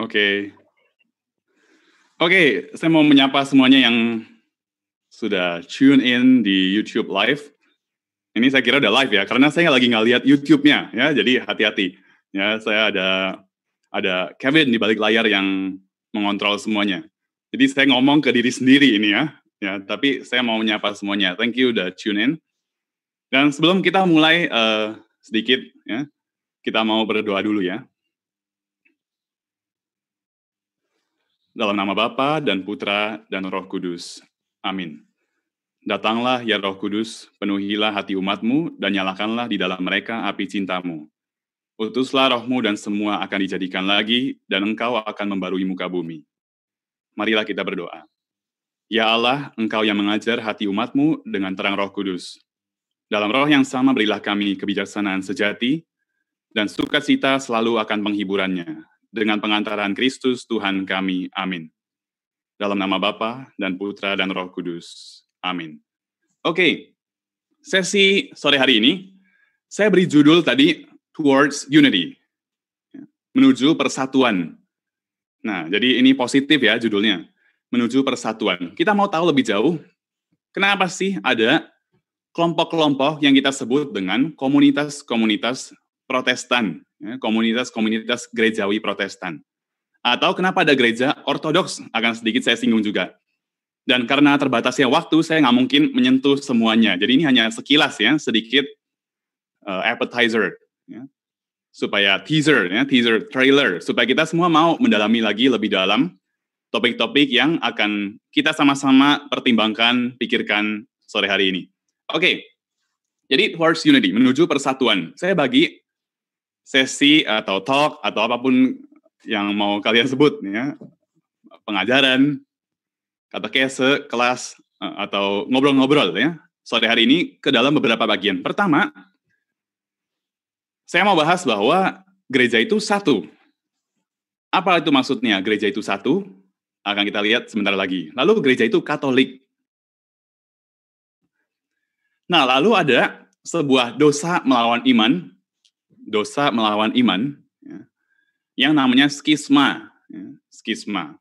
okay Oke, okay, saya mau menyapa semuanya yang sudah tune in di YouTube live. Ini saya kira udah live ya, karena saya lagi nggak lihat YouTube-nya ya, jadi hati-hati. Ya, saya ada ada Kevin di balik layar yang mengontrol semuanya. Jadi saya ngomong ke diri sendiri ini ya, ya. Tapi saya mau menyapa semuanya. Thank you udah tune in. Dan sebelum kita mulai uh, sedikit ya, kita mau berdoa dulu ya. Dalam nama Bapa dan Putra dan Roh Kudus. Amin. Datanglah ya Roh Kudus, penuhilah hati umatmu, dan nyalakanlah di dalam mereka api cintamu. Utuslah rohmu dan semua akan dijadikan lagi, dan engkau akan membarui muka bumi. Marilah kita berdoa. Ya Allah, engkau yang mengajar hati umatmu dengan terang roh kudus. Dalam roh yang sama berilah kami kebijaksanaan sejati, dan sukacita selalu akan penghiburannya dengan pengantaran Kristus Tuhan kami. Amin. Dalam nama Bapa dan Putra dan Roh Kudus. Amin. Oke, okay. sesi sore hari ini saya beri judul tadi Towards Unity, ya, menuju persatuan. Nah, jadi ini positif ya judulnya, menuju persatuan. Kita mau tahu lebih jauh, kenapa sih ada kelompok-kelompok yang kita sebut dengan komunitas-komunitas protestan komunitas-komunitas ya, gerejawi protestan. Atau kenapa ada gereja ortodoks, akan sedikit saya singgung juga. Dan karena terbatasnya waktu, saya nggak mungkin menyentuh semuanya. Jadi ini hanya sekilas ya, sedikit uh, appetizer. Ya. Supaya teaser, ya, teaser, trailer. Supaya kita semua mau mendalami lagi lebih dalam topik-topik yang akan kita sama-sama pertimbangkan, pikirkan sore hari ini. Oke, okay. jadi towards unity, menuju persatuan. Saya bagi sesi atau talk atau apapun yang mau kalian sebut ya pengajaran kata kese kelas eh, atau ngobrol-ngobrol ya sore hari ini ke dalam beberapa bagian pertama saya mau bahas bahwa gereja itu satu apa itu maksudnya gereja itu satu akan kita lihat sebentar lagi lalu gereja itu katolik nah lalu ada sebuah dosa melawan iman dosa melawan iman, ya, yang namanya skisma, ya, skisma,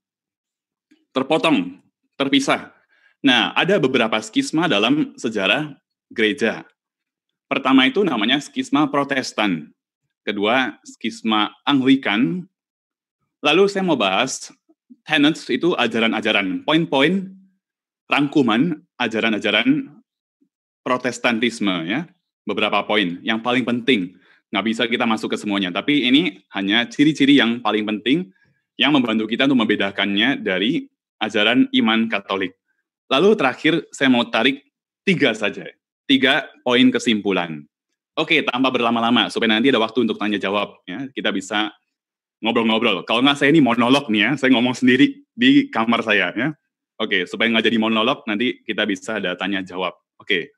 terpotong, terpisah. Nah, ada beberapa skisma dalam sejarah gereja. Pertama itu namanya skisma Protestan, kedua skisma Anglikan. Lalu saya mau bahas tenets itu ajaran-ajaran, poin-poin rangkuman ajaran-ajaran Protestantisme ya, beberapa poin yang paling penting nggak bisa kita masuk ke semuanya. Tapi ini hanya ciri-ciri yang paling penting yang membantu kita untuk membedakannya dari ajaran iman Katolik. Lalu terakhir saya mau tarik tiga saja, tiga poin kesimpulan. Oke, tanpa berlama-lama supaya nanti ada waktu untuk tanya jawab ya. Kita bisa ngobrol-ngobrol. Kalau nggak saya ini monolog nih ya, saya ngomong sendiri di kamar saya ya. Oke, supaya nggak jadi monolog nanti kita bisa ada tanya jawab. Oke.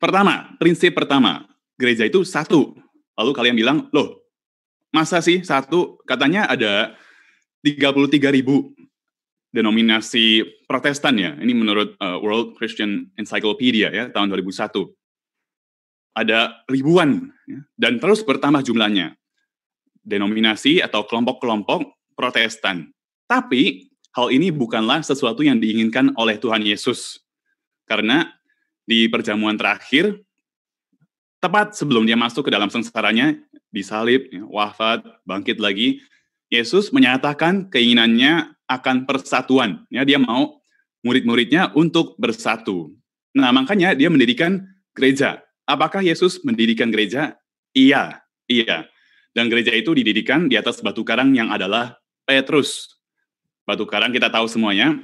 Pertama, prinsip pertama, gereja itu satu. Lalu kalian bilang, loh, masa sih satu? Katanya ada 33 ribu denominasi protestan ya. Ini menurut uh, World Christian Encyclopedia ya, tahun 2001. Ada ribuan, ya, dan terus bertambah jumlahnya. Denominasi atau kelompok-kelompok protestan. Tapi, hal ini bukanlah sesuatu yang diinginkan oleh Tuhan Yesus. Karena di perjamuan terakhir, tepat sebelum dia masuk ke dalam sengsaranya, disalib, ya, wafat, bangkit lagi, Yesus menyatakan keinginannya akan persatuan. Ya, dia mau murid-muridnya untuk bersatu. Nah, makanya dia mendirikan gereja. Apakah Yesus mendirikan gereja? Iya, iya. Dan gereja itu didirikan di atas batu karang yang adalah Petrus. Batu karang kita tahu semuanya,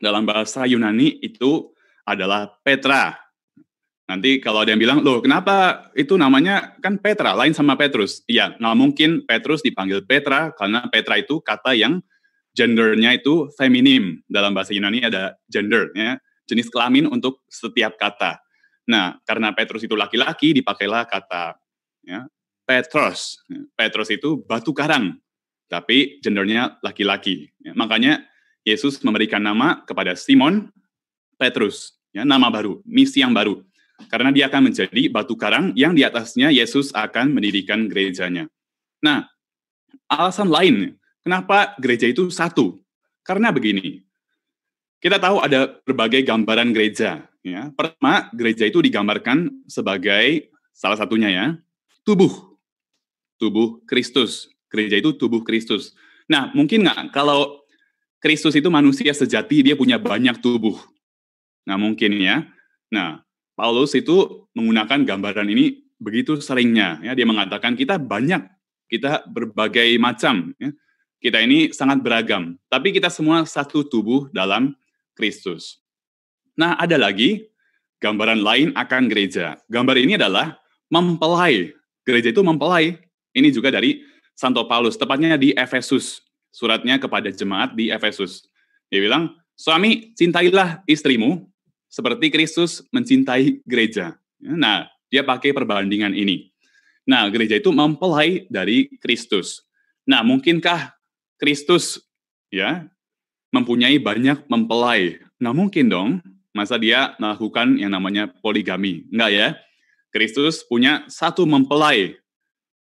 dalam bahasa Yunani itu adalah Petra. Nanti kalau ada yang bilang, loh kenapa itu namanya kan Petra, lain sama Petrus. Iya, nggak mungkin Petrus dipanggil Petra, karena Petra itu kata yang gendernya itu feminim. Dalam bahasa Yunani ada gender, ya, jenis kelamin untuk setiap kata. Nah, karena Petrus itu laki-laki, dipakailah kata ya, Petrus. Petros itu batu karang, tapi gendernya laki-laki. Ya, makanya Yesus memberikan nama kepada Simon Petrus, ya, nama baru, misi yang baru karena dia akan menjadi batu karang yang di atasnya Yesus akan mendirikan gerejanya. Nah, alasan lain kenapa gereja itu satu? Karena begini. Kita tahu ada berbagai gambaran gereja, ya. Pertama, gereja itu digambarkan sebagai salah satunya ya, tubuh. Tubuh Kristus. Gereja itu tubuh Kristus. Nah, mungkin nggak kalau Kristus itu manusia sejati, dia punya banyak tubuh. Nah, mungkin ya. Nah, Paulus itu menggunakan gambaran ini begitu seringnya. Ya, dia mengatakan kita banyak, kita berbagai macam. Ya. Kita ini sangat beragam, tapi kita semua satu tubuh dalam Kristus. Nah, ada lagi gambaran lain akan gereja. Gambar ini adalah mempelai. Gereja itu mempelai. Ini juga dari Santo Paulus, tepatnya di Efesus. Suratnya kepada jemaat di Efesus. Dia bilang, suami cintailah istrimu seperti Kristus mencintai gereja. Ya, nah, dia pakai perbandingan ini. Nah, gereja itu mempelai dari Kristus. Nah, mungkinkah Kristus ya mempunyai banyak mempelai? Nah, mungkin dong. Masa dia melakukan yang namanya poligami? Enggak ya. Kristus punya satu mempelai,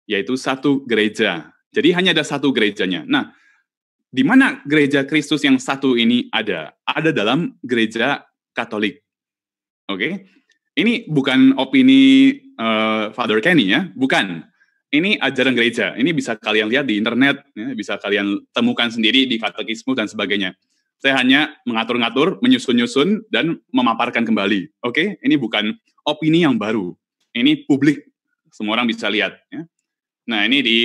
yaitu satu gereja. Jadi hanya ada satu gerejanya. Nah, di mana gereja Kristus yang satu ini ada? Ada dalam gereja Katolik. Oke, okay? ini bukan opini uh, Father Kenny ya, bukan. Ini ajaran gereja. Ini bisa kalian lihat di internet, ya. bisa kalian temukan sendiri di katekisme dan sebagainya. Saya hanya mengatur-ngatur, menyusun-nyusun, dan memaparkan kembali. Oke, okay? ini bukan opini yang baru. Ini publik, semua orang bisa lihat. Ya. Nah, ini di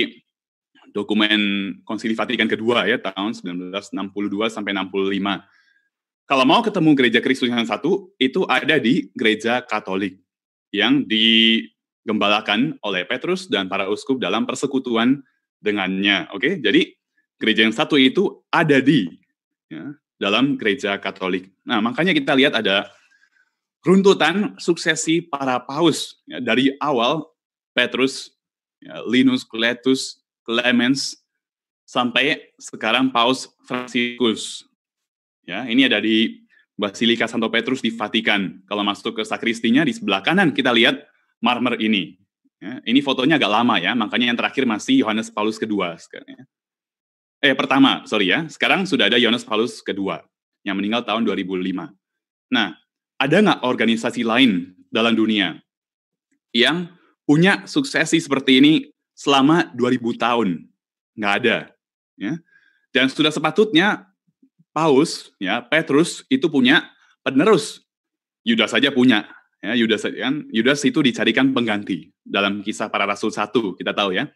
dokumen Konsili Vatikan kedua ya tahun 1962 sampai 65. Kalau mau ketemu gereja Kristus yang satu, itu ada di gereja Katolik yang digembalakan oleh Petrus dan para uskup dalam persekutuan dengannya. Oke, jadi gereja yang satu itu ada di ya, dalam gereja Katolik. Nah, makanya kita lihat ada runtutan suksesi para paus ya, dari awal Petrus, ya, Linus, Cletus, Clemens sampai sekarang paus Franciscus Ya, ini ada di Basilika Santo Petrus di Vatikan. Kalau masuk ke sakristinya di sebelah kanan kita lihat marmer ini. Ya, ini fotonya agak lama ya, makanya yang terakhir masih Yohanes Paulus kedua sekarang. Ya. Eh pertama, sorry ya. Sekarang sudah ada Yohanes Paulus kedua yang meninggal tahun 2005. Nah, ada nggak organisasi lain dalam dunia yang punya suksesi seperti ini selama 2000 tahun? Nggak ada. Ya. Dan sudah sepatutnya Paus ya Petrus itu punya penerus Yudas saja punya ya Yudas kan Yudas itu dicarikan pengganti dalam kisah para rasul satu kita tahu ya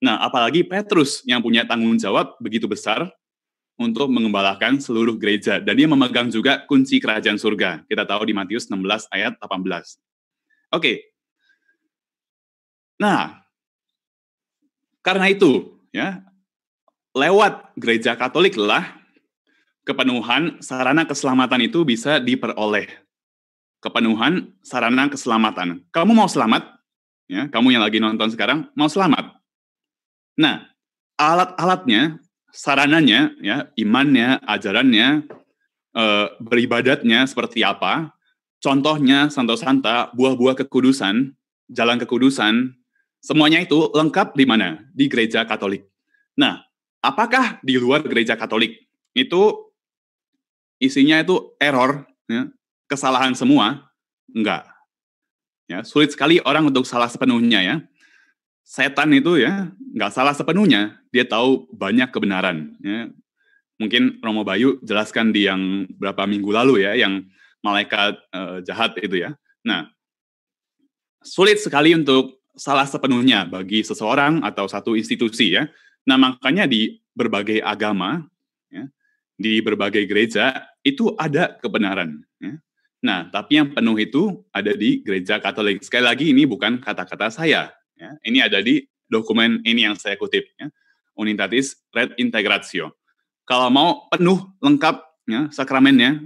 nah apalagi Petrus yang punya tanggung jawab begitu besar untuk mengembalakan seluruh gereja dan dia memegang juga kunci kerajaan surga kita tahu di Matius 16 ayat 18 oke okay. nah karena itu ya lewat gereja Katolik lah kepenuhan sarana keselamatan itu bisa diperoleh. Kepenuhan sarana keselamatan. Kamu mau selamat? Ya, kamu yang lagi nonton sekarang mau selamat. Nah, alat-alatnya, sarananya, ya, imannya, ajarannya, e, beribadatnya seperti apa? Contohnya Santo Santa, buah-buah kekudusan, jalan kekudusan, semuanya itu lengkap di mana? Di gereja Katolik. Nah, apakah di luar gereja Katolik itu isinya itu error, ya, kesalahan semua, enggak. Ya, sulit sekali orang untuk salah sepenuhnya ya. Setan itu ya nggak salah sepenuhnya, dia tahu banyak kebenaran. Ya. Mungkin Romo Bayu jelaskan di yang berapa minggu lalu ya, yang malaikat e, jahat itu ya. Nah, sulit sekali untuk salah sepenuhnya bagi seseorang atau satu institusi ya. Nah, makanya di berbagai agama di berbagai gereja itu ada kebenaran. Ya. Nah, tapi yang penuh itu ada di gereja Katolik. Sekali lagi ini bukan kata-kata saya. Ya. Ini ada di dokumen ini yang saya kutip. Ya. Unitatis Red Integratio. Kalau mau penuh, lengkap, ya, sakramennya,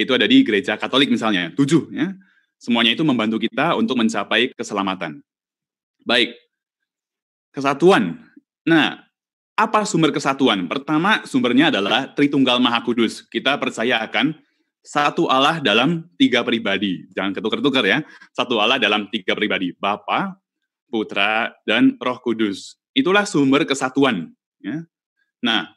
itu ada di gereja Katolik misalnya, tujuh. Ya. Semuanya itu membantu kita untuk mencapai keselamatan. Baik, kesatuan. Nah, apa sumber kesatuan? Pertama, sumbernya adalah Tritunggal Maha Kudus. Kita percaya akan satu Allah dalam tiga pribadi. Jangan ketukar-tukar ya. Satu Allah dalam tiga pribadi. Bapa, Putra, dan Roh Kudus. Itulah sumber kesatuan. Ya. Nah,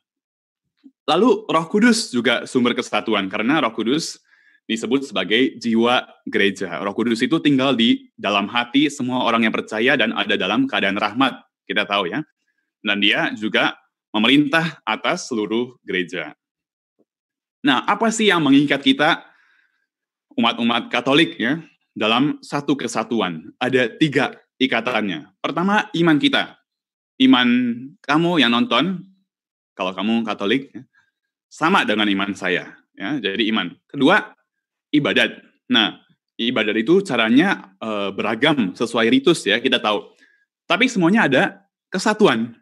lalu Roh Kudus juga sumber kesatuan. Karena Roh Kudus disebut sebagai jiwa gereja. Roh Kudus itu tinggal di dalam hati semua orang yang percaya dan ada dalam keadaan rahmat. Kita tahu ya dan dia juga memerintah atas seluruh gereja. Nah, apa sih yang mengikat kita umat-umat Katolik ya dalam satu kesatuan? Ada tiga ikatannya. Pertama, iman kita. Iman kamu yang nonton, kalau kamu Katolik, ya, sama dengan iman saya. Ya, jadi iman. Kedua, ibadat. Nah, ibadat itu caranya e, beragam sesuai ritus ya kita tahu. Tapi semuanya ada kesatuan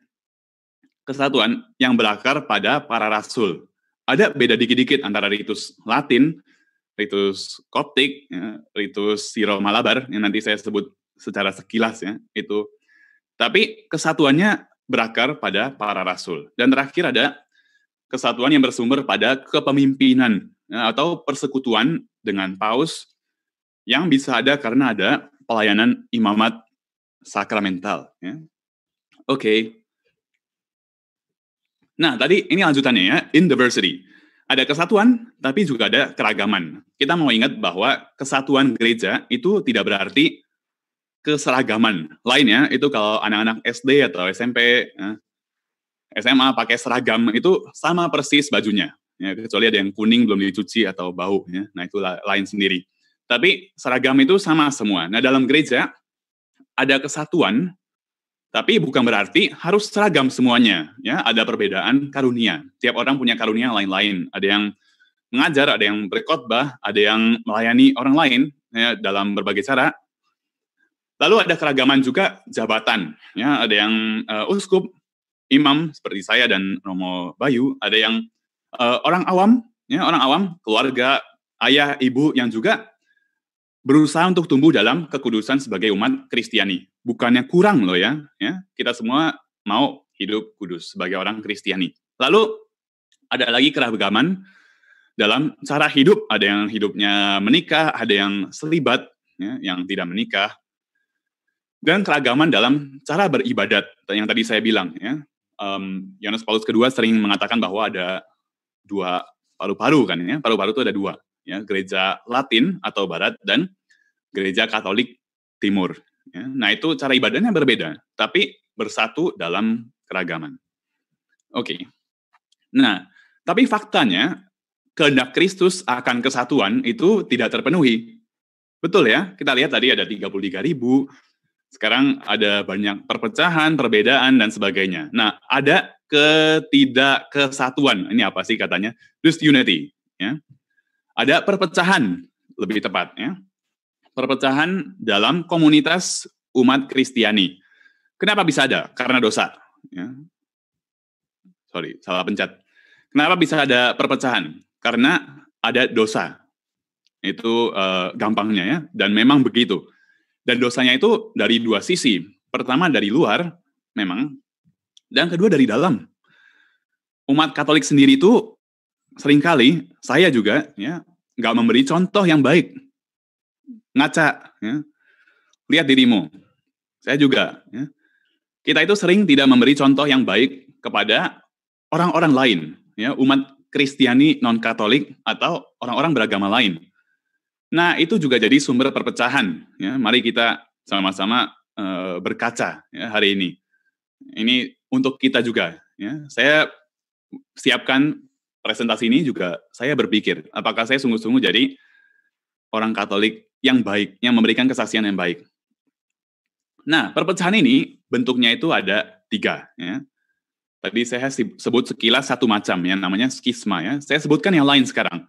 kesatuan yang berakar pada para rasul. Ada beda dikit-dikit antara ritus Latin, ritus Koptik, ya, ritus Siro Malabar yang nanti saya sebut secara sekilas ya itu. Tapi kesatuannya berakar pada para rasul. Dan terakhir ada kesatuan yang bersumber pada kepemimpinan ya, atau persekutuan dengan paus yang bisa ada karena ada pelayanan imamat sakramental. Ya. Oke, okay. Nah, tadi ini lanjutannya ya, in diversity. Ada kesatuan, tapi juga ada keragaman. Kita mau ingat bahwa kesatuan gereja itu tidak berarti keseragaman. Lainnya itu kalau anak-anak SD atau SMP, eh, SMA pakai seragam itu sama persis bajunya. Ya, kecuali ada yang kuning belum dicuci atau bau. Ya. Nah, itu lain sendiri. Tapi seragam itu sama semua. Nah, dalam gereja ada kesatuan, tapi bukan berarti harus seragam semuanya, ya. Ada perbedaan karunia. Tiap orang punya karunia lain-lain. Ada yang mengajar, ada yang berkhotbah, ada yang melayani orang lain ya, dalam berbagai cara. Lalu ada keragaman juga jabatan, ya. Ada yang uh, uskup, imam seperti saya dan Romo Bayu, ada yang uh, orang awam, ya, orang awam, keluarga, ayah, ibu yang juga berusaha untuk tumbuh dalam kekudusan sebagai umat Kristiani. Bukannya kurang loh ya, ya. Kita semua mau hidup kudus sebagai orang Kristiani. Lalu ada lagi keragaman dalam cara hidup. Ada yang hidupnya menikah, ada yang selibat, ya, yang tidak menikah. Dan keragaman dalam cara beribadat yang tadi saya bilang ya. Um, Yohanes Paulus kedua sering mengatakan bahwa ada dua paru-paru kan ya. Paru-paru itu ada dua ya gereja Latin atau Barat dan gereja Katolik Timur. Ya. Nah itu cara ibadahnya berbeda, tapi bersatu dalam keragaman. Oke. Okay. Nah, tapi faktanya kehendak Kristus akan kesatuan itu tidak terpenuhi. Betul ya? Kita lihat tadi ada 33 ribu, sekarang ada banyak perpecahan, perbedaan, dan sebagainya. Nah, ada ketidakkesatuan. Ini apa sih katanya? Disunity. Ya. Ada perpecahan lebih tepatnya. Perpecahan dalam komunitas umat Kristiani. Kenapa bisa ada? Karena dosa. Ya. Sorry, salah pencet. Kenapa bisa ada perpecahan? Karena ada dosa. Itu uh, gampangnya ya. Dan memang begitu. Dan dosanya itu dari dua sisi. Pertama dari luar, memang. Dan kedua dari dalam. Umat Katolik sendiri itu seringkali saya juga ya nggak memberi contoh yang baik. Ngaca, ya. lihat dirimu. Saya juga. Ya. Kita itu sering tidak memberi contoh yang baik kepada orang-orang lain, ya umat Kristiani non Katolik atau orang-orang beragama lain. Nah itu juga jadi sumber perpecahan. Ya. Mari kita sama-sama e, berkaca ya, hari ini. Ini untuk kita juga. Ya. Saya siapkan presentasi ini juga saya berpikir, apakah saya sungguh-sungguh jadi orang Katolik yang baik, yang memberikan kesaksian yang baik. Nah, perpecahan ini bentuknya itu ada tiga. Ya. Tadi saya sebut sekilas satu macam, yang namanya skisma. Ya. Saya sebutkan yang lain sekarang.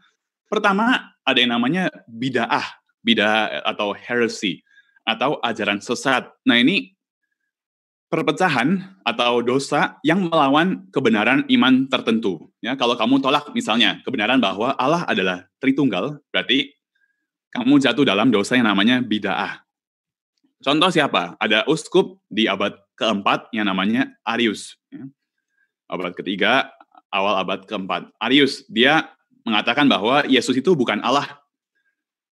Pertama, ada yang namanya bid'ah, bid'ah atau heresy, atau ajaran sesat. Nah, ini perpecahan atau dosa yang melawan kebenaran iman tertentu. Ya, kalau kamu tolak misalnya kebenaran bahwa Allah adalah Tritunggal, berarti kamu jatuh dalam dosa yang namanya bid'ah. Contoh siapa? Ada uskup di abad keempat yang namanya Arius. Ya. Abad ketiga, awal abad keempat. Arius, dia mengatakan bahwa Yesus itu bukan Allah,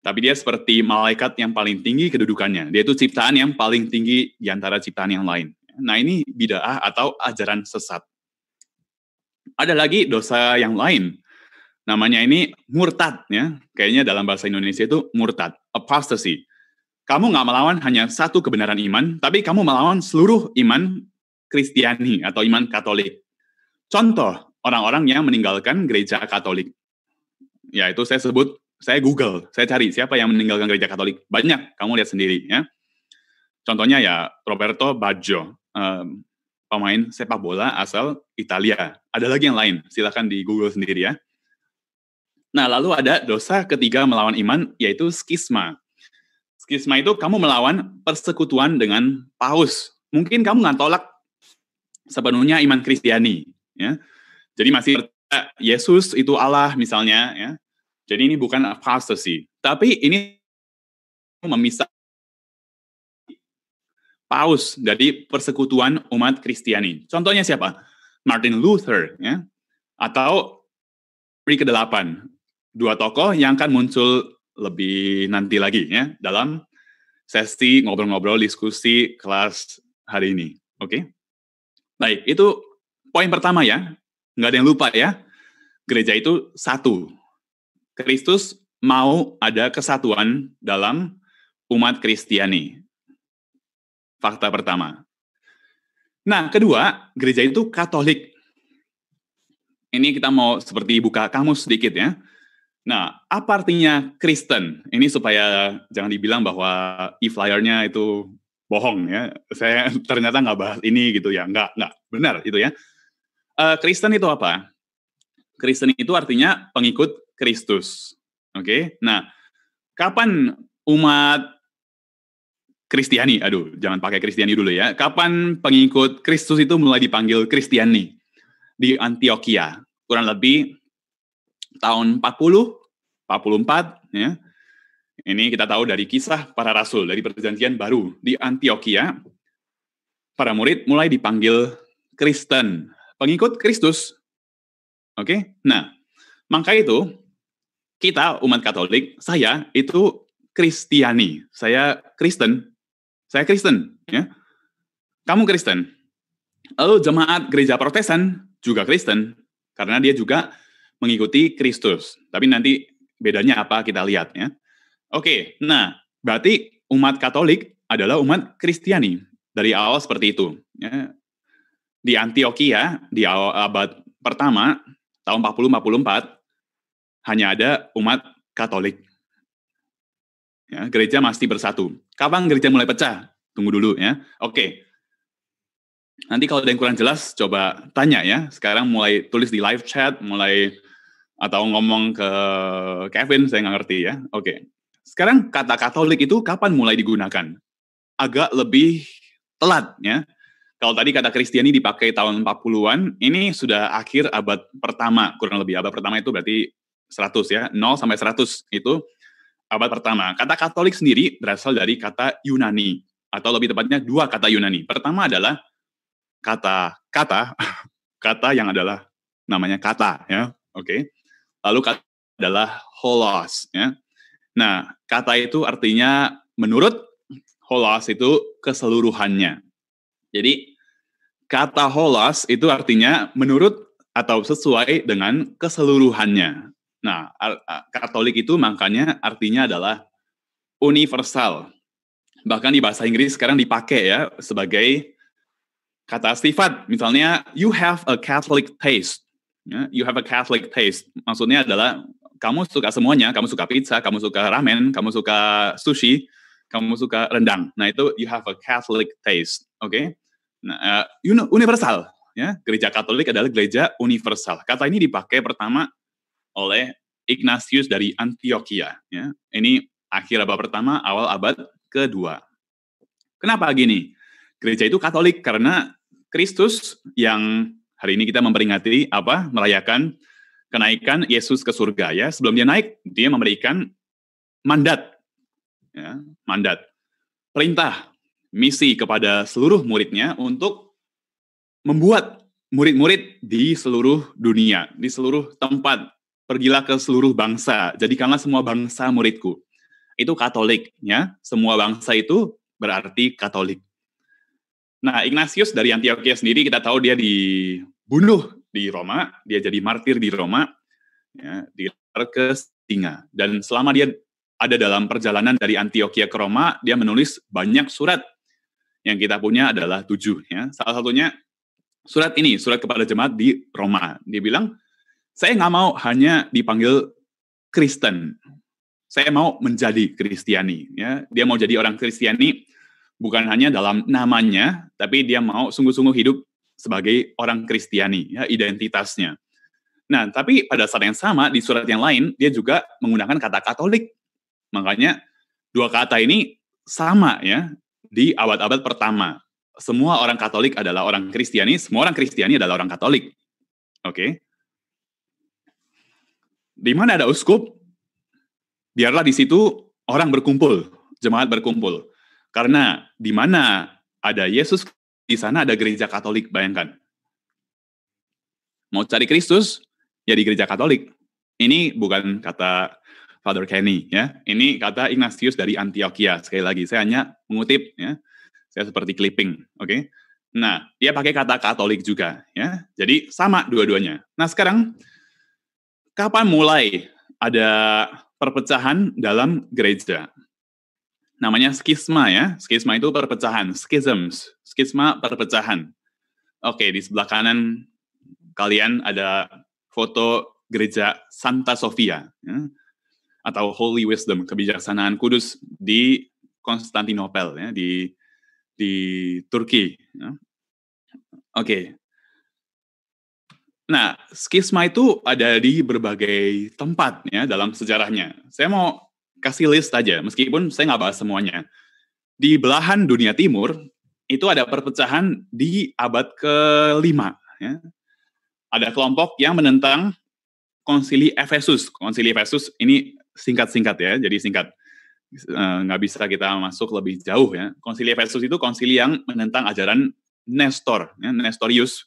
tapi dia seperti malaikat yang paling tinggi kedudukannya. Dia itu ciptaan yang paling tinggi di antara ciptaan yang lain. Nah ini bid'ah atau ajaran sesat. Ada lagi dosa yang lain. Namanya ini murtad ya. Kayaknya dalam bahasa Indonesia itu murtad, apostasy. Kamu nggak melawan hanya satu kebenaran iman, tapi kamu melawan seluruh iman Kristiani atau iman Katolik. Contoh, orang-orang yang meninggalkan gereja Katolik. Yaitu saya sebut, saya Google, saya cari siapa yang meninggalkan gereja Katolik. Banyak, kamu lihat sendiri ya. Contohnya ya Roberto Baggio um, pemain sepak bola asal Italia. Ada lagi yang lain, silahkan di Google sendiri ya. Nah, lalu ada dosa ketiga melawan iman, yaitu skisma. Skisma itu kamu melawan persekutuan dengan paus. Mungkin kamu nggak tolak sepenuhnya iman Kristiani. Ya. Jadi masih Yesus itu Allah misalnya. Ya. Jadi ini bukan apostasi, Tapi ini memisah paus dari persekutuan umat Kristiani. Contohnya siapa? Martin Luther, ya. Atau Pri ke-8. Dua tokoh yang akan muncul lebih nanti lagi ya dalam sesi ngobrol-ngobrol diskusi kelas hari ini. Oke. Okay? Baik, itu poin pertama ya. Nggak ada yang lupa ya. Gereja itu satu. Kristus mau ada kesatuan dalam umat Kristiani. Fakta pertama. Nah, kedua, gereja itu Katolik. Ini kita mau seperti buka kamus sedikit ya. Nah, apa artinya Kristen? Ini supaya jangan dibilang bahwa e-flyernya itu bohong ya. Saya ternyata nggak bahas ini gitu ya. Nggak, nggak. Benar itu ya. Uh, Kristen itu apa? Kristen itu artinya pengikut Kristus. Oke. Okay? Nah, kapan umat Kristiani. Aduh, jangan pakai Kristiani dulu ya. Kapan pengikut Kristus itu mulai dipanggil Kristiani? Di Antioquia. Kurang lebih tahun 40, 44 ya. Ini kita tahu dari kisah para rasul dari perjanjian baru di Antioquia. Para murid mulai dipanggil Kristen, pengikut Kristus. Oke. Okay? Nah, maka itu kita umat Katolik, saya itu Kristiani. Saya Kristen. Saya Kristen, ya. Kamu Kristen. Lalu jemaat gereja Protestan juga Kristen karena dia juga mengikuti Kristus. Tapi nanti bedanya apa kita lihat ya. Oke, nah berarti umat Katolik adalah umat Kristiani dari awal seperti itu. Ya. Di Antioquia di awal abad pertama tahun 40-44 hanya ada umat Katolik Ya, gereja pasti bersatu. Kapan gereja mulai pecah? Tunggu dulu ya. Oke. Nanti kalau ada yang kurang jelas, coba tanya ya. Sekarang mulai tulis di live chat, mulai atau ngomong ke Kevin, saya nggak ngerti ya. Oke. Sekarang kata Katolik itu kapan mulai digunakan? Agak lebih telat ya. Kalau tadi kata Kristiani dipakai tahun 40-an, ini sudah akhir abad pertama, kurang lebih. Abad pertama itu berarti 100 ya, 0 sampai 100 itu abad pertama. Kata Katolik sendiri berasal dari kata Yunani, atau lebih tepatnya dua kata Yunani. Pertama adalah kata-kata, kata yang adalah namanya kata, ya, oke. Okay. Lalu kata adalah holos, ya. Nah, kata itu artinya menurut holos itu keseluruhannya. Jadi kata holos itu artinya menurut atau sesuai dengan keseluruhannya. Nah, Katolik itu makanya artinya adalah universal. Bahkan di bahasa Inggris sekarang dipakai ya sebagai kata sifat. Misalnya, you have a Catholic taste. Ya, you have a Catholic taste. Maksudnya adalah kamu suka semuanya. Kamu suka pizza, kamu suka ramen, kamu suka sushi, kamu suka rendang. Nah itu you have a Catholic taste. Oke? Okay? Nah, eh, universal. Ya, gereja Katolik adalah gereja universal. Kata ini dipakai pertama oleh Ignatius dari Antioquia. Ya. Ini akhir abad pertama, awal abad kedua. Kenapa gini? Gereja itu Katolik karena Kristus yang hari ini kita memperingati apa? Merayakan kenaikan Yesus ke surga ya. Sebelum dia naik, dia memberikan mandat. Ya, mandat. Perintah, misi kepada seluruh muridnya untuk membuat murid-murid di seluruh dunia, di seluruh tempat, pergilah ke seluruh bangsa, jadikanlah semua bangsa muridku. Itu Katoliknya, semua bangsa itu berarti Katolik. Nah, Ignatius dari Antioquia sendiri kita tahu dia dibunuh di Roma, dia jadi martir di Roma, ya, di ke singa. Dan selama dia ada dalam perjalanan dari Antioquia ke Roma, dia menulis banyak surat. Yang kita punya adalah tujuh. Ya. Salah satunya surat ini, surat kepada jemaat di Roma. Dia bilang, saya nggak mau hanya dipanggil Kristen. Saya mau menjadi Kristiani. Ya. Dia mau jadi orang Kristiani bukan hanya dalam namanya, tapi dia mau sungguh-sungguh hidup sebagai orang Kristiani, ya, identitasnya. Nah, tapi pada saat yang sama di surat yang lain dia juga menggunakan kata Katolik. Makanya dua kata ini sama ya di abad-abad pertama. Semua orang Katolik adalah orang Kristiani, semua orang Kristiani adalah orang Katolik. Oke. Okay? Di mana ada uskup, biarlah di situ orang berkumpul, jemaat berkumpul. Karena di mana ada Yesus, di sana ada gereja Katolik, bayangkan. Mau cari Kristus, ya di gereja Katolik. Ini bukan kata Father Kenny, ya. Ini kata Ignatius dari Antioquia. Sekali lagi, saya hanya mengutip, ya. Saya seperti clipping, oke. Okay? Nah, dia pakai kata Katolik juga, ya. Jadi sama dua-duanya. Nah, sekarang kapan mulai ada perpecahan dalam gereja? Namanya skisma ya. Skisma itu perpecahan, schisms. Skisma perpecahan. Oke, di sebelah kanan kalian ada foto gereja Santa Sofia ya, atau Holy Wisdom, kebijaksanaan kudus di Konstantinopel ya, di di Turki. Ya. Oke, Nah, skisma itu ada di berbagai tempat ya dalam sejarahnya. Saya mau kasih list aja, meskipun saya nggak bahas semuanya. Di belahan dunia timur, itu ada perpecahan di abad ke-5. Ya. Ada kelompok yang menentang konsili Efesus. Konsili Efesus ini singkat-singkat ya, jadi singkat. Eh, nggak bisa kita masuk lebih jauh ya. Konsili Efesus itu konsili yang menentang ajaran Nestor, ya, Nestorius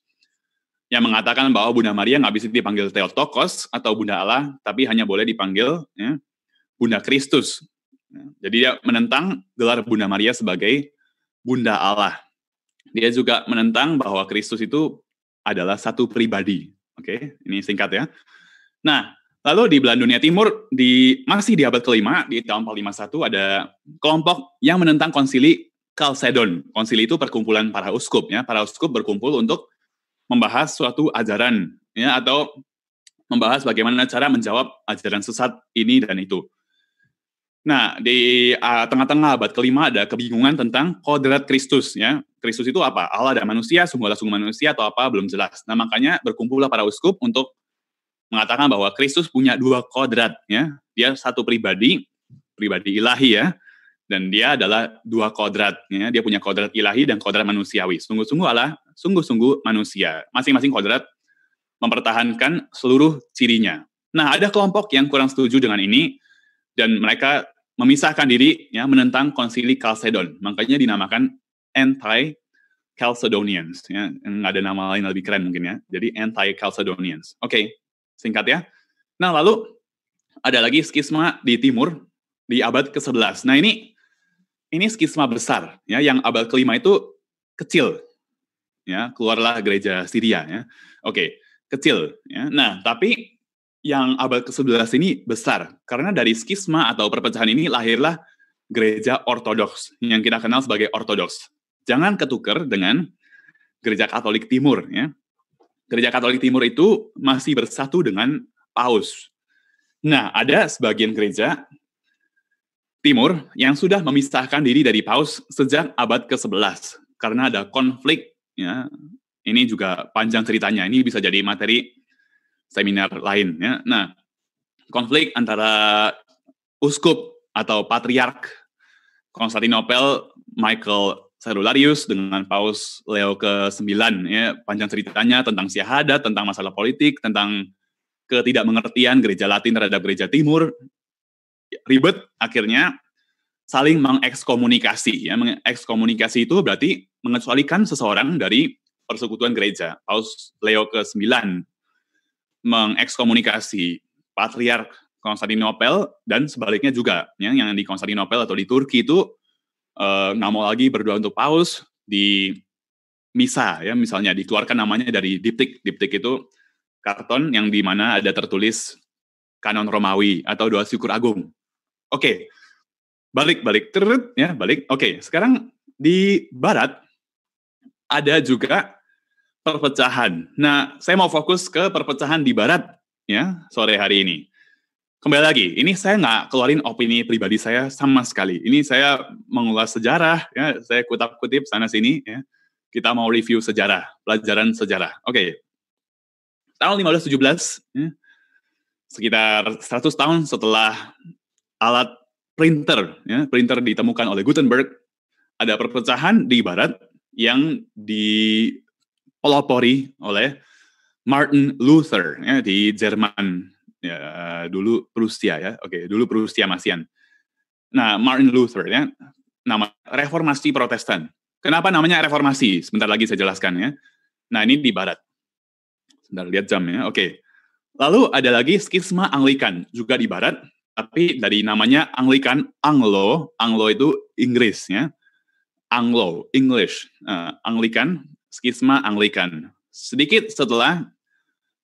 yang mengatakan bahwa Bunda Maria nggak bisa dipanggil Theotokos atau Bunda Allah, tapi hanya boleh dipanggil ya, Bunda Kristus. Ya, jadi dia menentang gelar Bunda Maria sebagai Bunda Allah. Dia juga menentang bahwa Kristus itu adalah satu pribadi. Oke, ini singkat ya. Nah, lalu di belahan dunia timur, di masih di abad kelima, di tahun 451, ada kelompok yang menentang konsili Kalsedon. Konsili itu perkumpulan para uskup. ya Para uskup berkumpul untuk membahas suatu ajaran ya atau membahas bagaimana cara menjawab ajaran sesat ini dan itu. Nah, di uh, tengah-tengah abad kelima ada kebingungan tentang kodrat Kristus ya. Kristus itu apa? Allah dan manusia, sungguh Allah sungguh manusia atau apa belum jelas. Nah, makanya berkumpullah para uskup untuk mengatakan bahwa Kristus punya dua kodrat ya. Dia satu pribadi, pribadi ilahi ya. Dan dia adalah dua kodrat ya. Dia punya kodrat ilahi dan kodrat manusiawi. Sungguh-sungguh Allah sungguh-sungguh manusia. Masing-masing kodrat mempertahankan seluruh cirinya. Nah, ada kelompok yang kurang setuju dengan ini dan mereka memisahkan diri ya menentang konsili Chalcedon. Makanya dinamakan anti Chalcedonians ya. Nggak ada nama lain lebih keren mungkin ya. Jadi anti Chalcedonians. Oke, okay, singkat ya. Nah, lalu ada lagi skisma di timur di abad ke-11. Nah, ini ini skisma besar ya yang abad kelima itu kecil ya keluarlah gereja Syria ya oke kecil ya nah tapi yang abad ke-11 ini besar karena dari skisma atau perpecahan ini lahirlah gereja ortodoks yang kita kenal sebagai ortodoks jangan ketuker dengan gereja Katolik Timur ya gereja Katolik Timur itu masih bersatu dengan Paus nah ada sebagian gereja Timur yang sudah memisahkan diri dari Paus sejak abad ke-11 karena ada konflik ya ini juga panjang ceritanya ini bisa jadi materi seminar lain ya nah konflik antara uskup atau patriark Konstantinopel Michael Serularius dengan Paus Leo ke-9 ya panjang ceritanya tentang syahadat tentang masalah politik, tentang ketidakmengertian gereja Latin terhadap gereja Timur. Ribet akhirnya saling mengekskomunikasi. Ya, mengekskomunikasi itu berarti mengecualikan seseorang dari persekutuan gereja. Paus Leo ke-9 mengekskomunikasi patriark Konstantinopel dan sebaliknya juga. Ya, yang di Konstantinopel atau di Turki itu eh, nggak mau lagi berdoa untuk paus di misa ya misalnya dikeluarkan namanya dari diptik diptik itu karton yang di mana ada tertulis kanon Romawi atau doa syukur agung. Oke, okay balik balik terus ya balik oke okay, sekarang di barat ada juga perpecahan nah saya mau fokus ke perpecahan di barat ya sore hari ini kembali lagi ini saya nggak keluarin opini pribadi saya sama sekali ini saya mengulas sejarah ya saya kutip kutip sana sini ya kita mau review sejarah pelajaran sejarah oke okay. tahun 1517 ya, sekitar 100 tahun setelah alat printer, ya, printer ditemukan oleh Gutenberg, ada perpecahan di barat yang dipelopori oleh Martin Luther ya, di Jerman ya, dulu Prusia ya, oke dulu Prusia Masian. Nah Martin Luther ya, nama Reformasi Protestan. Kenapa namanya Reformasi? Sebentar lagi saya jelaskan ya. Nah ini di barat. Sebentar lihat jamnya, oke. Lalu ada lagi skisma Anglikan juga di barat tapi dari namanya Anglikan Anglo, Anglo itu Inggris ya. Anglo, English, uh, eh, Anglikan, skisma Anglikan. Sedikit setelah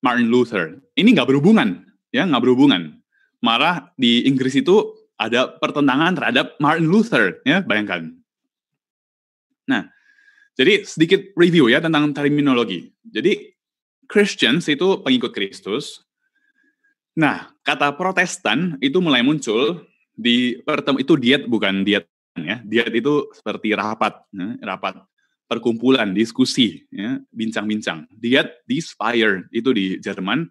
Martin Luther. Ini nggak berhubungan, ya nggak berhubungan. Marah di Inggris itu ada pertentangan terhadap Martin Luther, ya bayangkan. Nah, jadi sedikit review ya tentang terminologi. Jadi Christians itu pengikut Kristus. Nah, kata Protestan itu mulai muncul di pertem itu diet bukan diet ya diet itu seperti rapat ya, rapat perkumpulan diskusi ya, bincang-bincang diet Fire itu di Jerman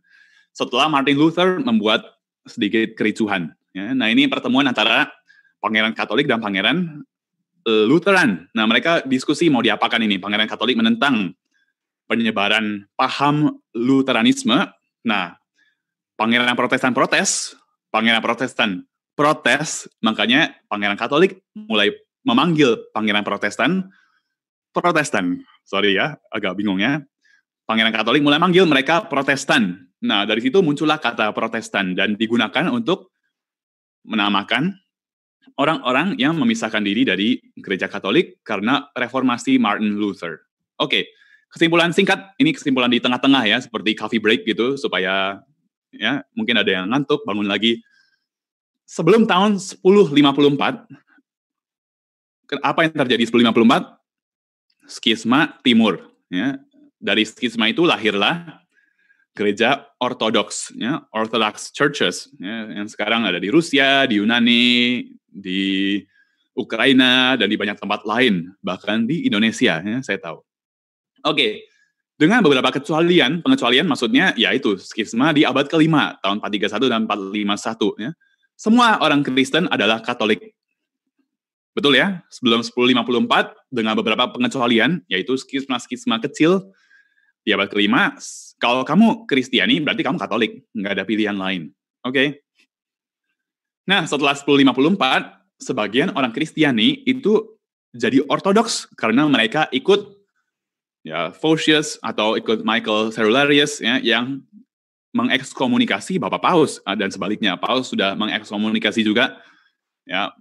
setelah Martin Luther membuat sedikit kericuhan ya. nah ini pertemuan antara pangeran Katolik dan pangeran eh, Lutheran nah mereka diskusi mau diapakan ini pangeran Katolik menentang penyebaran paham Lutheranisme nah pangeran Protestan protes, pangeran Protestan protes, makanya pangeran Katolik mulai memanggil pangeran Protestan Protestan. Sorry ya, agak bingung ya. Pangeran Katolik mulai manggil mereka Protestan. Nah, dari situ muncullah kata Protestan dan digunakan untuk menamakan orang-orang yang memisahkan diri dari gereja Katolik karena reformasi Martin Luther. Oke, okay. kesimpulan singkat, ini kesimpulan di tengah-tengah ya, seperti coffee break gitu, supaya ya mungkin ada yang ngantuk bangun lagi sebelum tahun 1054 apa yang terjadi 1054 skisma timur ya dari skisma itu lahirlah gereja ortodoks ya orthodox churches ya, yang sekarang ada di Rusia di Yunani di Ukraina dan di banyak tempat lain bahkan di Indonesia ya saya tahu oke okay. Dengan beberapa kecualian, pengecualian maksudnya yaitu skisma di abad kelima tahun 431 dan 451 ya. Semua orang Kristen adalah Katolik. Betul ya? Sebelum 1054 dengan beberapa pengecualian yaitu skisma-skisma kecil di abad kelima, kalau kamu Kristiani berarti kamu Katolik, nggak ada pilihan lain. Oke. Okay? Nah, setelah 1054, sebagian orang Kristiani itu jadi ortodoks karena mereka ikut ya Fosius atau ikut Michael Cerularius ya yang mengekskomunikasi Bapak Paus ah, dan sebaliknya Paus sudah mengekskomunikasi juga ya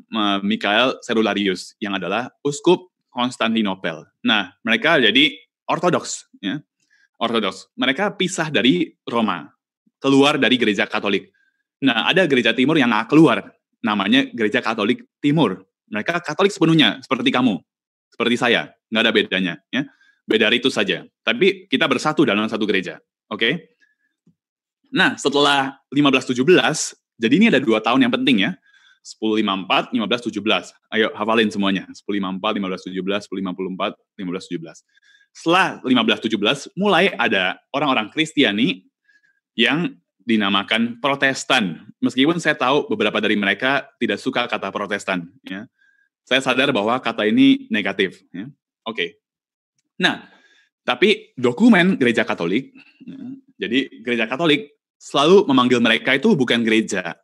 Michael Cerularius yang adalah uskup Konstantinopel. Nah, mereka jadi ortodoks ya. Ortodoks. Mereka pisah dari Roma, keluar dari gereja Katolik. Nah, ada gereja timur yang keluar. Namanya gereja Katolik Timur. Mereka Katolik sepenuhnya seperti kamu, seperti saya, nggak ada bedanya ya Beda itu saja. Tapi kita bersatu dalam satu gereja. Oke? Okay? Nah, setelah 1517, jadi ini ada dua tahun yang penting ya. 1054, 1517. Ayo hafalin semuanya. 1054, 1517, 1054, 1517. Setelah 1517 mulai ada orang-orang Kristiani yang dinamakan Protestan. Meskipun saya tahu beberapa dari mereka tidak suka kata Protestan, ya. Saya sadar bahwa kata ini negatif, ya. Oke. Okay. Nah, tapi dokumen gereja Katolik, jadi gereja Katolik selalu memanggil mereka itu bukan gereja,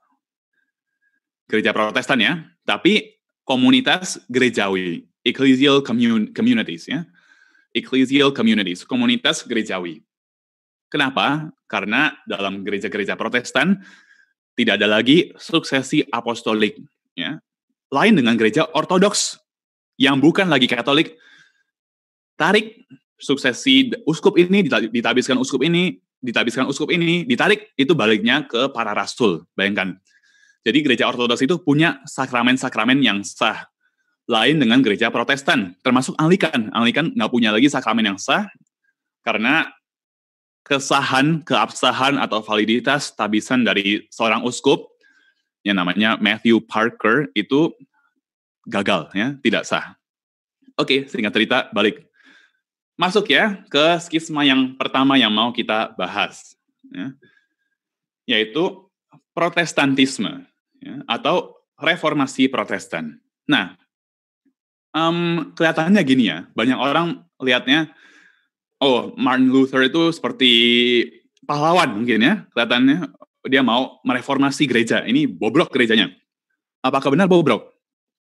gereja Protestan ya, tapi komunitas gerejawi, ecclesial commun communities ya, ecclesial communities, komunitas gerejawi. Kenapa? Karena dalam gereja-gereja Protestan tidak ada lagi suksesi apostolik, ya. Lain dengan gereja Ortodoks yang bukan lagi Katolik, tarik suksesi uskup ini ditabiskan uskup ini ditabiskan uskup ini ditarik itu baliknya ke para rasul bayangkan jadi gereja ortodoks itu punya sakramen-sakramen yang sah lain dengan gereja protestan termasuk anglikan anglikan nggak punya lagi sakramen yang sah karena kesahan keabsahan atau validitas tabisan dari seorang uskup yang namanya Matthew Parker itu gagal ya tidak sah oke singkat cerita balik Masuk ya ke skisma yang pertama yang mau kita bahas, ya, yaitu Protestantisme ya, atau Reformasi Protestan. Nah, um, kelihatannya gini ya, banyak orang lihatnya, oh Martin Luther itu seperti pahlawan mungkin ya, kelihatannya dia mau mereformasi gereja. Ini bobrok gerejanya. Apakah benar bobrok?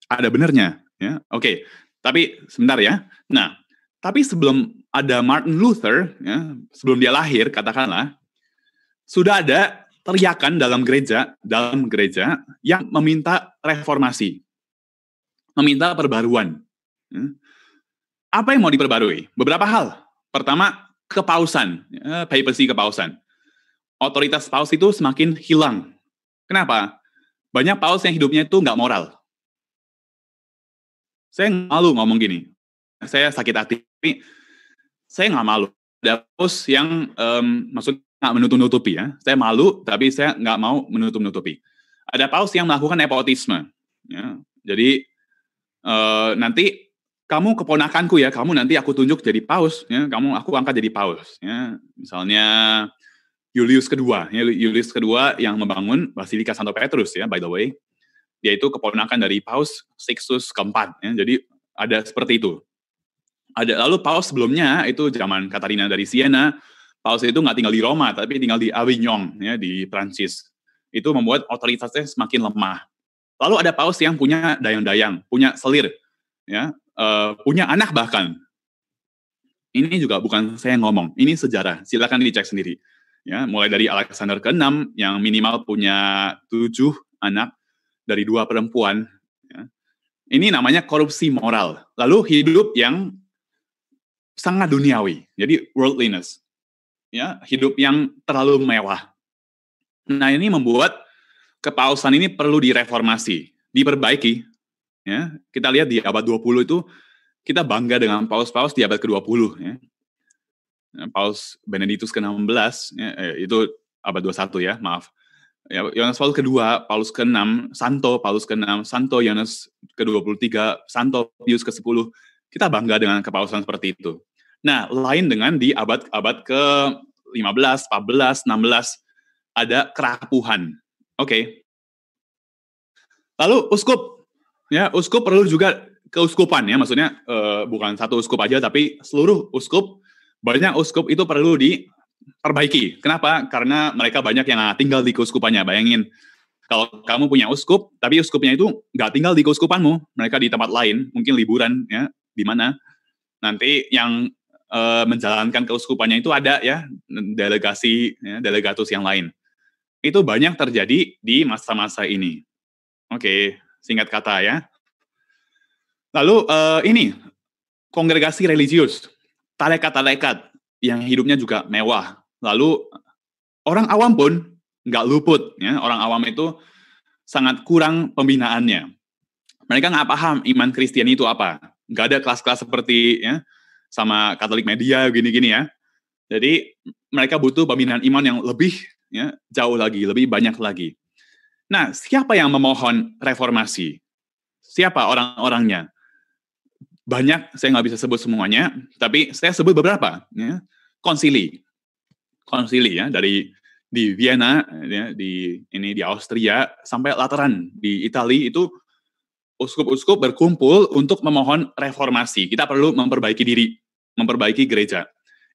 Ada benernya, ya. Oke, okay. tapi sebentar ya. Nah, tapi sebelum ada Martin Luther, ya, sebelum dia lahir, katakanlah, sudah ada teriakan dalam gereja, dalam gereja yang meminta reformasi, meminta perbaruan. Ya. Apa yang mau diperbarui? Beberapa hal. Pertama, kepausan, ya, papacy kepausan. Otoritas paus itu semakin hilang. Kenapa? Banyak paus yang hidupnya itu nggak moral. Saya malu ngomong gini. Saya sakit hati tapi saya nggak malu ada post yang um, maksud nggak menutup nutupi ya saya malu tapi saya nggak mau menutup nutupi ada paus yang melakukan nepotisme ya. jadi uh, nanti kamu keponakanku ya kamu nanti aku tunjuk jadi paus ya kamu aku angkat jadi paus ya misalnya Julius kedua ya Julius kedua yang membangun Basilika Santo Petrus ya by the way dia itu keponakan dari paus Sixtus keempat ya jadi ada seperti itu ada lalu Paus sebelumnya itu zaman Katarina dari Siena, Paus itu nggak tinggal di Roma tapi tinggal di Avignon ya di Prancis. Itu membuat otoritasnya semakin lemah. Lalu ada Paus yang punya dayang-dayang, punya selir, ya, uh, punya anak bahkan. Ini juga bukan saya ngomong, ini sejarah. Silakan dicek sendiri. Ya, mulai dari Alexander ke-6 yang minimal punya tujuh anak dari dua perempuan. Ya. Ini namanya korupsi moral. Lalu hidup yang sangat duniawi. Jadi worldliness. Ya, hidup yang terlalu mewah. Nah, ini membuat kepausan ini perlu direformasi, diperbaiki. Ya, kita lihat di abad 20 itu kita bangga dengan paus-paus di abad ke-20 ya. Nah, Paus Benediktus ke-16 ya, eh, itu abad 21 ya, maaf. Ya, Yohanes Paulus kedua, Paulus ke-6, Santo Paulus ke-6, Santo Yohanes ke-23, Santo Pius ke-10, kita bangga dengan kepausan seperti itu. Nah, lain dengan di abad-abad ke 15, 14, 16 ada kerapuhan. Oke. Okay. Lalu uskup. Ya, uskup perlu juga keuskupan ya, maksudnya uh, bukan satu uskup aja tapi seluruh uskup banyak uskup itu perlu diperbaiki. Kenapa? Karena mereka banyak yang tinggal di keuskupannya. Bayangin, kalau kamu punya uskup, tapi uskupnya itu nggak tinggal di keuskupanmu, mereka di tempat lain, mungkin liburan, ya di mana nanti yang uh, menjalankan keuskupannya itu ada ya delegasi ya, delegatus yang lain. Itu banyak terjadi di masa-masa ini. Oke, singkat kata ya. Lalu uh, ini kongregasi religius, talekat-talekat yang hidupnya juga mewah. Lalu orang awam pun nggak luput ya orang awam itu sangat kurang pembinaannya mereka nggak paham iman Kristen itu apa nggak ada kelas-kelas seperti ya sama Katolik media gini-gini ya. Jadi mereka butuh pembinaan iman yang lebih ya jauh lagi, lebih banyak lagi. Nah, siapa yang memohon reformasi? Siapa orang-orangnya? Banyak, saya nggak bisa sebut semuanya, tapi saya sebut beberapa. Ya. Konsili, konsili ya dari di Vienna, ya, di ini di Austria sampai Lateran di Italia itu uskup-uskup berkumpul untuk memohon reformasi. Kita perlu memperbaiki diri, memperbaiki gereja.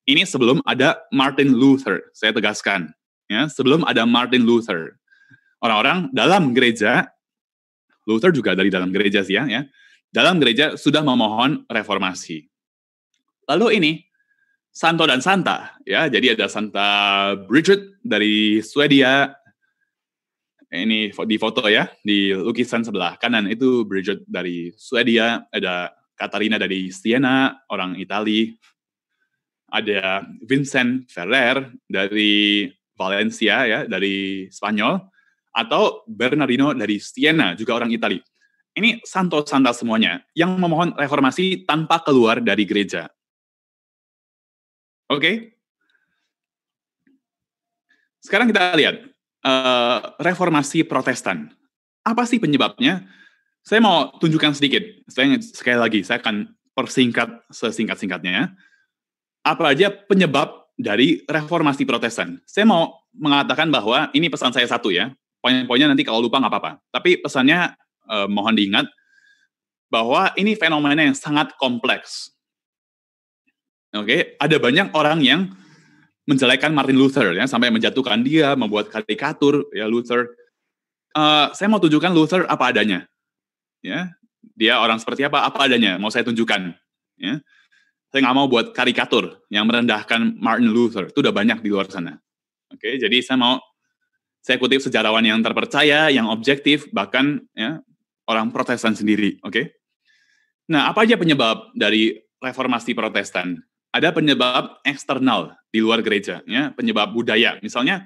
Ini sebelum ada Martin Luther, saya tegaskan. Ya, sebelum ada Martin Luther. Orang-orang dalam gereja, Luther juga dari dalam gereja sih ya, ya. Dalam gereja sudah memohon reformasi. Lalu ini Santo dan Santa, ya. Jadi ada Santa Bridget dari Swedia, Eh, ini di foto ya, di lukisan sebelah kanan itu Bridget dari Swedia, ada Katarina dari Siena, orang Itali, ada Vincent Ferrer dari Valencia ya, dari Spanyol, atau Bernardino dari Siena, juga orang Itali. Ini santo-santa semuanya yang memohon reformasi tanpa keluar dari gereja. Oke? Okay? Sekarang kita lihat Eh, reformasi Protestan. Apa sih penyebabnya? Saya mau tunjukkan sedikit. Saya sekali lagi saya akan persingkat sesingkat-singkatnya ya. Apa aja penyebab dari reformasi Protestan? Saya mau mengatakan bahwa ini pesan saya satu ya. Poin-poinnya nanti kalau lupa nggak apa-apa. Tapi pesannya eh, mohon diingat bahwa ini fenomena yang sangat kompleks. Oke, ada banyak orang yang menjelekan Martin Luther ya sampai menjatuhkan dia, membuat karikatur ya Luther. Uh, saya mau tunjukkan Luther apa adanya. Ya, dia orang seperti apa apa adanya mau saya tunjukkan. Ya. Saya nggak mau buat karikatur yang merendahkan Martin Luther. Itu udah banyak di luar sana. Oke, jadi saya mau saya kutip sejarawan yang terpercaya, yang objektif, bahkan ya orang Protestan sendiri. Oke. Nah, apa aja penyebab dari reformasi Protestan? ada penyebab eksternal di luar gereja, ya, penyebab budaya. Misalnya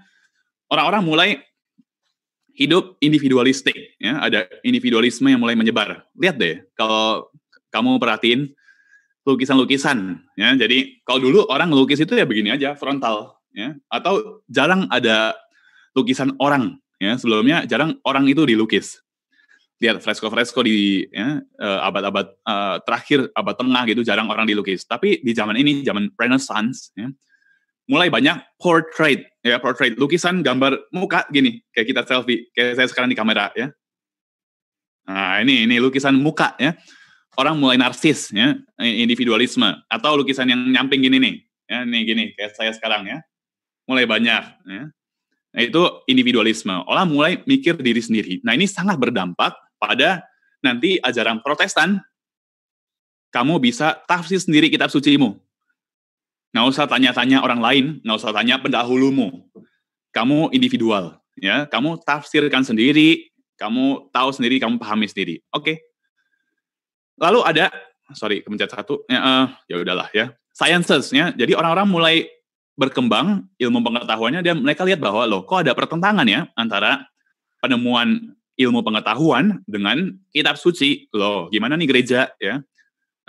orang-orang mulai hidup individualistik, ya, ada individualisme yang mulai menyebar. Lihat deh, kalau kamu perhatiin lukisan-lukisan, ya, jadi kalau dulu orang melukis itu ya begini aja, frontal, ya, atau jarang ada lukisan orang, ya, sebelumnya jarang orang itu dilukis lihat fresco-fresco di abad ya, eh, abad-abad uh, terakhir abad tengah gitu jarang orang dilukis tapi di zaman ini zaman Renaissance ya, mulai banyak portrait ya portrait lukisan gambar muka gini kayak kita selfie kayak saya sekarang di kamera ya nah ini ini lukisan muka ya orang mulai narsis ya individualisme atau lukisan yang nyamping gini nih ya nih gini kayak saya sekarang ya mulai banyak ya Nah, itu individualisme. Orang mulai mikir diri sendiri. Nah, ini sangat berdampak pada nanti ajaran protestan. Kamu bisa tafsir sendiri kitab sucimu. Nggak usah tanya-tanya orang lain, nggak usah tanya pendahulumu. Kamu individual. ya. Kamu tafsirkan sendiri, kamu tahu sendiri, kamu pahami sendiri. Oke. Okay. Lalu ada, sorry, kemencet satu, ya, uh, ya udahlah ya. Sciences, ya. Jadi orang-orang mulai berkembang ilmu pengetahuannya dan mereka lihat bahwa loh kok ada pertentangan ya antara penemuan ilmu pengetahuan dengan kitab suci loh gimana nih gereja ya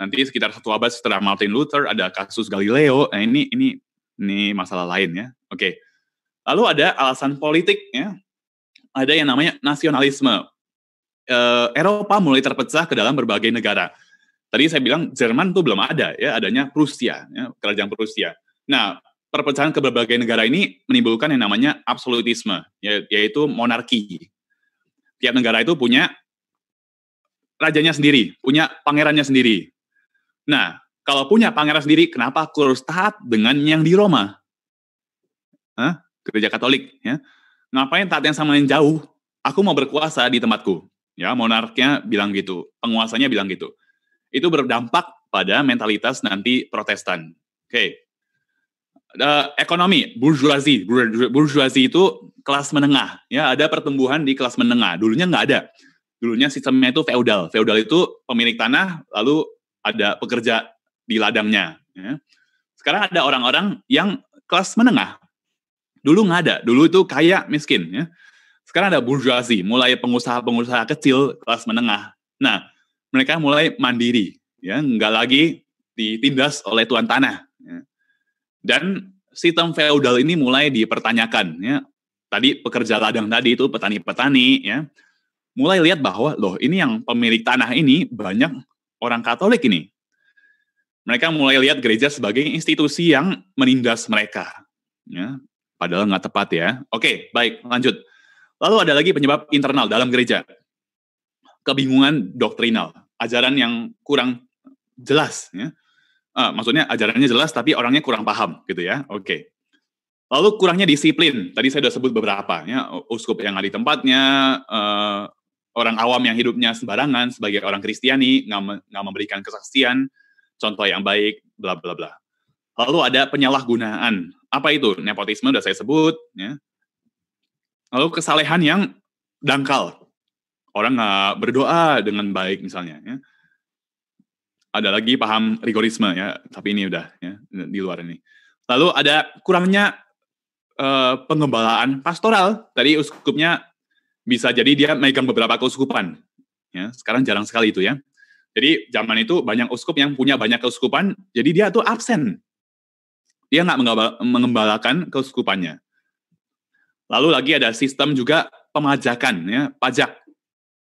nanti sekitar satu abad setelah Martin Luther ada kasus Galileo nah ini ini ini masalah lain ya oke lalu ada alasan politik ya ada yang namanya nasionalisme e, Eropa mulai terpecah ke dalam berbagai negara tadi saya bilang Jerman tuh belum ada ya adanya Prusia ya, kerajaan Prusia nah perpecahan ke berbagai negara ini menimbulkan yang namanya absolutisme, ya, yaitu monarki. Tiap negara itu punya rajanya sendiri, punya pangerannya sendiri. Nah, kalau punya pangeran sendiri, kenapa aku harus taat dengan yang di Roma? Hah? Gereja Katolik, ya. Ngapain taat yang sama yang jauh? Aku mau berkuasa di tempatku. Ya, monarknya bilang gitu, penguasanya bilang gitu. Itu berdampak pada mentalitas nanti protestan. Oke, okay uh, ekonomi bourgeoisie bourgeoisie itu kelas menengah ya ada pertumbuhan di kelas menengah dulunya nggak ada dulunya sistemnya itu feodal feodal itu pemilik tanah lalu ada pekerja di ladangnya ya. sekarang ada orang-orang yang kelas menengah dulu nggak ada dulu itu kaya miskin ya sekarang ada bourgeoisie mulai pengusaha-pengusaha kecil kelas menengah nah mereka mulai mandiri ya nggak lagi ditindas oleh tuan tanah dan sistem feodal ini mulai dipertanyakan. Ya. Tadi pekerja ladang tadi itu petani-petani, ya mulai lihat bahwa loh ini yang pemilik tanah ini banyak orang Katolik ini. Mereka mulai lihat gereja sebagai institusi yang menindas mereka. Ya, padahal nggak tepat ya. Oke, baik lanjut. Lalu ada lagi penyebab internal dalam gereja. Kebingungan doktrinal, ajaran yang kurang jelas. Ya. Uh, maksudnya ajarannya jelas tapi orangnya kurang paham gitu ya. Oke. Okay. Lalu kurangnya disiplin. Tadi saya sudah sebut beberapa ya, uskup yang ada di tempatnya, uh, orang awam yang hidupnya sembarangan sebagai orang Kristiani nggak me memberikan kesaksian, contoh yang baik, bla bla bla. Lalu ada penyalahgunaan. Apa itu? Nepotisme sudah saya sebut ya. Lalu kesalehan yang dangkal. Orang nggak berdoa dengan baik misalnya ya ada lagi paham rigorisme ya, tapi ini udah ya, di luar ini. Lalu ada kurangnya uh, pengembalaan pastoral. Tadi uskupnya bisa jadi dia naikkan beberapa keuskupan. Ya, sekarang jarang sekali itu ya. Jadi zaman itu banyak uskup yang punya banyak keuskupan, jadi dia tuh absen. Dia nggak mengembalakan keuskupannya. Lalu lagi ada sistem juga pemajakan ya, pajak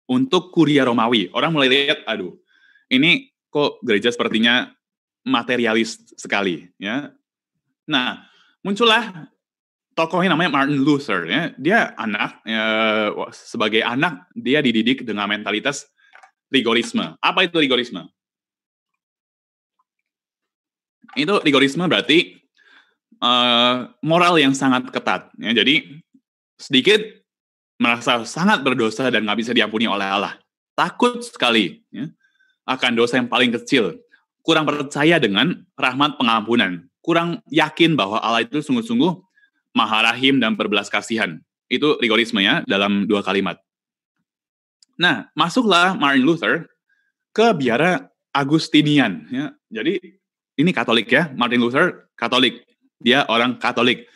untuk kuria Romawi. Orang mulai lihat, aduh, ini kok gereja sepertinya materialis sekali ya. Nah, muncullah tokoh yang namanya Martin Luther ya. Dia anak ya, sebagai anak dia dididik dengan mentalitas rigorisme. Apa itu rigorisme? Itu rigorisme berarti uh, moral yang sangat ketat ya. Jadi sedikit merasa sangat berdosa dan nggak bisa diampuni oleh Allah. Takut sekali ya akan dosa yang paling kecil, kurang percaya dengan rahmat pengampunan, kurang yakin bahwa Allah itu sungguh-sungguh maha rahim dan berbelas kasihan. Itu rigorismenya dalam dua kalimat. Nah, masuklah Martin Luther ke biara Agustinian. Ya. Jadi ini Katolik ya, Martin Luther Katolik. Dia orang Katolik.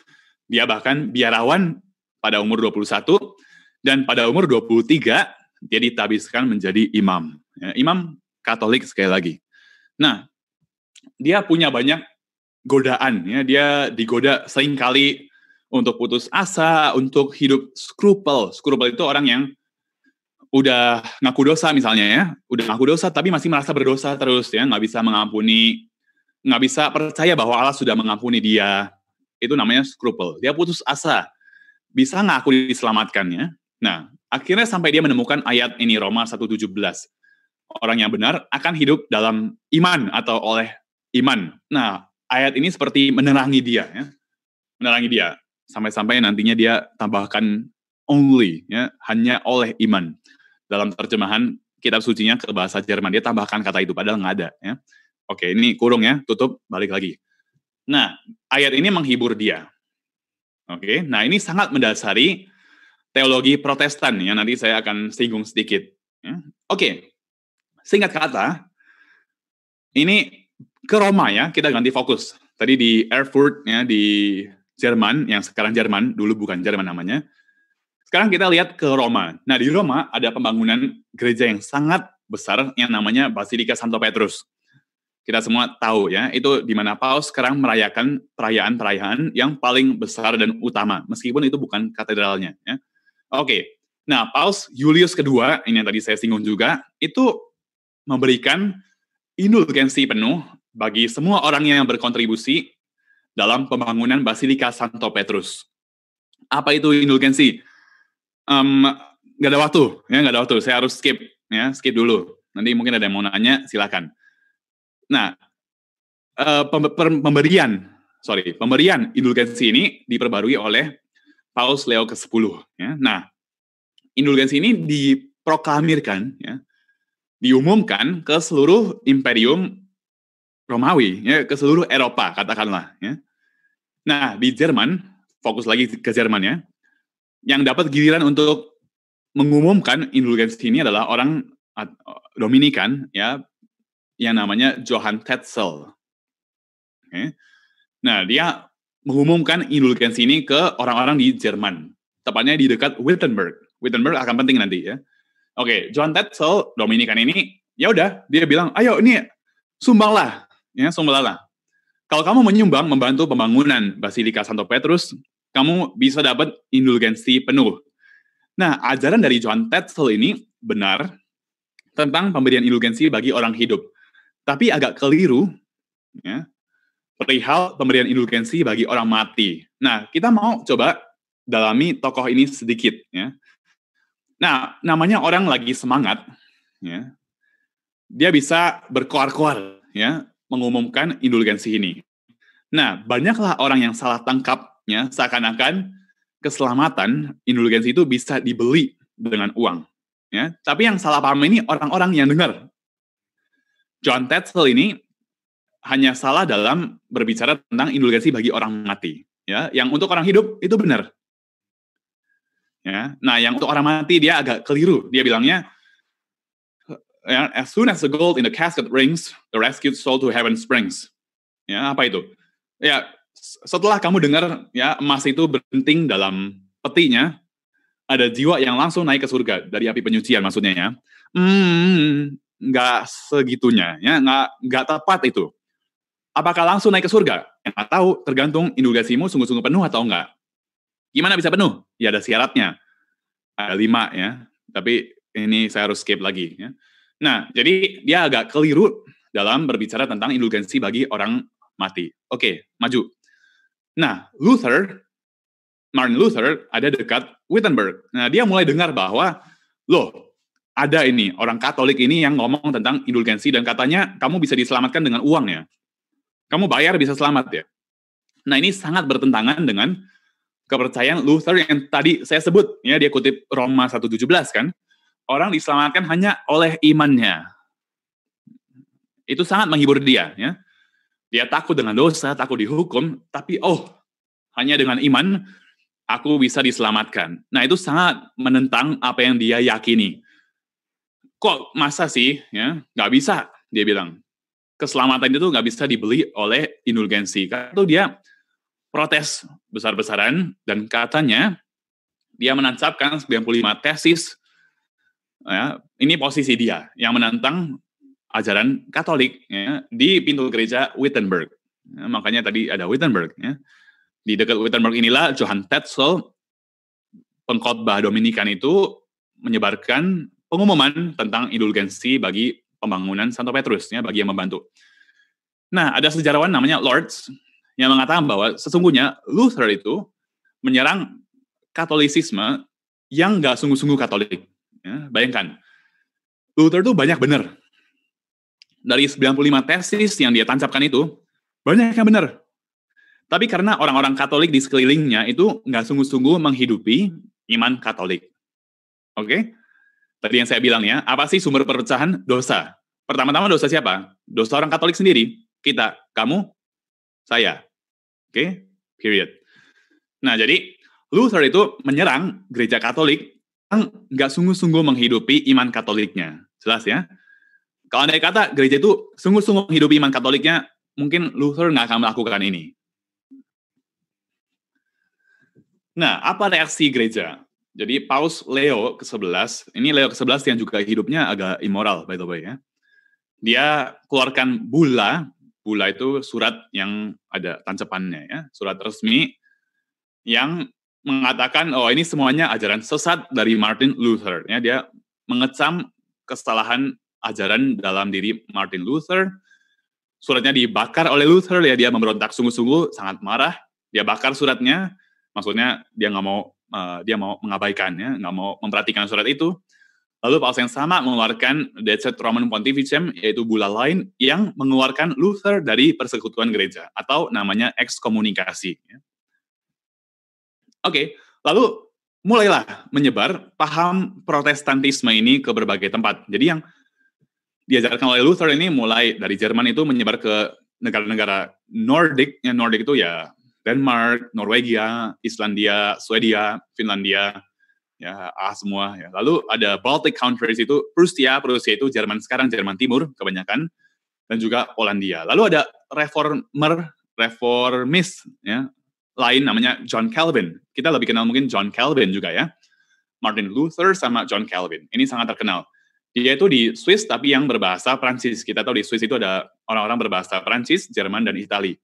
Dia bahkan biarawan pada umur 21 dan pada umur 23 dia ditabiskan menjadi imam. Ya, imam Katolik sekali lagi. Nah, dia punya banyak godaan ya, dia digoda seringkali untuk putus asa, untuk hidup skrupel. Skrupel itu orang yang udah ngaku dosa misalnya ya, udah ngaku dosa tapi masih merasa berdosa terus ya, nggak bisa mengampuni, nggak bisa percaya bahwa Allah sudah mengampuni dia. Itu namanya skrupel. Dia putus asa. Bisa nggak aku diselamatkan ya? Nah, akhirnya sampai dia menemukan ayat ini Roma 117 orang yang benar akan hidup dalam iman atau oleh iman. Nah, ayat ini seperti menerangi dia, ya. menerangi dia sampai-sampai nantinya dia tambahkan only, ya, hanya oleh iman. Dalam terjemahan kitab sucinya ke bahasa Jerman dia tambahkan kata itu padahal nggak ada, ya. Oke, ini kurung ya, tutup, balik lagi. Nah, ayat ini menghibur dia. Oke, nah ini sangat mendasari teologi Protestan yang nanti saya akan singgung sedikit. Ya. Oke, Singkat kata, ini ke Roma ya, kita ganti fokus. Tadi di Erfurt ya di Jerman, yang sekarang Jerman, dulu bukan Jerman namanya. Sekarang kita lihat ke Roma. Nah, di Roma ada pembangunan gereja yang sangat besar yang namanya Basilika Santo Petrus. Kita semua tahu ya, itu di mana Paus sekarang merayakan perayaan-perayaan yang paling besar dan utama, meskipun itu bukan katedralnya. Ya. Oke, nah Paus Julius kedua, ini yang tadi saya singgung juga, itu memberikan indulgensi penuh bagi semua orang yang berkontribusi dalam pembangunan Basilika Santo Petrus. Apa itu indulgensi? Um, gak ada waktu, ya gak ada waktu. Saya harus skip, ya skip dulu. Nanti mungkin ada yang mau nanya, silakan. Nah, eh, pemberian, sorry, pemberian indulgensi ini diperbarui oleh Paus Leo ke-10. Ya. Nah, indulgensi ini diproklamirkan ya, diumumkan ke seluruh imperium Romawi, ya, ke seluruh Eropa katakanlah. Ya. Nah di Jerman, fokus lagi ke Jerman ya, yang dapat giliran untuk mengumumkan indulgensi ini adalah orang Dominikan ya, yang namanya Johann Tetzel. Okay. Nah dia mengumumkan indulgensi ini ke orang-orang di Jerman, tepatnya di dekat Wittenberg. Wittenberg akan penting nanti ya. Oke, okay, John Tetzel Dominikan ini ya udah dia bilang, "Ayo ini sumbanglah." Ya, sumbanglah. Kalau kamu menyumbang membantu pembangunan Basilika Santo Petrus, kamu bisa dapat indulgensi penuh. Nah, ajaran dari John Tetzel ini benar tentang pemberian indulgensi bagi orang hidup. Tapi agak keliru ya, perihal pemberian indulgensi bagi orang mati. Nah, kita mau coba dalami tokoh ini sedikit ya. Nah, namanya orang lagi semangat, ya, dia bisa berkoar-koar, ya, mengumumkan indulgensi ini. Nah, banyaklah orang yang salah tangkap, ya, seakan-akan keselamatan indulgensi itu bisa dibeli dengan uang, ya. Tapi yang salah paham ini orang-orang yang dengar. John Tetzel ini hanya salah dalam berbicara tentang indulgensi bagi orang mati, ya. Yang untuk orang hidup itu benar, Ya. Nah, yang untuk orang mati dia agak keliru. Dia bilangnya ya, as soon as the gold in the casket rings, the rescued soul to heaven springs. Ya, apa itu? Ya, setelah kamu dengar ya emas itu berhenting dalam petinya, ada jiwa yang langsung naik ke surga dari api penyucian maksudnya ya. Hmm, nggak segitunya ya, nggak nggak tepat itu. Apakah langsung naik ke surga? Nggak tahu, tergantung indulgasimu sungguh-sungguh penuh atau enggak. Gimana bisa penuh? Ya ada syaratnya. Ada lima ya. Tapi ini saya harus skip lagi. Ya. Nah, jadi dia agak keliru dalam berbicara tentang indulgensi bagi orang mati. Oke, maju. Nah, Luther, Martin Luther ada dekat Wittenberg. Nah, dia mulai dengar bahwa, loh, ada ini, orang Katolik ini yang ngomong tentang indulgensi dan katanya kamu bisa diselamatkan dengan uangnya Kamu bayar bisa selamat ya. Nah, ini sangat bertentangan dengan kepercayaan Luther yang tadi saya sebut ya dia kutip Roma 117 kan orang diselamatkan hanya oleh imannya itu sangat menghibur dia ya dia takut dengan dosa takut dihukum tapi oh hanya dengan iman aku bisa diselamatkan nah itu sangat menentang apa yang dia yakini kok masa sih ya nggak bisa dia bilang keselamatan itu nggak bisa dibeli oleh indulgensi karena itu dia protes besar-besaran dan katanya dia menancapkan 95 tesis ya, ini posisi dia yang menantang ajaran Katolik ya, di pintu gereja Wittenberg. Ya, makanya tadi ada Wittenberg ya. Di dekat Wittenberg inilah Johann Tetzel pengkhotbah Dominikan itu menyebarkan pengumuman tentang indulgensi bagi pembangunan Santo Petrus ya bagi yang membantu. Nah, ada sejarawan namanya Lords yang mengatakan bahwa sesungguhnya Luther itu menyerang Katolisisme yang nggak sungguh-sungguh Katolik. Ya, bayangkan, Luther itu banyak benar. Dari 95 tesis yang dia tancapkan itu, banyak yang benar. Tapi karena orang-orang Katolik di sekelilingnya itu nggak sungguh-sungguh menghidupi iman Katolik. Oke? Okay? Tadi yang saya bilang ya, apa sih sumber perpecahan? Dosa. Pertama-tama dosa siapa? Dosa orang Katolik sendiri. Kita, kamu, saya okay? period. Nah, jadi Luther itu menyerang gereja Katolik yang nggak sungguh-sungguh menghidupi iman Katoliknya. Jelas ya? Kalau andai kata gereja itu sungguh-sungguh menghidupi iman Katoliknya, mungkin Luther nggak akan melakukan ini. Nah, apa reaksi gereja? Jadi Paus Leo ke-11, ini Leo ke-11 yang juga hidupnya agak immoral by the way ya. Dia keluarkan bula bula itu surat yang ada tancapannya ya, surat resmi yang mengatakan oh ini semuanya ajaran sesat dari Martin Luther ya dia mengecam kesalahan ajaran dalam diri Martin Luther. Suratnya dibakar oleh Luther ya dia memberontak sungguh-sungguh sangat marah dia bakar suratnya maksudnya dia nggak mau uh, dia mau mengabaikannya nggak mau memperhatikan surat itu Lalu paus yang sama mengeluarkan Decet Roman Pontificem, yaitu bula lain yang mengeluarkan Luther dari persekutuan gereja, atau namanya ekskomunikasi. Oke, lalu mulailah menyebar paham protestantisme ini ke berbagai tempat. Jadi yang diajarkan oleh Luther ini mulai dari Jerman itu menyebar ke negara-negara Nordic, yang Nordic itu ya Denmark, Norwegia, Islandia, Swedia, Finlandia, ya A semua ya. Lalu ada Baltic countries itu Prusia Prusia itu Jerman sekarang Jerman Timur kebanyakan dan juga Polandia. Lalu ada reformer, reformis ya. Lain namanya John Calvin. Kita lebih kenal mungkin John Calvin juga ya. Martin Luther sama John Calvin. Ini sangat terkenal. Dia itu di Swiss tapi yang berbahasa Prancis. Kita tahu di Swiss itu ada orang-orang berbahasa Prancis, Jerman dan Itali.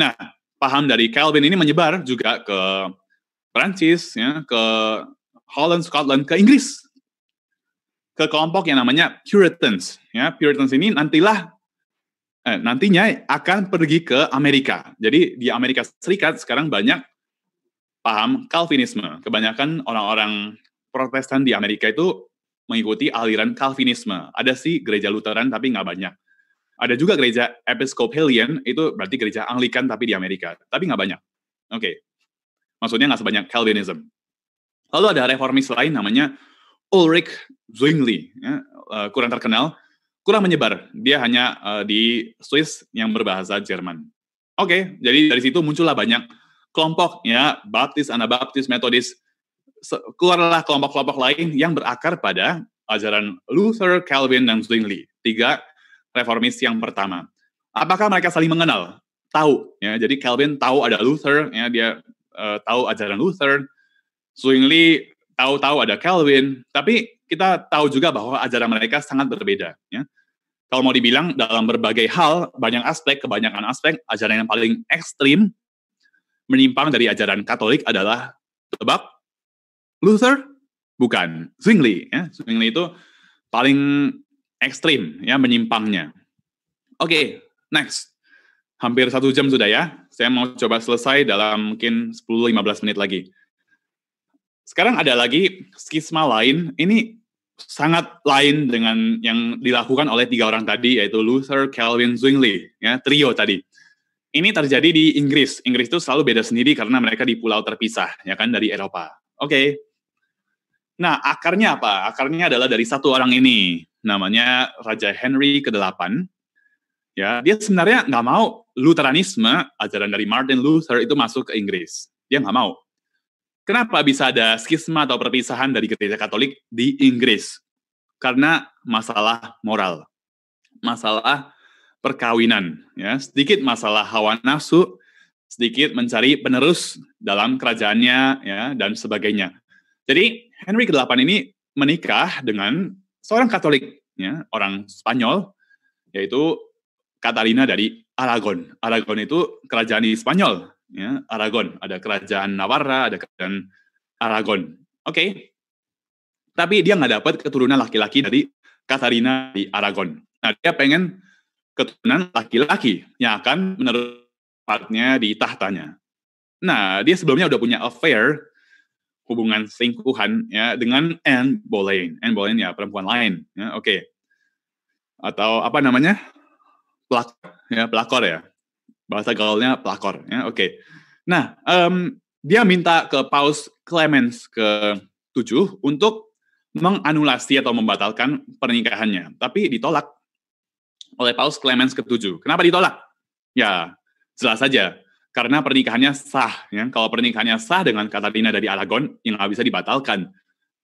Nah, paham dari Calvin ini menyebar juga ke Prancis ya, ke Holland, Scotland ke Inggris ke kelompok yang namanya Puritans. Ya, Puritans ini nantilah eh, nantinya akan pergi ke Amerika. Jadi di Amerika Serikat sekarang banyak paham Calvinisme. Kebanyakan orang-orang Protestan di Amerika itu mengikuti aliran Calvinisme. Ada sih gereja Lutheran tapi nggak banyak. Ada juga gereja Episcopalian, itu berarti gereja Anglikan tapi di Amerika. Tapi nggak banyak. Oke. Okay. Maksudnya nggak sebanyak Calvinism. Lalu ada reformis lain namanya Ulrich Zwingli, ya, eh, kurang terkenal, kurang menyebar. Dia hanya uh, di Swiss yang berbahasa Jerman. Oke, okay, jadi dari situ muncullah banyak kelompok ya, Baptis, Anabaptis, Metodis, keluarlah kelompok-kelompok lain yang berakar pada ajaran Luther, Calvin, dan Zwingli. Tiga reformis yang pertama. Apakah mereka saling mengenal? Tahu ya. Jadi Calvin tahu ada Luther, ya dia uh, tahu ajaran Luther. Zwingli tahu-tahu ada Calvin, tapi kita tahu juga bahwa ajaran mereka sangat berbeda. Ya. Kalau mau dibilang dalam berbagai hal, banyak aspek, kebanyakan aspek, ajaran yang paling ekstrim menyimpang dari ajaran Katolik adalah tebak Luther bukan Zwingli. Ya. Zwingli itu paling ekstrim ya menyimpangnya. Oke, okay, next. Hampir satu jam sudah ya. Saya mau coba selesai dalam mungkin 10-15 menit lagi. Sekarang ada lagi skisma lain. Ini sangat lain dengan yang dilakukan oleh tiga orang tadi yaitu Luther, Calvin, Zwingli, ya, trio tadi. Ini terjadi di Inggris. Inggris itu selalu beda sendiri karena mereka di pulau terpisah, ya kan dari Eropa. Oke. Okay. Nah, akarnya apa? Akarnya adalah dari satu orang ini, namanya Raja Henry ke-8. Ya, dia sebenarnya nggak mau Lutheranisme, ajaran dari Martin Luther itu masuk ke Inggris. Dia nggak mau. Kenapa bisa ada skisma atau perpisahan dari gereja Katolik di Inggris? Karena masalah moral, masalah perkawinan, ya sedikit masalah hawa nafsu, sedikit mencari penerus dalam kerajaannya, ya dan sebagainya. Jadi Henry ke-8 ini menikah dengan seorang Katolik, ya orang Spanyol, yaitu Catalina dari Aragon. Aragon itu kerajaan di Spanyol, ya, Aragon, ada kerajaan Navarra, ada kerajaan Aragon. Oke. Okay. Tapi dia nggak dapat keturunan laki-laki dari Katarina di Aragon. Nah, dia pengen keturunan laki-laki yang akan partnya di tahtanya. Nah, dia sebelumnya udah punya affair hubungan selingkuhan ya dengan Anne Boleyn. Anne Boleyn ya perempuan lain, ya, oke. Okay. Atau apa namanya? Pelak ya, pelakor ya bahasa gaulnya pelakor ya oke okay. nah um, dia minta ke Paus Clemens ke tujuh untuk menganulasi atau membatalkan pernikahannya tapi ditolak oleh Paus Clemens ke tujuh kenapa ditolak ya jelas saja karena pernikahannya sah ya kalau pernikahannya sah dengan Katarina dari Aragon yang nggak bisa dibatalkan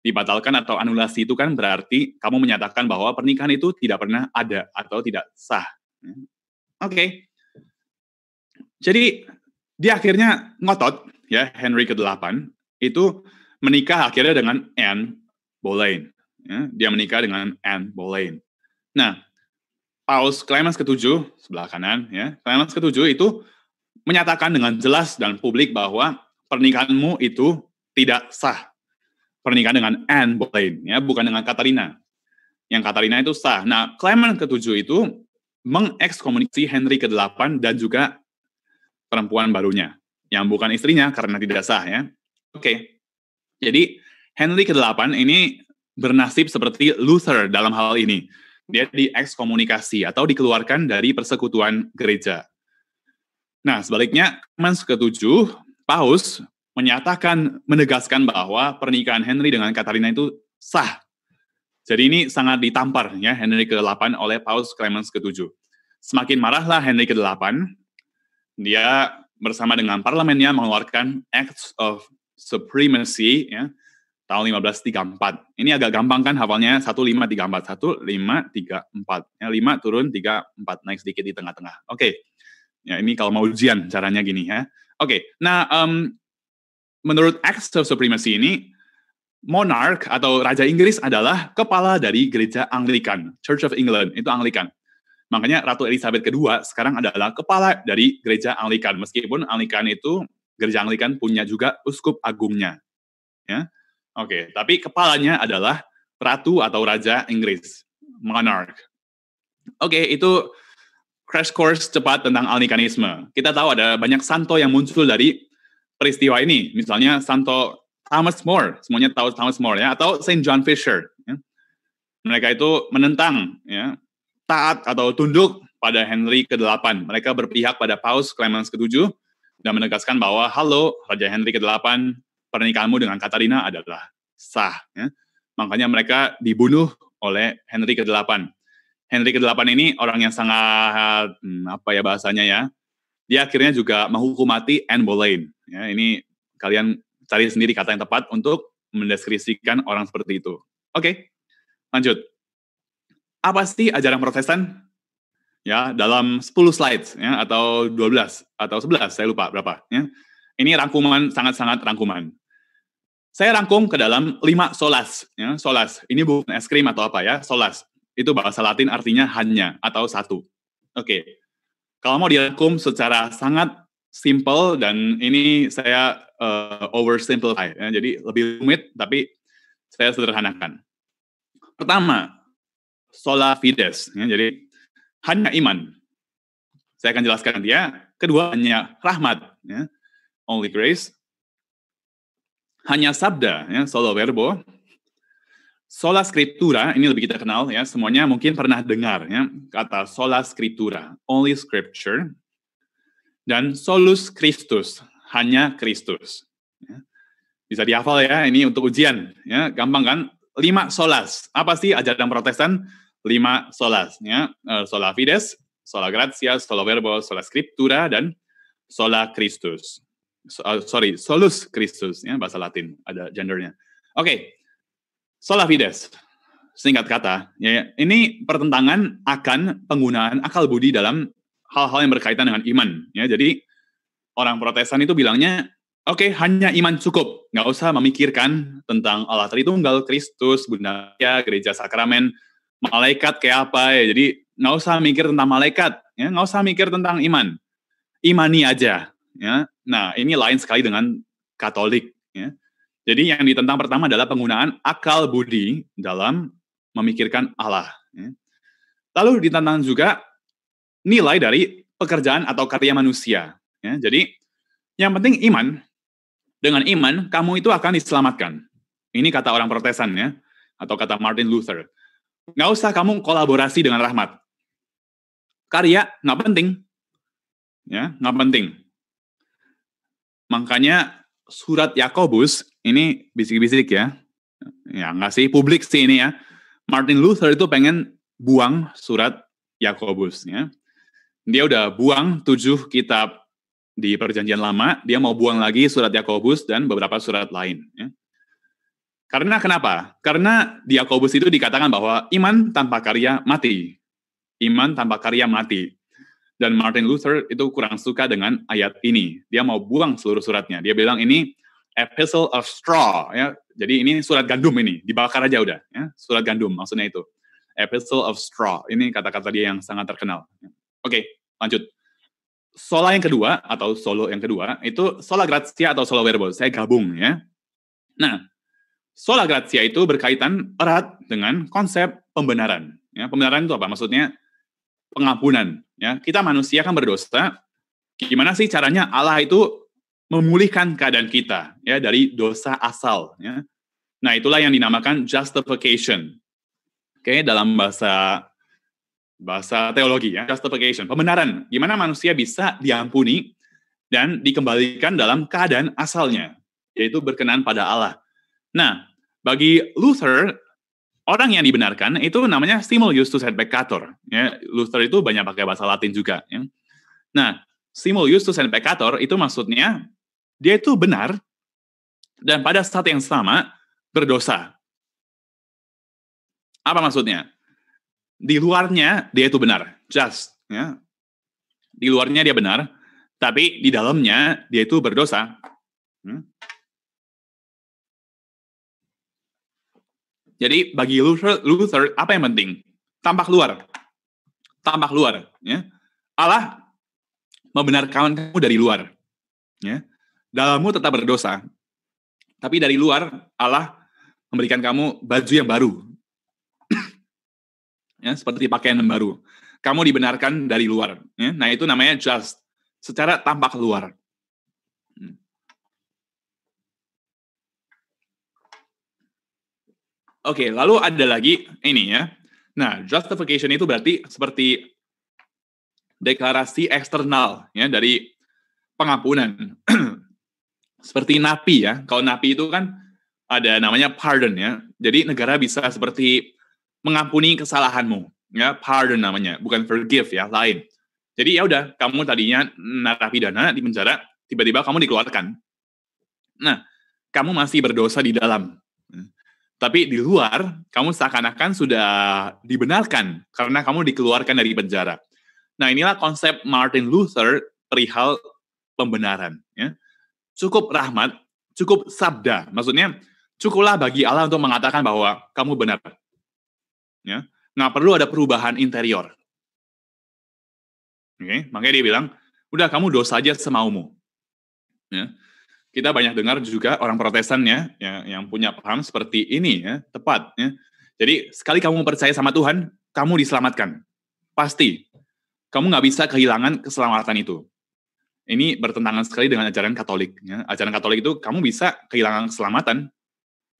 dibatalkan atau anulasi itu kan berarti kamu menyatakan bahwa pernikahan itu tidak pernah ada atau tidak sah ya. oke okay. Jadi dia akhirnya ngotot ya Henry ke-8 itu menikah akhirnya dengan Anne Boleyn. Ya, dia menikah dengan Anne Boleyn. Nah, Paus Clemens ke-7 sebelah kanan ya. Clemens ke-7 itu menyatakan dengan jelas dan publik bahwa pernikahanmu itu tidak sah. Pernikahan dengan Anne Boleyn ya, bukan dengan Katarina. Yang Katarina itu sah. Nah, Clement ke-7 itu mengekskomunikasi Henry ke-8 dan juga perempuan barunya, yang bukan istrinya karena tidak sah ya. Oke, okay. jadi Henry ke-8 ini bernasib seperti Luther dalam hal ini. Dia diekskomunikasi atau dikeluarkan dari persekutuan gereja. Nah, sebaliknya, Mans ke-7, Paus menyatakan, menegaskan bahwa pernikahan Henry dengan Katarina itu sah. Jadi ini sangat ditampar ya Henry ke-8 oleh Paus Clemens ke-7. Semakin marahlah Henry ke-8 dia bersama dengan parlemennya mengeluarkan Acts of Supremacy ya, tahun 1534. Ini agak gampang kan hafalnya 1534 1534. Ya, 5 turun 34 naik sedikit di tengah-tengah. Oke. Okay. Ya ini kalau mau ujian caranya gini ya. Oke. Okay. Nah, um, menurut Acts of Supremacy ini monarch atau raja Inggris adalah kepala dari gereja Anglikan, Church of England, itu Anglikan. Makanya Ratu Elizabeth II sekarang adalah kepala dari gereja Anglikan, meskipun Anglikan itu gereja Anglikan punya juga uskup agungnya. Ya, oke. Okay. Tapi kepalanya adalah ratu atau raja Inggris, monarch. Oke, okay, itu crash course cepat tentang Anglikanisme. Kita tahu ada banyak santo yang muncul dari peristiwa ini. Misalnya santo Thomas More, semuanya tahu Thomas More ya, atau Saint John Fisher. Ya. Mereka itu menentang ya taat atau tunduk pada Henry ke-8. Mereka berpihak pada Paus Clemens ke-7 dan menegaskan bahwa halo Raja Henry ke-8 pernikahanmu dengan Katarina adalah sah. Ya. Makanya mereka dibunuh oleh Henry ke-8. Henry ke-8 ini orang yang sangat hmm, apa ya bahasanya ya. Dia akhirnya juga menghukum mati Anne Boleyn. Ya, ini kalian cari sendiri kata yang tepat untuk mendeskripsikan orang seperti itu. Oke, okay, lanjut apa sih ajaran Protestan? Ya, dalam 10 slides ya atau 12 atau 11, saya lupa berapa ya. Ini rangkuman sangat-sangat rangkuman. Saya rangkum ke dalam 5 solas ya, solas. Ini bukan es krim atau apa ya, solas. Itu bahasa Latin artinya hanya atau satu. Oke. Okay. Kalau mau dirangkum secara sangat simple dan ini saya uh, eh, oversimplify ya. Jadi lebih rumit tapi saya sederhanakan. Pertama, sola fides. Ya, jadi hanya iman. Saya akan jelaskan dia. Ya. Kedua hanya rahmat. Ya, only grace. Hanya sabda. Ya, solo verbo. Sola scriptura, ini lebih kita kenal ya, semuanya mungkin pernah dengar ya, kata sola scriptura, only scripture, dan solus Christus, hanya Kristus. Ya. Bisa dihafal ya, ini untuk ujian. Ya, gampang kan? Lima solas. Apa sih ajaran protestan? lima solasnya, ya. Eh, sola fides, sola gratia, sola verbo, sola scriptura, dan sola Christus. So, uh, sorry, solus Christus, ya, bahasa Latin, ada gendernya. Oke, okay. sola fides, singkat kata, ya, ya, ini pertentangan akan penggunaan akal budi dalam hal-hal yang berkaitan dengan iman. Ya, jadi orang Protestan itu bilangnya, oke okay, hanya iman cukup, nggak usah memikirkan tentang Allah Tritunggal, Kristus, Bunda, ya, Gereja Sakramen, malaikat kayak apa ya. Jadi nggak usah mikir tentang malaikat, ya nggak usah mikir tentang iman, imani aja. Ya. Nah ini lain sekali dengan Katolik. Ya. Jadi yang ditentang pertama adalah penggunaan akal budi dalam memikirkan Allah. Ya. Lalu ditentang juga nilai dari pekerjaan atau karya manusia. Ya. Jadi yang penting iman. Dengan iman kamu itu akan diselamatkan. Ini kata orang Protestan ya, atau kata Martin Luther. Nggak usah kamu kolaborasi dengan rahmat. Karya nggak penting. Ya, nggak penting. Makanya surat Yakobus ini bisik-bisik ya. Ya nggak sih, publik sih ini ya. Martin Luther itu pengen buang surat Yakobus ya. Dia udah buang tujuh kitab di Perjanjian Lama, dia mau buang lagi surat Yakobus dan beberapa surat lain. Ya. Karena kenapa? Karena di Yakobus itu dikatakan bahwa iman tanpa karya mati. Iman tanpa karya mati. Dan Martin Luther itu kurang suka dengan ayat ini. Dia mau buang seluruh suratnya. Dia bilang ini epistle of straw ya. Jadi ini surat gandum ini, dibakar aja udah ya. Surat gandum maksudnya itu. Epistle of straw. Ini kata-kata dia yang sangat terkenal. Oke, lanjut. Sola yang kedua atau solo yang kedua itu sola gratia atau solo verbo. Saya gabung ya. Nah, Sola gratia itu berkaitan erat dengan konsep pembenaran. Ya, pembenaran itu apa? Maksudnya pengampunan. Ya, kita manusia kan berdosa. Gimana sih caranya Allah itu memulihkan keadaan kita ya dari dosa asal. Ya. Nah itulah yang dinamakan justification. Oke, dalam bahasa bahasa teologi ya justification pembenaran. Gimana manusia bisa diampuni dan dikembalikan dalam keadaan asalnya yaitu berkenan pada Allah. Nah, bagi Luther, orang yang dibenarkan itu namanya stimulus justus et Ya, Luther itu banyak pakai bahasa Latin juga. Ya. Nah, stimulus justus et itu maksudnya dia itu benar dan pada saat yang sama berdosa. Apa maksudnya? Di luarnya dia itu benar, just. Ya. Di luarnya dia benar, tapi di dalamnya dia itu berdosa. Hmm. Jadi bagi loser, Luther apa yang penting? Tampak luar. Tampak luar, ya. Allah membenarkan kamu dari luar, ya. Dalammu tetap berdosa, tapi dari luar Allah memberikan kamu baju yang baru. ya, seperti pakaian yang baru. Kamu dibenarkan dari luar, ya. Nah, itu namanya just secara tampak luar. Oke, okay, lalu ada lagi ini ya. Nah, justification itu berarti seperti deklarasi eksternal ya dari pengampunan. seperti napi ya. Kalau napi itu kan ada namanya pardon ya. Jadi negara bisa seperti mengampuni kesalahanmu ya, pardon namanya, bukan forgive ya, lain. Jadi ya udah, kamu tadinya narapidana di penjara, tiba-tiba kamu dikeluarkan. Nah, kamu masih berdosa di dalam tapi di luar, kamu seakan-akan sudah dibenarkan karena kamu dikeluarkan dari penjara. Nah, inilah konsep Martin Luther perihal pembenaran. Ya. Cukup rahmat, cukup sabda. Maksudnya, cukuplah bagi Allah untuk mengatakan bahwa kamu benar. Ya. Nggak perlu ada perubahan interior. Oke, makanya dia bilang, udah kamu dosa aja semaumu. Ya kita banyak dengar juga orang Protestan ya yang, yang punya paham seperti ini ya, tepat ya. Jadi sekali kamu percaya sama Tuhan, kamu diselamatkan. Pasti. Kamu nggak bisa kehilangan keselamatan itu. Ini bertentangan sekali dengan ajaran Katolik. Ya. Ajaran Katolik itu kamu bisa kehilangan keselamatan,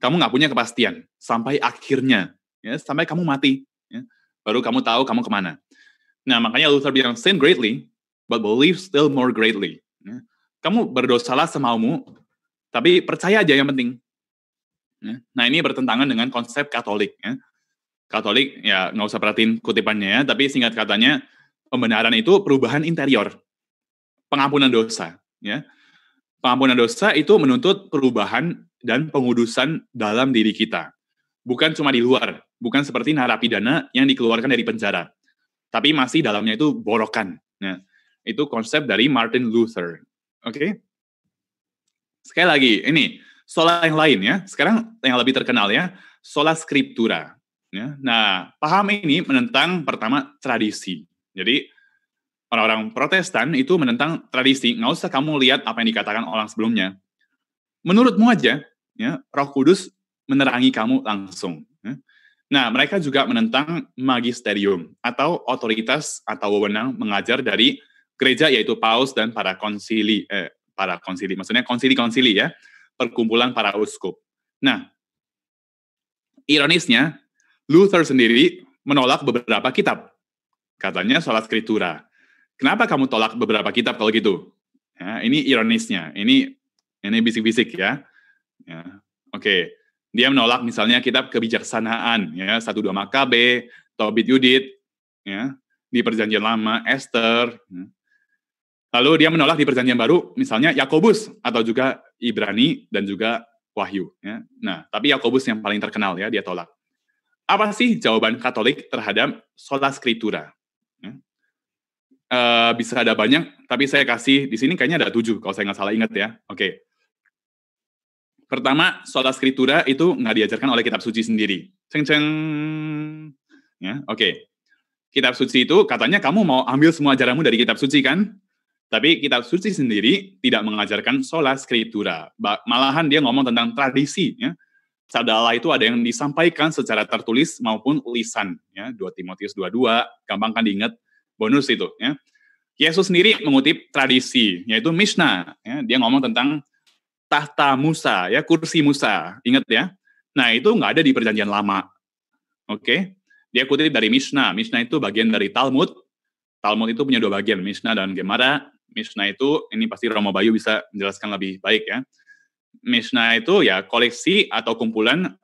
kamu nggak punya kepastian sampai akhirnya, ya, sampai kamu mati, ya, baru kamu tahu kamu kemana. Nah makanya Luther bilang sin greatly, but believe still more greatly kamu berdosa berdosalah semaumu, tapi percaya aja yang penting. Ya, nah ini bertentangan dengan konsep Katolik. Ya. Katolik ya nggak usah perhatiin kutipannya ya, tapi singkat katanya pembenaran itu perubahan interior, pengampunan dosa. Ya. Pengampunan dosa itu menuntut perubahan dan pengudusan dalam diri kita, bukan cuma di luar, bukan seperti narapidana yang dikeluarkan dari penjara, tapi masih dalamnya itu borokan. Ya. Itu konsep dari Martin Luther Oke. Okay? Sekali lagi, ini sola yang lain ya. Sekarang yang lebih terkenal ya, sola scriptura. Ya. Nah, paham ini menentang pertama tradisi. Jadi orang-orang Protestan itu menentang tradisi. Nggak usah kamu lihat apa yang dikatakan orang sebelumnya. Menurutmu aja, ya, Roh Kudus menerangi kamu langsung. Ya. Nah, mereka juga menentang magisterium atau otoritas atau wewenang mengajar dari gereja yaitu paus dan para konsili eh, para konsili maksudnya konsili konsili ya perkumpulan para uskup. Nah, ironisnya Luther sendiri menolak beberapa kitab. Katanya sholat skritura Kenapa kamu tolak beberapa kitab kalau gitu? Ya, ini ironisnya. Ini ini bisik-bisik ya. ya. Oke. Okay. Dia menolak misalnya kitab kebijaksanaan ya, satu dua Makabe, Tobit Yudit ya, di perjanjian lama Esther. Ya. Lalu dia menolak di perjanjian baru, misalnya Yakobus atau juga Ibrani dan juga Wahyu. Ya. Nah, tapi Yakobus yang paling terkenal ya, dia tolak. Apa sih jawaban Katolik terhadap sola scriptura? Ya. Uh, bisa ada banyak, tapi saya kasih di sini kayaknya ada tujuh, kalau saya nggak salah ingat ya. Oke. Pertama, sola scriptura itu nggak diajarkan oleh kitab suci sendiri. Ceng-ceng. Ya, oke. Kitab suci itu katanya kamu mau ambil semua ajaranmu dari kitab suci kan? Tapi kitab suci sendiri tidak mengajarkan sola scriptura. Malahan dia ngomong tentang tradisi. Ya. Sabda Allah itu ada yang disampaikan secara tertulis maupun lisan. Ya. 2 Timotius 22, gampang kan diingat bonus itu. Ya. Yesus sendiri mengutip tradisi, yaitu Mishnah. Ya. Dia ngomong tentang tahta Musa, ya kursi Musa. Ingat ya. Nah itu nggak ada di perjanjian lama. Oke. Dia kutip dari Mishnah. Mishnah itu bagian dari Talmud, Talmud itu punya dua bagian, Mishnah dan Gemara. Mishnah itu ini pasti Romo Bayu bisa menjelaskan lebih baik ya. Mishnah itu ya koleksi atau kumpulan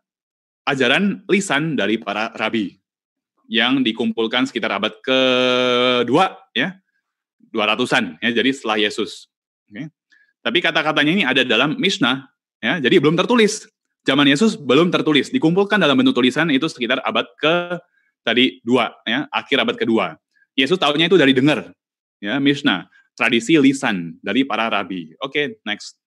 ajaran lisan dari para rabi yang dikumpulkan sekitar abad ke-2 ya. 200-an ya, jadi setelah Yesus. Okay. Tapi kata-katanya ini ada dalam Mishnah ya. Jadi belum tertulis. Zaman Yesus belum tertulis, dikumpulkan dalam bentuk tulisan itu sekitar abad ke tadi dua ya, akhir abad ke kedua. Yesus tahunya itu dari dengar ya Mishnah tradisi lisan dari para rabi. Oke, okay, next.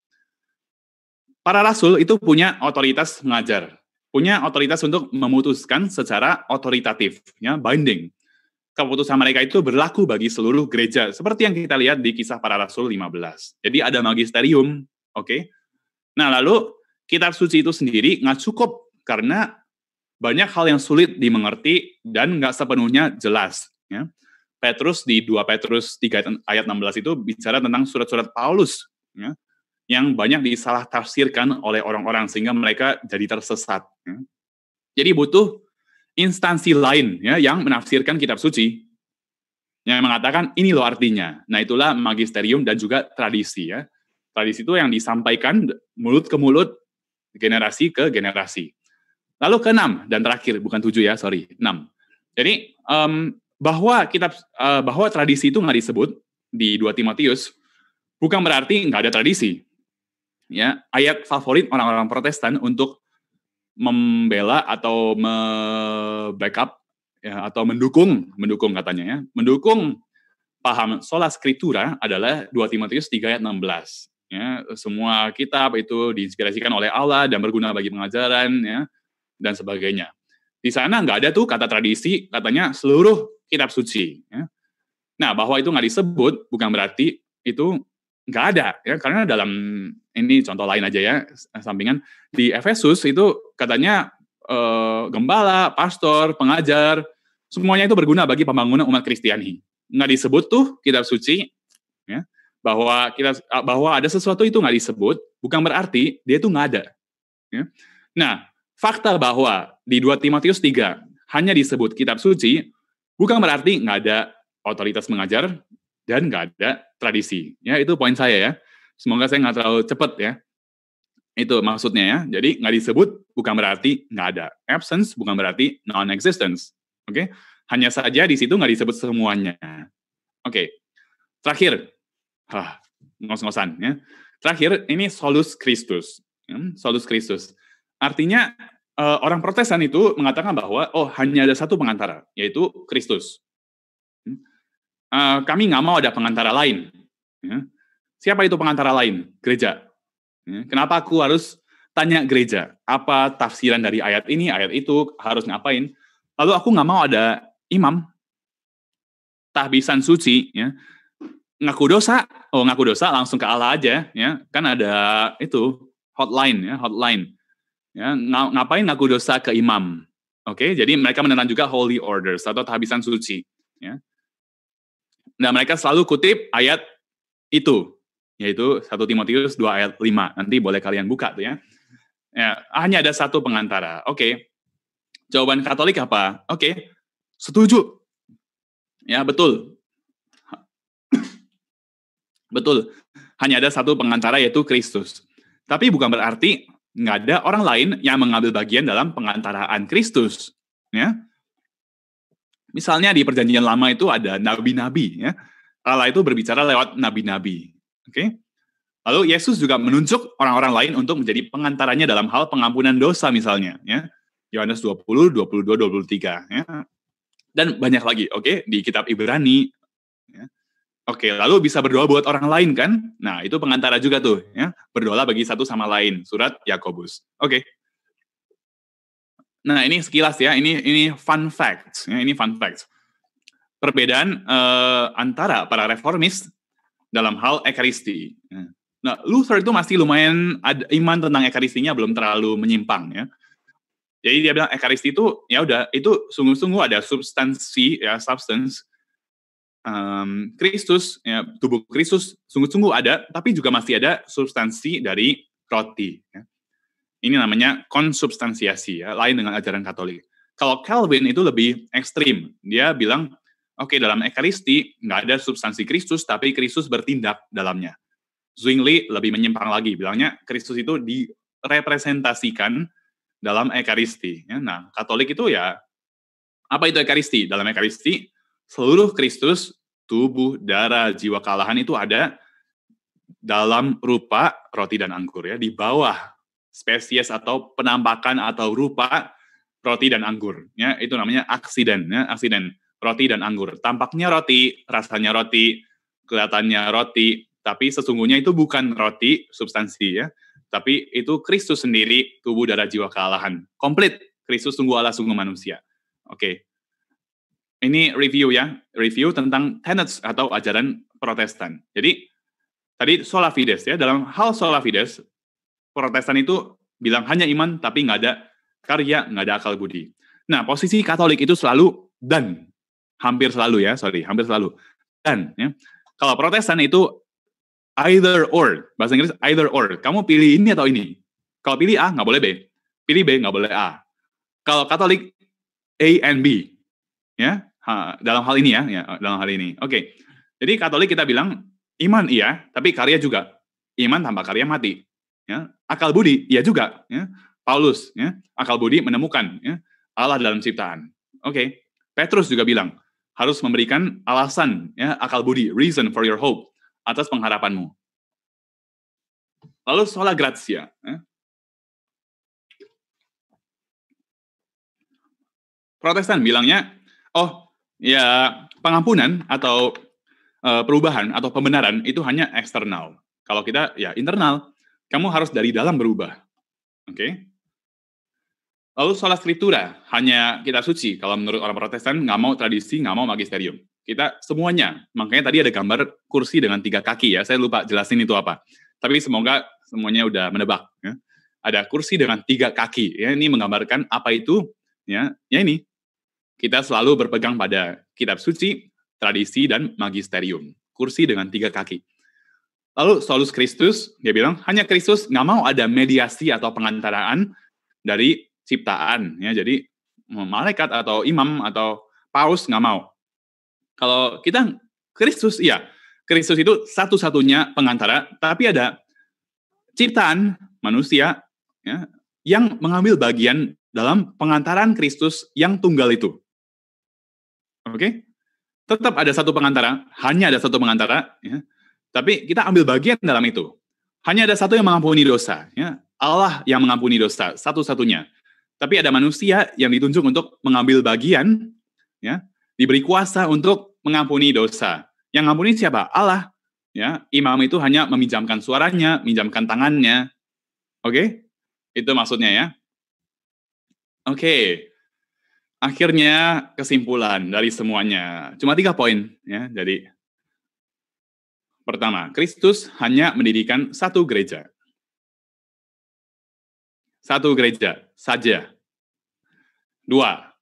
Para rasul itu punya otoritas mengajar, punya otoritas untuk memutuskan secara otoritatif, ya, binding. Keputusan mereka itu berlaku bagi seluruh gereja, seperti yang kita lihat di kisah para rasul 15. Jadi ada magisterium, oke. Okay? Nah, lalu kitab suci itu sendiri nggak cukup karena banyak hal yang sulit dimengerti dan nggak sepenuhnya jelas. Ya. Petrus di 2 Petrus 3 ayat 16 itu bicara tentang surat-surat Paulus ya, yang banyak disalah tafsirkan oleh orang-orang sehingga mereka jadi tersesat. Ya. Jadi butuh instansi lain ya yang menafsirkan kitab suci yang mengatakan ini loh artinya. Nah itulah magisterium dan juga tradisi ya. Tradisi itu yang disampaikan mulut ke mulut, generasi ke generasi. Lalu keenam dan terakhir bukan tujuh ya sorry enam. Jadi um, bahwa kitab uh, bahwa tradisi itu nggak disebut di dua Timotius bukan berarti nggak ada tradisi. Ya, ayat favorit orang-orang Protestan untuk membela atau me backup ya, atau mendukung mendukung katanya ya. Mendukung paham sola scriptura adalah dua Timotius 3 ayat 16. Ya, semua kitab itu diinspirasikan oleh Allah dan berguna bagi pengajaran ya dan sebagainya. Di sana nggak ada tuh kata tradisi, katanya seluruh kitab suci. Ya. Nah, bahwa itu nggak disebut bukan berarti itu nggak ada ya karena dalam ini contoh lain aja ya eh, sampingan di Efesus itu katanya e, gembala, pastor, pengajar semuanya itu berguna bagi pembangunan umat Kristiani. Nggak disebut tuh kitab suci ya bahwa kita eh, bahwa ada sesuatu itu nggak disebut bukan berarti dia itu nggak ada. Ya. Nah Fakta bahwa di 2 Timotius 3 hanya disebut kitab suci, bukan berarti nggak ada otoritas mengajar dan nggak ada tradisi. Ya, itu poin saya ya. Semoga saya nggak terlalu cepat ya. Itu maksudnya ya. Jadi nggak disebut bukan berarti nggak ada. Absence bukan berarti non-existence. Oke? Okay? Hanya saja di situ nggak disebut semuanya. Oke. Okay. Terakhir. Hah, ngos-ngosan ya. Terakhir, ini solus Christus. Hmm, solus Kristus. Artinya uh, orang Protestan itu mengatakan bahwa oh hanya ada satu pengantara yaitu Kristus. Uh, kami nggak mau ada pengantara lain. Hmm. Siapa itu pengantara lain? Gereja. Hmm. Kenapa aku harus tanya gereja? Apa tafsiran dari ayat ini, ayat itu harus ngapain? Lalu aku nggak mau ada imam, tahbisan suci, ya. ngaku dosa, oh ngaku dosa langsung ke Allah aja, ya kan ada itu hotline ya hotline Ya, ngapain aku dosa ke imam? Oke, okay? jadi mereka menentang juga holy orders atau tahbisan suci. Ya. Nah, mereka selalu kutip ayat itu, yaitu 1 Timotius 2 ayat 5. Nanti boleh kalian buka tuh ya. ya hanya ada satu pengantara. Oke, okay. jawaban Katolik apa? Oke, okay. setuju. Ya, betul. betul. Hanya ada satu pengantara yaitu Kristus. Tapi bukan berarti nggak ada orang lain yang mengambil bagian dalam pengantaraan Kristus. Ya. Misalnya di perjanjian lama itu ada nabi-nabi. Ya. Allah itu berbicara lewat nabi-nabi. Oke. Lalu Yesus juga menunjuk orang-orang lain untuk menjadi pengantarannya dalam hal pengampunan dosa misalnya. Ya. Yohanes 20, 22, 23. Ya. Dan banyak lagi, oke, okay? di kitab Ibrani, Oke, lalu bisa berdoa buat orang lain kan? Nah, itu pengantara juga tuh, ya. berdoa bagi satu sama lain, surat Yakobus. Oke. Nah, ini sekilas ya, ini ini fun fact, ya, ini fun fact. Perbedaan eh, antara para reformis dalam hal ekaristi. Nah, Luther itu masih lumayan ada, iman tentang ekaristinya belum terlalu menyimpang ya. Jadi dia bilang ekaristi itu ya udah itu sungguh-sungguh ada substansi ya substance um, Kristus, ya, tubuh Kristus sungguh-sungguh ada, tapi juga masih ada substansi dari roti. Ya. Ini namanya konsubstansiasi, ya, lain dengan ajaran Katolik. Kalau Calvin itu lebih ekstrim, dia bilang, oke okay, dalam Ekaristi nggak ada substansi Kristus, tapi Kristus bertindak dalamnya. Zwingli lebih menyimpang lagi, bilangnya Kristus itu direpresentasikan dalam Ekaristi. Ya. Nah, Katolik itu ya apa itu Ekaristi? Dalam Ekaristi seluruh Kristus, tubuh, darah, jiwa kalahan itu ada dalam rupa roti dan anggur ya, di bawah spesies atau penampakan atau rupa roti dan anggur ya, itu namanya aksiden ya, aksiden roti dan anggur. Tampaknya roti, rasanya roti, kelihatannya roti, tapi sesungguhnya itu bukan roti substansi ya, tapi itu Kristus sendiri tubuh darah jiwa kealahan. Komplit Kristus sungguh Allah sungguh manusia. Oke. Okay ini review ya, review tentang tenets atau ajaran Protestan. Jadi tadi sola fides ya, dalam hal sola fides, Protestan itu bilang hanya iman tapi nggak ada karya, nggak ada akal budi. Nah, posisi Katolik itu selalu dan hampir selalu ya, sorry, hampir selalu dan ya. Kalau Protestan itu either or, bahasa Inggris either or. Kamu pilih ini atau ini. Kalau pilih A nggak boleh B, pilih B nggak boleh A. Kalau Katolik A and B, ya ha, dalam hal ini ya, ya dalam hal ini. Oke. Okay. Jadi Katolik kita bilang iman iya, tapi karya juga. Iman tanpa karya mati. Ya. Akal budi iya juga. Ya. Paulus, ya. akal budi menemukan ya. Allah dalam ciptaan. Oke. Okay. Petrus juga bilang harus memberikan alasan ya akal budi reason for your hope atas pengharapanmu. Lalu sola gratia. Ya. Protestan bilangnya, oh Ya, pengampunan atau uh, perubahan atau pembenaran itu hanya eksternal. Kalau kita ya internal, kamu harus dari dalam berubah. Oke? Okay? Lalu soal skriptura hanya kita suci. Kalau menurut orang protestan, nggak mau tradisi, nggak mau magisterium. Kita semuanya. Makanya tadi ada gambar kursi dengan tiga kaki ya. Saya lupa jelasin itu apa. Tapi semoga semuanya udah menebak. Ya. Ada kursi dengan tiga kaki. Ya, ini menggambarkan apa itu. Ya, ya ini kita selalu berpegang pada kitab suci, tradisi, dan magisterium, kursi dengan tiga kaki. Lalu Solus Kristus dia bilang, hanya Kristus nggak mau ada mediasi atau pengantaraan dari ciptaan. ya Jadi malaikat atau imam atau paus nggak mau. Kalau kita Kristus, iya. Kristus itu satu-satunya pengantara, tapi ada ciptaan manusia ya, yang mengambil bagian dalam pengantaran Kristus yang tunggal itu oke? Okay? Tetap ada satu pengantara, hanya ada satu pengantara, ya. Tapi kita ambil bagian dalam itu. Hanya ada satu yang mengampuni dosa, ya. Allah yang mengampuni dosa, satu-satunya. Tapi ada manusia yang ditunjuk untuk mengambil bagian, ya, diberi kuasa untuk mengampuni dosa. Yang mengampuni siapa? Allah. Ya, imam itu hanya meminjamkan suaranya, meminjamkan tangannya. Oke? Okay? Itu maksudnya ya. Oke. Okay akhirnya kesimpulan dari semuanya cuma tiga poin ya jadi pertama Kristus hanya mendirikan satu gereja satu gereja saja dua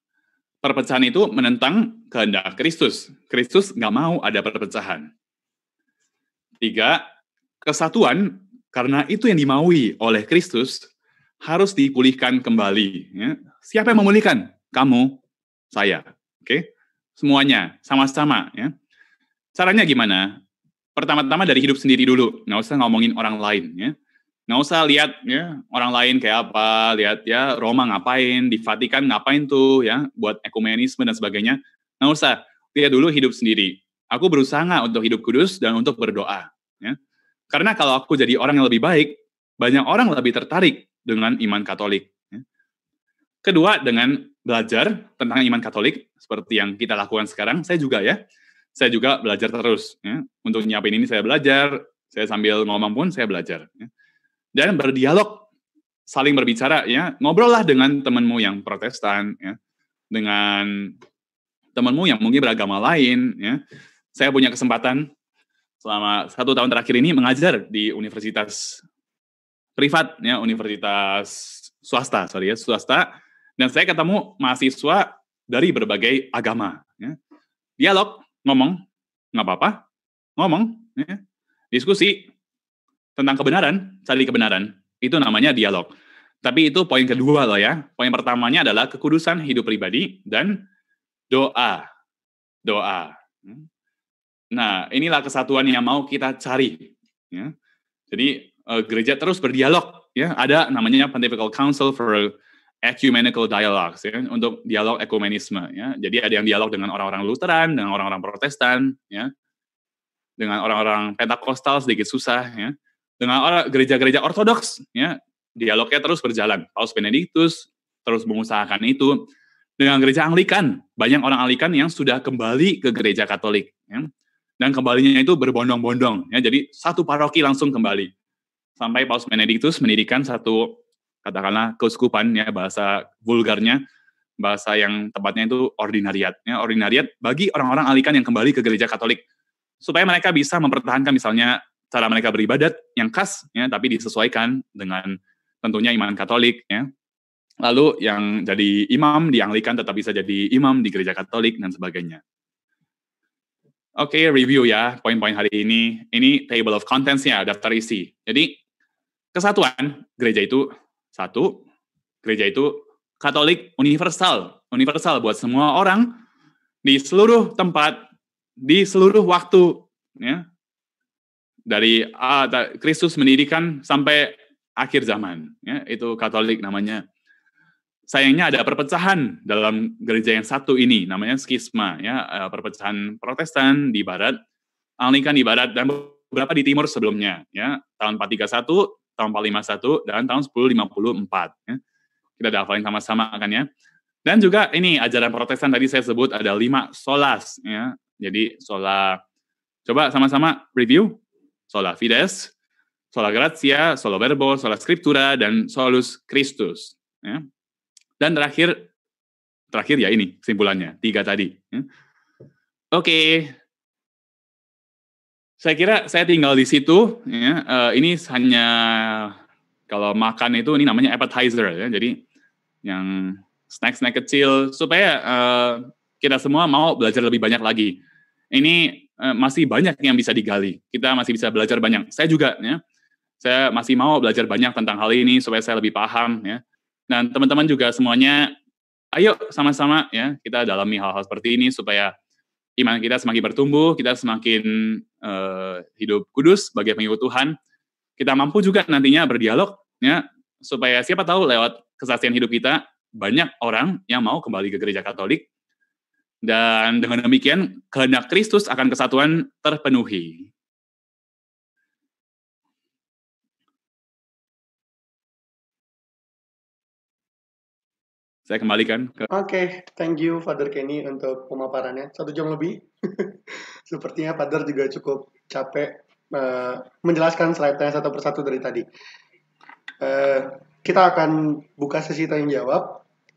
perpecahan itu menentang kehendak Kristus Kristus nggak mau ada perpecahan tiga kesatuan karena itu yang dimaui oleh Kristus harus dipulihkan kembali ya. siapa yang memulihkan kamu, saya. Oke? Okay? Semuanya sama-sama ya. Caranya gimana? Pertama-tama dari hidup sendiri dulu, nggak usah ngomongin orang lain ya. Nggak usah lihat ya orang lain kayak apa, lihat ya Roma ngapain, di Vatikan ngapain tuh ya buat ekumenisme dan sebagainya. Nggak usah, lihat dulu hidup sendiri. Aku berusaha untuk hidup kudus dan untuk berdoa ya. Karena kalau aku jadi orang yang lebih baik, banyak orang lebih tertarik dengan iman Katolik. Ya. Kedua, dengan belajar tentang iman Katolik seperti yang kita lakukan sekarang. Saya juga ya, saya juga belajar terus. Ya. Untuk nyiapin ini saya belajar, saya sambil ngomong pun saya belajar. Ya. Dan berdialog, saling berbicara ya, ngobrol lah dengan temanmu yang Protestan, ya. dengan temanmu yang mungkin beragama lain. Ya. Saya punya kesempatan selama satu tahun terakhir ini mengajar di universitas privat ya universitas swasta sorry ya swasta dan saya ketemu mahasiswa dari berbagai agama. Ya. Dialog, ngomong, nggak apa-apa, ngomong, ya. diskusi tentang kebenaran, cari kebenaran. Itu namanya dialog. Tapi itu poin kedua loh ya. Poin pertamanya adalah kekudusan hidup pribadi dan doa. Doa. Ya. Nah, inilah kesatuan yang mau kita cari. Ya. Jadi eh, gereja terus berdialog. Ya, ada namanya Pontifical Council for ecumenical dialogues ya untuk dialog ekumenisme ya. Jadi ada yang dialog dengan orang-orang Lutheran, dengan orang-orang Protestan ya. Dengan orang-orang Pentakostal sedikit susah ya. Dengan orang gereja-gereja Ortodoks ya, dialognya terus berjalan. Paus Benedictus terus mengusahakan itu. Dengan gereja Anglikan, banyak orang Anglikan yang sudah kembali ke gereja Katolik ya. Dan kembalinya itu berbondong-bondong ya. Jadi satu paroki langsung kembali. Sampai Paus Benedictus mendirikan satu katakanlah keuskupan ya bahasa vulgarnya bahasa yang tepatnya itu ordinariat ya ordinariat bagi orang-orang alikan yang kembali ke gereja Katolik supaya mereka bisa mempertahankan misalnya cara mereka beribadat yang khas ya tapi disesuaikan dengan tentunya iman Katolik ya lalu yang jadi imam di Anglikan tetap bisa jadi imam di gereja Katolik dan sebagainya Oke, okay, review ya poin-poin hari ini. Ini table of contents ya, daftar isi. Jadi, kesatuan gereja itu satu, gereja itu Katolik universal, universal buat semua orang di seluruh tempat, di seluruh waktu, ya. Dari Kristus ah, Kristus mendirikan sampai akhir zaman, ya, itu Katolik namanya. Sayangnya ada perpecahan dalam gereja yang satu ini, namanya skisma, ya, eh, perpecahan Protestan di barat, Anglikan di barat dan beberapa di timur sebelumnya, ya. Tahun 431 tahun 451 dan tahun 1054. Ya. Kita udah hafalin sama-sama kan ya. Dan juga ini ajaran protestan tadi saya sebut ada lima solas. Ya. Jadi sola, coba sama-sama review. Sola fides, sola gratia, sola verbo, sola scriptura, dan solus Christus. Ya. Dan terakhir, terakhir ya ini simpulannya tiga tadi. Ya. Oke, okay saya kira saya tinggal di situ. Ya. Uh, ini hanya kalau makan itu ini namanya appetizer ya. Jadi yang snack-snack kecil supaya uh, kita semua mau belajar lebih banyak lagi. Ini uh, masih banyak yang bisa digali. Kita masih bisa belajar banyak. Saya juga ya. Saya masih mau belajar banyak tentang hal ini supaya saya lebih paham ya. Dan teman-teman juga semuanya ayo sama-sama ya kita dalami hal-hal seperti ini supaya iman kita semakin bertumbuh, kita semakin uh, hidup kudus sebagai pengikut Tuhan. Kita mampu juga nantinya berdialog, ya, supaya siapa tahu lewat kesaksian hidup kita banyak orang yang mau kembali ke gereja Katolik. Dan dengan demikian, kehendak Kristus akan kesatuan terpenuhi. Saya kembalikan ke... Oke, okay. thank you Father Kenny untuk pemaparannya. Satu jam lebih. Sepertinya Father juga cukup capek uh, menjelaskan slide-nya satu persatu dari tadi. Uh, kita akan buka sesi tanya-jawab.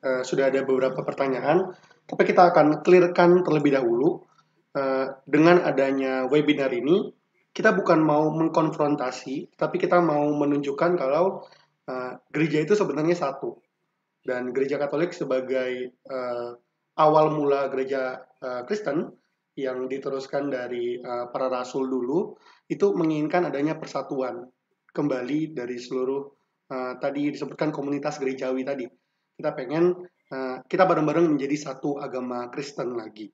Uh, eh, sudah ada beberapa pertanyaan. Tapi kita akan clearkan terlebih dahulu. Uh, dengan adanya webinar ini, kita bukan mau mengkonfrontasi, tapi kita mau menunjukkan kalau uh, gereja itu sebenarnya satu dan gereja Katolik sebagai uh, awal mula gereja uh, Kristen yang diteruskan dari uh, para rasul dulu itu menginginkan adanya persatuan kembali dari seluruh uh, tadi disebutkan komunitas gerejawi tadi kita pengen uh, kita bareng-bareng menjadi satu agama Kristen lagi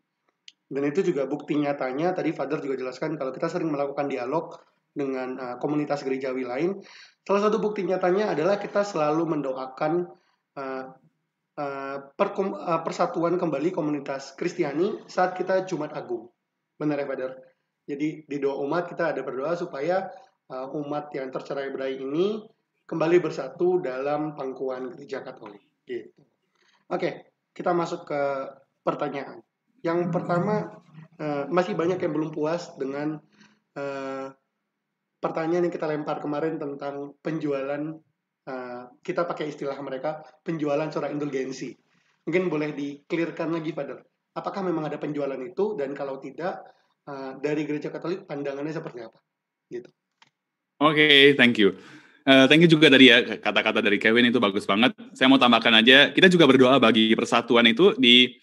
dan itu juga bukti nyatanya tadi Father juga jelaskan kalau kita sering melakukan dialog dengan uh, komunitas gerejawi lain salah satu bukti nyatanya adalah kita selalu mendoakan uh, uh, persatuan kembali komunitas Kristiani saat kita Jumat Agung. Benar ya, Father? Jadi di doa umat kita ada berdoa supaya uh, umat yang tercerai berai ini kembali bersatu dalam pangkuan gereja Katolik. Gitu. Oke, kita masuk ke pertanyaan. Yang pertama, uh, masih banyak yang belum puas dengan uh, pertanyaan yang kita lempar kemarin tentang penjualan Eh, kita pakai istilah mereka penjualan secara indulgensi. Mungkin boleh di-clearkan lagi pada apakah memang ada penjualan itu dan kalau tidak uh, dari gereja Katolik pandangannya seperti apa? Gitu. Oke, okay, thank you. Uh, thank you juga tadi ya kata-kata dari Kevin itu bagus banget. Saya mau tambahkan aja, kita juga berdoa bagi persatuan itu di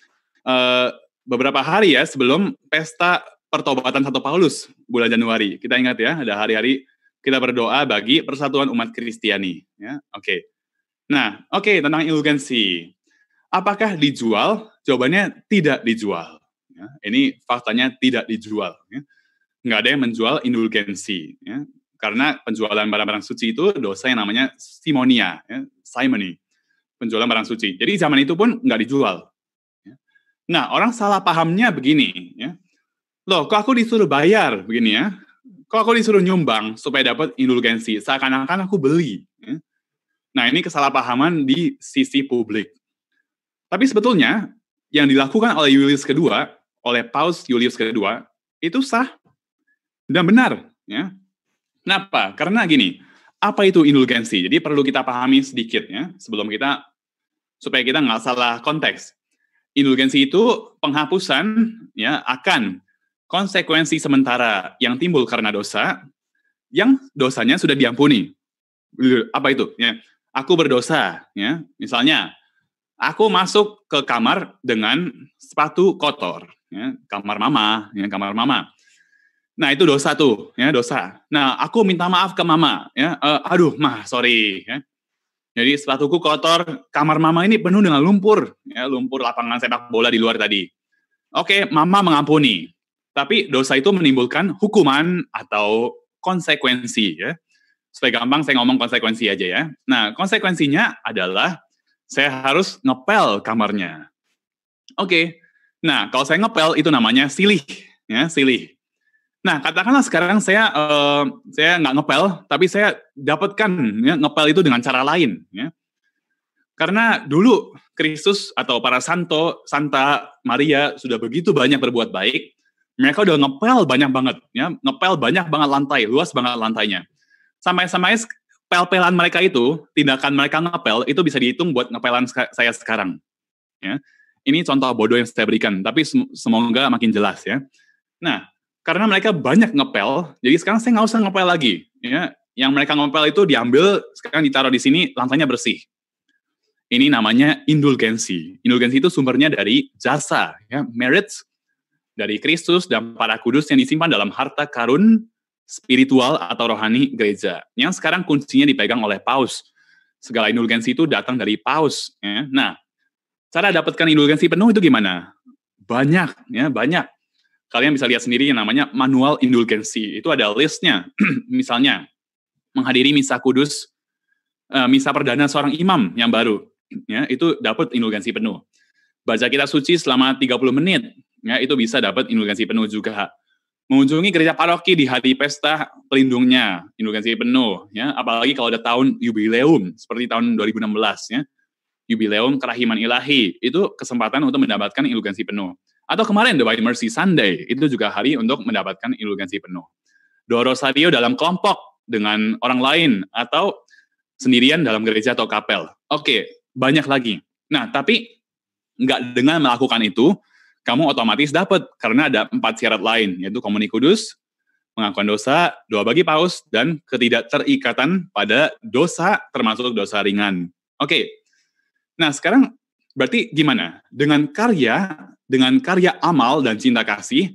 uh, beberapa hari ya sebelum pesta pertobatan Santo Paulus bulan Januari. Kita ingat ya, ada hari-hari kita berdoa bagi persatuan umat Kristiani. Ya, oke. Okay. Nah, oke okay, tentang indulgensi. Apakah dijual? Jawabannya tidak dijual. Ya, ini faktanya tidak dijual. Ya. Nggak ada yang menjual indulgensi. Ya. Karena penjualan barang-barang suci itu dosa yang namanya simonia, ya, simony, penjualan barang suci. Jadi zaman itu pun nggak dijual. Ya. Nah, orang salah pahamnya begini. Ya. Loh, kok aku disuruh bayar begini ya? Kalau aku disuruh nyumbang supaya dapat indulgensi? Seakan-akan aku beli. Ya. Nah, ini kesalahpahaman di sisi publik. Tapi sebetulnya yang dilakukan oleh Julius kedua, oleh Paus Julius kedua, itu sah dan benar. Ya. Kenapa? Karena gini, apa itu indulgensi? Jadi perlu kita pahami sedikit ya, sebelum kita, supaya kita nggak salah konteks. Indulgensi itu penghapusan ya akan konsekuensi sementara yang timbul karena dosa, yang dosanya sudah diampuni. Apa itu? Ya, aku berdosa. Ya, misalnya, aku masuk ke kamar dengan sepatu kotor. Ya, kamar mama, ya, kamar mama. Nah itu dosa tuh, ya dosa. Nah aku minta maaf ke mama, ya. Uh, aduh, mah sorry. Ya. Jadi sepatuku kotor, kamar mama ini penuh dengan lumpur, ya lumpur lapangan sepak bola di luar tadi. Oke, mama mengampuni. Tapi dosa itu menimbulkan hukuman atau konsekuensi ya. Supaya gampang saya ngomong konsekuensi aja ya. Nah, konsekuensinya adalah saya harus ngepel kamarnya. Oke. Okay. Nah, kalau saya ngepel itu namanya silih ya, silih. Nah, katakanlah sekarang saya uh, saya nggak ngepel, tapi saya dapatkan ya, ngepel itu dengan cara lain. Ya. Karena dulu Kristus atau para santo, Santa Maria sudah begitu banyak berbuat baik, mereka udah ngepel banyak banget ya ngepel banyak banget lantai luas banget lantainya sampai sampai pel-pelan mereka itu tindakan mereka ngepel itu bisa dihitung buat ngepelan saya sekarang ya ini contoh bodoh yang saya berikan tapi semoga makin jelas ya nah karena mereka banyak ngepel jadi sekarang saya nggak usah ngepel lagi ya yang mereka ngepel itu diambil sekarang ditaruh di sini lantainya bersih ini namanya indulgensi. Indulgensi itu sumbernya dari jasa, ya, merits dari Kristus dan para kudus yang disimpan dalam harta karun spiritual atau rohani gereja. Yang sekarang kuncinya dipegang oleh paus. Segala indulgensi itu datang dari paus. Ya. Nah, cara dapatkan indulgensi penuh itu gimana? Banyak, ya banyak. Kalian bisa lihat sendiri yang namanya manual indulgensi. Itu ada listnya. Misalnya, menghadiri misa kudus, eh, misa perdana seorang imam yang baru. ya Itu dapat indulgensi penuh. Baca kita suci selama 30 menit, ya itu bisa dapat indulgensi penuh juga. Mengunjungi gereja paroki di hari pesta pelindungnya, indulgensi penuh ya, apalagi kalau ada tahun jubileum seperti tahun 2016 ya. Jubileum kerahiman ilahi, itu kesempatan untuk mendapatkan indulgensi penuh. Atau kemarin Divine Mercy Sunday, itu juga hari untuk mendapatkan indulgensi penuh. Doa Rosario dalam kelompok dengan orang lain atau sendirian dalam gereja atau kapel. Oke, banyak lagi. Nah, tapi nggak dengan melakukan itu, kamu otomatis dapat karena ada empat syarat lain, yaitu komuni kudus, pengakuan dosa, doa bagi paus, dan ketidakterikatan pada dosa termasuk dosa ringan. Oke, okay. nah sekarang berarti gimana? Dengan karya, dengan karya amal dan cinta kasih,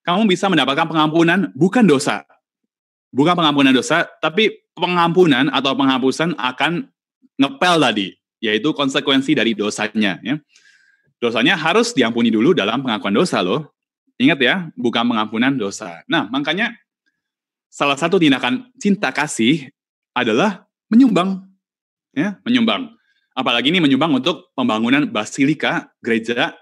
kamu bisa mendapatkan pengampunan bukan dosa. Bukan pengampunan dosa, tapi pengampunan atau penghapusan akan ngepel tadi, yaitu konsekuensi dari dosanya. Ya. Dosanya harus diampuni dulu dalam pengakuan dosa loh. Ingat ya, bukan pengampunan dosa. Nah, makanya salah satu tindakan cinta kasih adalah menyumbang. Ya, menyumbang. Apalagi ini menyumbang untuk pembangunan basilika gereja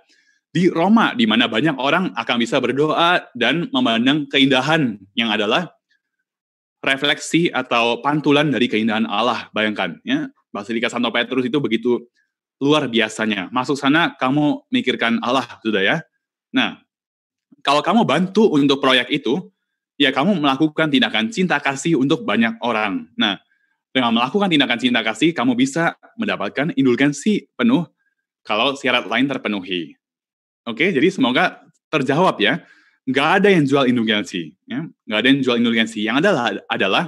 di Roma, di mana banyak orang akan bisa berdoa dan memandang keindahan yang adalah refleksi atau pantulan dari keindahan Allah. Bayangkan, ya, Basilika Santo Petrus itu begitu luar biasanya. Masuk sana kamu mikirkan Allah sudah ya. Nah, kalau kamu bantu untuk proyek itu, ya kamu melakukan tindakan cinta kasih untuk banyak orang. Nah, dengan melakukan tindakan cinta kasih, kamu bisa mendapatkan indulgensi penuh kalau syarat lain terpenuhi. Oke, jadi semoga terjawab ya. Nggak ada yang jual indulgensi. Ya. Nggak ada yang jual indulgensi. Yang adalah, adalah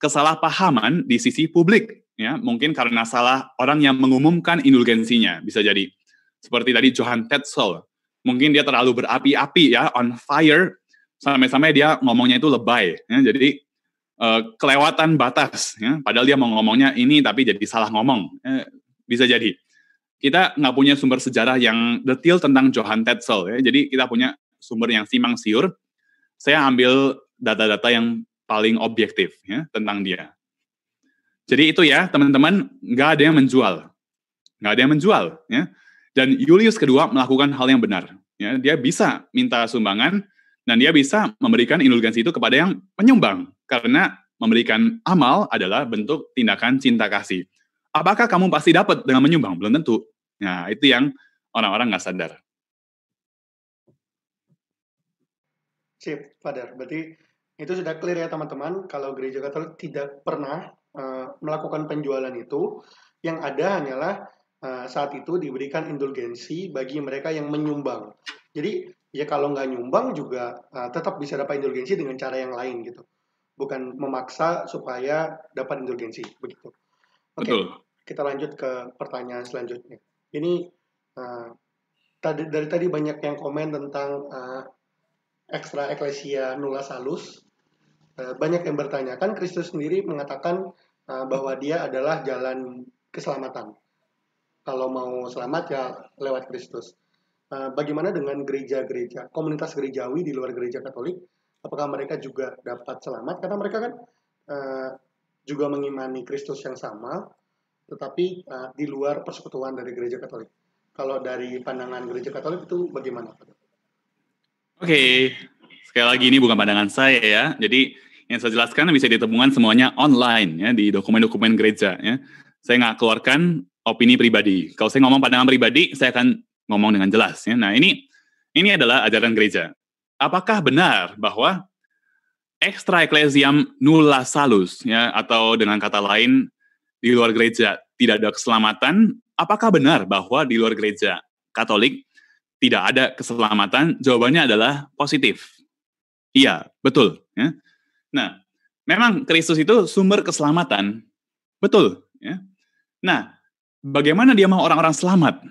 kesalahpahaman di sisi publik ya mungkin karena salah orang yang mengumumkan indulgensinya bisa jadi seperti tadi Johan Tetzel mungkin dia terlalu berapi-api ya on fire sampai-sampai dia ngomongnya itu lebay ya jadi e, kelewatan batas ya padahal dia mau ngomongnya ini tapi jadi salah ngomong ya, bisa jadi kita nggak punya sumber sejarah yang detail tentang Johan Tetzel ya jadi kita punya sumber yang simang siur saya ambil data-data yang paling objektif ya tentang dia jadi itu ya teman-teman, nggak ada yang menjual, nggak ada yang menjual. Ya. Dan Julius kedua melakukan hal yang benar. Ya. Dia bisa minta sumbangan dan dia bisa memberikan indulgensi itu kepada yang menyumbang karena memberikan amal adalah bentuk tindakan cinta kasih. Apakah kamu pasti dapat dengan menyumbang? Belum tentu. Nah, itu yang orang-orang nggak sadar. Sip, Father. Berarti itu sudah clear ya teman-teman, kalau gereja Katolik tidak pernah Eh, melakukan penjualan itu, yang ada hanyalah eh, saat itu diberikan indulgensi bagi mereka yang menyumbang. Jadi ya kalau nggak nyumbang juga eh, tetap bisa dapat indulgensi dengan cara yang lain gitu, bukan memaksa supaya dapat indulgensi begitu. Oke, okay, kita lanjut ke pertanyaan selanjutnya. Ini uh, tadi dari tadi banyak yang komen tentang uh, ekstra eklesia nula salus. Uh, banyak yang bertanyakan Kristus sendiri mengatakan Nah, bahwa dia adalah jalan keselamatan. Kalau mau selamat ya lewat Kristus. Nah, bagaimana dengan gereja-gereja, komunitas gerejawi di luar gereja Katolik? Apakah mereka juga dapat selamat? Karena mereka kan eh, juga mengimani Kristus yang sama, tetapi eh, di luar persekutuan dari gereja Katolik. Kalau dari pandangan gereja Katolik itu bagaimana? Oke, okay. sekali lagi ini bukan pandangan saya ya. Jadi yang saya jelaskan bisa ditemukan semuanya online ya di dokumen-dokumen gereja ya. Saya nggak keluarkan opini pribadi. Kalau saya ngomong pandangan pribadi, saya akan ngomong dengan jelas ya. Nah, ini ini adalah ajaran gereja. Apakah benar bahwa extra ecclesiam nulla salus ya atau dengan kata lain di luar gereja tidak ada keselamatan? Apakah benar bahwa di luar gereja Katolik tidak ada keselamatan? Jawabannya adalah positif. Iya, betul. Ya. Nah, memang Kristus itu sumber keselamatan. Betul, ya. Nah, bagaimana dia mau orang-orang selamat?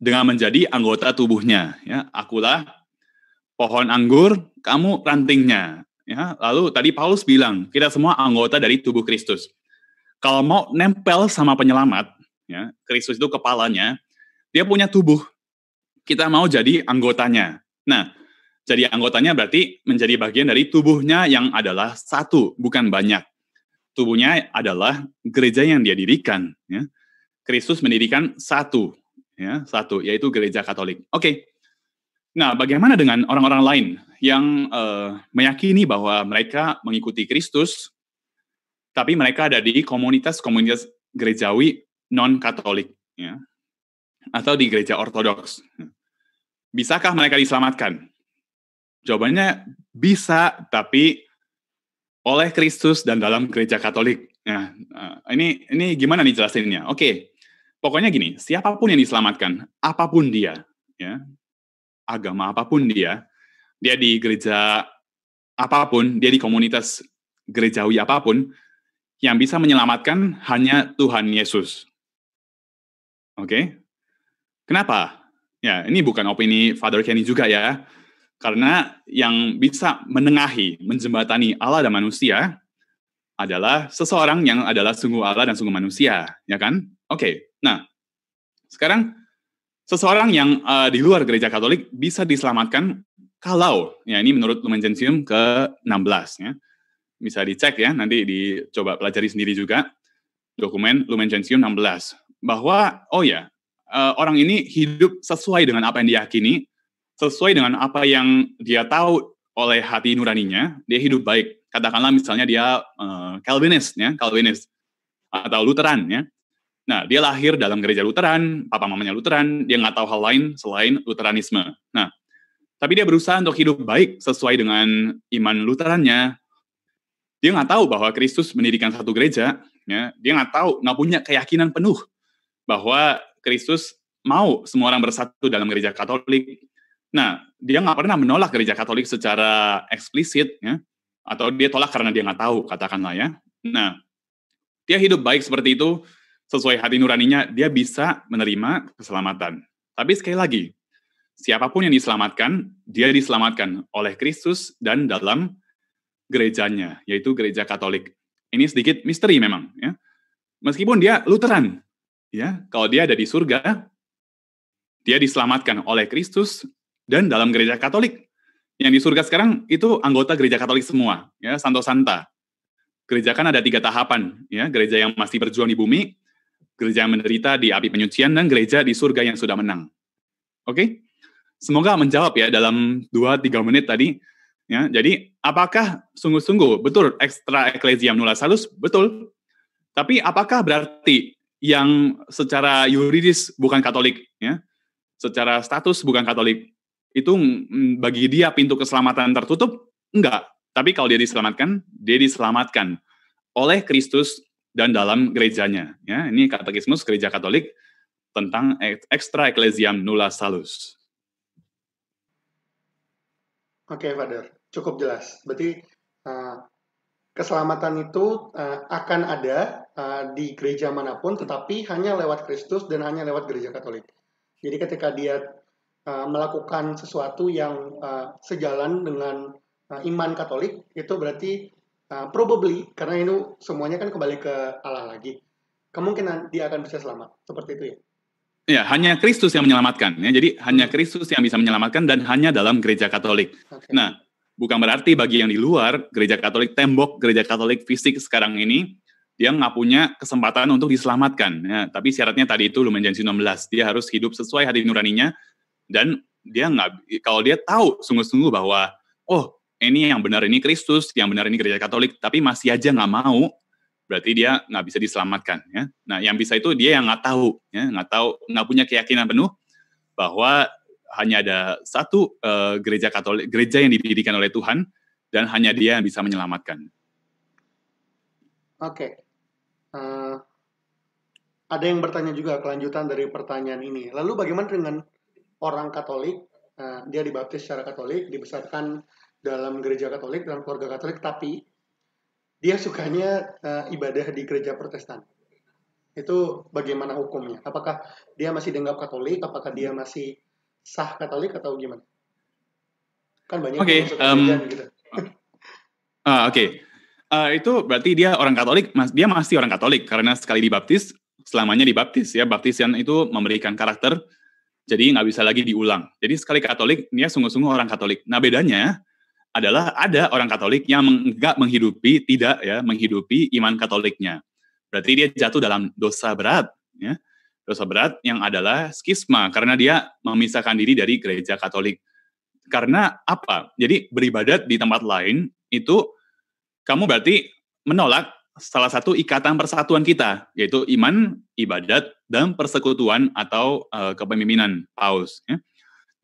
Dengan menjadi anggota tubuhnya, ya. Akulah pohon anggur, kamu rantingnya, ya. Lalu tadi Paulus bilang, kita semua anggota dari tubuh Kristus. Kalau mau nempel sama penyelamat, ya, Kristus itu kepalanya, dia punya tubuh. Kita mau jadi anggotanya. Jadi anggotanya berarti menjadi bagian dari tubuhnya yang adalah satu, bukan banyak. Tubuhnya adalah gereja yang dia dirikan. Ya. Kristus mendirikan satu, ya satu, yaitu gereja Katolik. Oke. Okay. Nah, bagaimana dengan orang-orang lain yang uh, meyakini bahwa mereka mengikuti Kristus, tapi mereka ada di komunitas-komunitas gerejawi non-Katolik, ya, atau di gereja Ortodoks? Bisakah mereka diselamatkan? Jawabannya bisa, tapi oleh Kristus dan dalam gereja Katolik. Nah, eh, ini ini gimana nih jelasinnya? Oke. Pokoknya gini, siapapun yang diselamatkan, apapun dia, ya. Agama apapun dia, dia di gereja apapun, dia di komunitas gerejawi apapun, yang bisa menyelamatkan hanya Tuhan Yesus. Oke? Kenapa? Ya, ini bukan opini Father Kenny juga ya. Karena yang bisa menengahi, menjembatani Allah dan manusia adalah seseorang yang adalah sungguh Allah dan sungguh manusia, ya kan? Oke. Okay. Nah, sekarang seseorang yang uh, di luar gereja Katolik bisa diselamatkan kalau ya ini menurut Lumen Gentium ke-16 ya. Bisa dicek ya, nanti dicoba pelajari sendiri juga dokumen Lumen Gentium 16 bahwa oh ya, uh, orang ini hidup sesuai dengan apa yang diyakini sesuai dengan apa yang dia tahu oleh hati nuraninya, dia hidup baik. Katakanlah misalnya dia uh, Calvinist, ya, Calvinist atau Lutheran, ya. Nah, dia lahir dalam gereja Lutheran, papa mamanya Lutheran, dia nggak tahu hal lain selain Lutheranisme. Nah, tapi dia berusaha untuk hidup baik sesuai dengan iman Lutherannya. Dia nggak tahu bahwa Kristus mendirikan satu gereja, ya. Dia nggak tahu, nggak punya keyakinan penuh bahwa Kristus mau semua orang bersatu dalam gereja Katolik, Nah, dia nggak pernah menolak gereja Katolik secara eksplisit, ya. Atau dia tolak karena dia nggak tahu, katakanlah ya. Nah, dia hidup baik seperti itu, sesuai hati nuraninya, dia bisa menerima keselamatan. Tapi sekali lagi, siapapun yang diselamatkan, dia diselamatkan oleh Kristus dan dalam gerejanya, yaitu gereja Katolik. Ini sedikit misteri memang, ya. Meskipun dia Lutheran, ya, kalau dia ada di surga, dia diselamatkan oleh Kristus dan dalam gereja Katolik. Yang di surga sekarang itu anggota gereja Katolik semua, ya Santo Santa. Gereja kan ada tiga tahapan, ya gereja yang masih berjuang di bumi, gereja yang menderita di api penyucian, dan gereja di surga yang sudah menang. Oke, semoga menjawab ya dalam 2-3 menit tadi. Ya, jadi apakah sungguh-sungguh betul ekstra eklesia nula salus? Betul. Tapi apakah berarti yang secara yuridis bukan Katolik, ya, secara status bukan Katolik, itu bagi dia pintu keselamatan tertutup? Enggak. Tapi kalau dia diselamatkan, dia diselamatkan oleh Kristus dan dalam gerejanya. Ya, ini katekismus gereja Katolik tentang extra ecclesiam nulla salus. Oke, okay, Father. Cukup jelas. Berarti uh, keselamatan itu uh, akan ada uh, di gereja manapun, tetapi hanya lewat Kristus dan hanya lewat gereja Katolik. Jadi ketika dia Eh, melakukan sesuatu yang uh, sejalan dengan uh, iman Katolik itu berarti uh, probably karena itu semuanya kan kembali ke Allah lagi kemungkinan dia akan bisa selamat seperti itu ya Ya, hanya Kristus yang menyelamatkan. Ya. Jadi hanya Kristus yang bisa menyelamatkan dan hanya dalam gereja Katolik. Okay. Nah, bukan berarti bagi yang di luar gereja Katolik tembok gereja Katolik fisik sekarang ini dia nggak punya kesempatan untuk diselamatkan. Ya, tapi syaratnya tadi itu Lumen Gentium 16, dia harus hidup sesuai hati nuraninya dan dia nggak kalau dia tahu sungguh-sungguh bahwa oh ini yang benar ini Kristus yang benar ini gereja Katolik tapi masih aja nggak mau berarti dia nggak bisa diselamatkan ya nah yang bisa itu dia yang nggak tahu ya nggak tahu nggak punya keyakinan penuh bahwa hanya ada satu uh, gereja Katolik gereja yang didirikan oleh Tuhan dan hanya dia yang bisa menyelamatkan oke okay. uh, eh, ada yang bertanya juga kelanjutan dari pertanyaan ini lalu bagaimana dengan orang Katolik, nah, dia dibaptis secara Katolik, dibesarkan dalam gereja Katolik, dalam keluarga Katolik, tapi dia sukanya eh, ibadah di gereja Protestan. Itu bagaimana hukumnya? Apakah dia masih dianggap Katolik? Apakah dia masih sah Katolik atau gimana? Kan banyak okay, um, gitu. uh, Oke, okay. uh, eh, itu berarti dia orang Katolik. dia masih orang Katolik karena sekali dibaptis, selamanya dibaptis ya. Baptisan itu memberikan karakter jadi nggak bisa lagi diulang. Jadi sekali Katolik, dia ya sungguh-sungguh orang Katolik. Nah bedanya adalah ada orang Katolik yang nggak menghidupi, tidak ya, menghidupi iman Katoliknya. Berarti dia jatuh dalam dosa berat, ya. dosa berat yang adalah skisma karena dia memisahkan diri dari gereja Katolik. Karena apa? Jadi beribadat di tempat lain itu kamu berarti menolak salah satu ikatan persatuan kita, yaitu iman, ibadat, dan persekutuan atau uh, kepemimpinan, paus. Ya.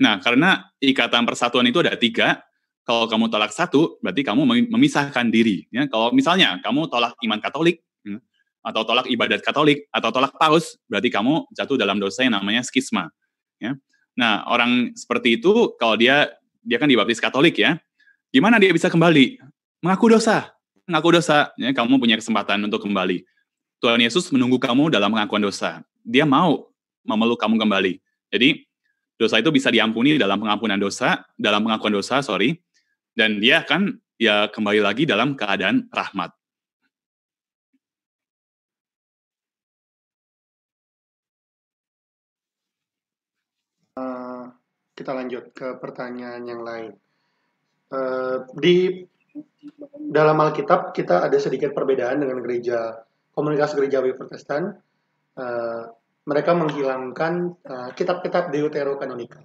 Nah, karena ikatan persatuan itu ada tiga, kalau kamu tolak satu, berarti kamu memisahkan diri. Ya. Kalau misalnya kamu tolak iman Katolik, ya, atau tolak ibadat Katolik, atau tolak paus, berarti kamu jatuh dalam dosa yang namanya skisma. Ya. Nah, orang seperti itu, kalau dia dia kan dibaptis Katolik ya, gimana dia bisa kembali? Mengaku dosa, mengaku nah, dosa, ya, kamu punya kesempatan untuk kembali. Tuhan Yesus menunggu kamu dalam pengakuan dosa. Dia mau memeluk kamu kembali. Jadi dosa itu bisa diampuni dalam pengampunan dosa, dalam pengakuan dosa, sorry. Dan dia akan ya kembali lagi dalam keadaan rahmat. Uh, kita lanjut ke pertanyaan yang lain. Uh, di dalam Alkitab kita ada sedikit perbedaan dengan gereja komunitas gereja Protestan. Uh, mereka menghilangkan uh, kitab-kitab deuterokanonika.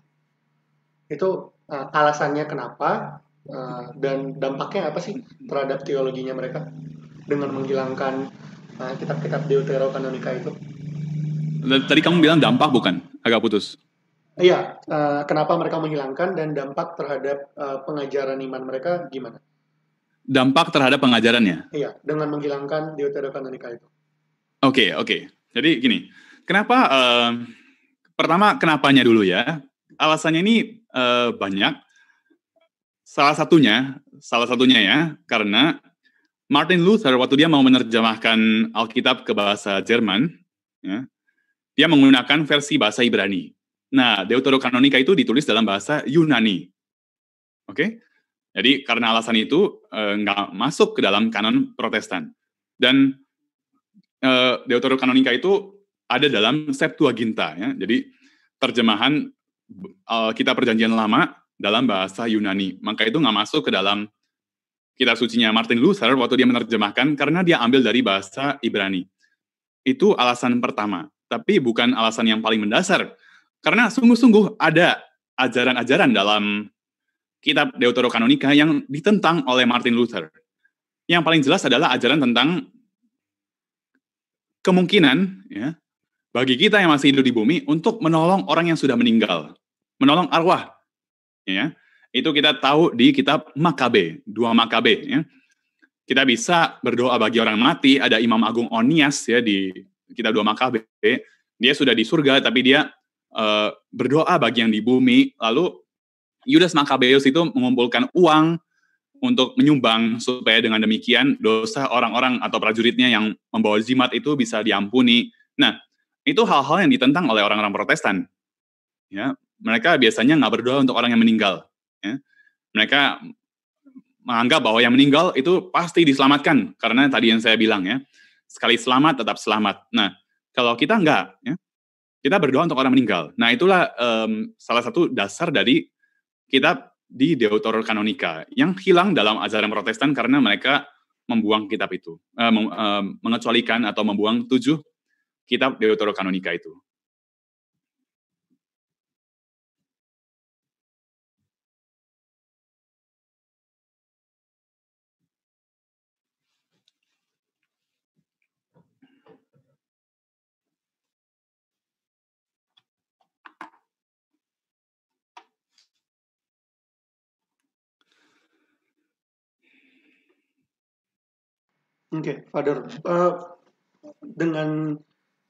Itu uh, alasannya kenapa uh, dan dampaknya apa sih terhadap teologinya mereka dengan menghilangkan uh, kitab-kitab deuterokanonika itu? Tadi kamu bilang dampak bukan? Agak putus. Iya, uh, kenapa mereka menghilangkan dan dampak terhadap uh, pengajaran iman mereka gimana? dampak terhadap pengajarannya. Iya, dengan menghilangkan Deuterokanonika itu. Oke, okay, oke. Okay. Jadi gini, kenapa uh, pertama kenapanya dulu ya? Alasannya ini uh, banyak. Salah satunya, salah satunya ya, karena Martin Luther waktu dia mau menerjemahkan Alkitab ke bahasa Jerman, ya, dia menggunakan versi bahasa Ibrani. Nah, Deuterokanonika itu ditulis dalam bahasa Yunani. Oke? Okay? Jadi karena alasan itu nggak eh, nggak masuk ke dalam kanon Protestan. Dan eh, Deuterokanonika itu ada dalam Septuaginta ya. Jadi terjemahan eh, kita perjanjian lama dalam bahasa Yunani. Maka itu nggak masuk ke dalam kitab sucinya Martin Luther waktu dia menerjemahkan karena dia ambil dari bahasa Ibrani. Itu alasan pertama, tapi bukan alasan yang paling mendasar. Karena sungguh-sungguh ada ajaran-ajaran dalam kitab Deuterokanonika yang ditentang oleh Martin Luther. Yang paling jelas adalah ajaran tentang kemungkinan ya bagi kita yang masih hidup di bumi untuk menolong orang yang sudah meninggal, menolong arwah. Ya, itu kita tahu di kitab Makabe, dua Makabe. Ya. Kita bisa berdoa bagi orang mati. Ada Imam Agung Onias ya di kitab dua Makabe. Dia sudah di surga, tapi dia uh, berdoa bagi yang di bumi. Lalu Yudas Makabeus itu mengumpulkan uang untuk menyumbang supaya dengan demikian dosa orang-orang atau prajuritnya yang membawa jimat itu bisa diampuni. Nah, itu hal-hal yang ditentang oleh orang-orang Protestan. Ya, mereka biasanya nggak berdoa untuk orang yang meninggal. Ya. Mereka menganggap bahwa yang meninggal itu pasti diselamatkan karena tadi yang saya bilang ya sekali selamat tetap selamat. Nah kalau kita nggak ya kita berdoa untuk orang meninggal. Nah itulah um, salah satu dasar dari kitab di Deuterokanonika yang hilang dalam ajaran Protestan karena mereka membuang kitab itu, uh, mengecualikan atau membuang tujuh kitab Deuterokanonika itu. Oke, Father. Uh, eh, dengan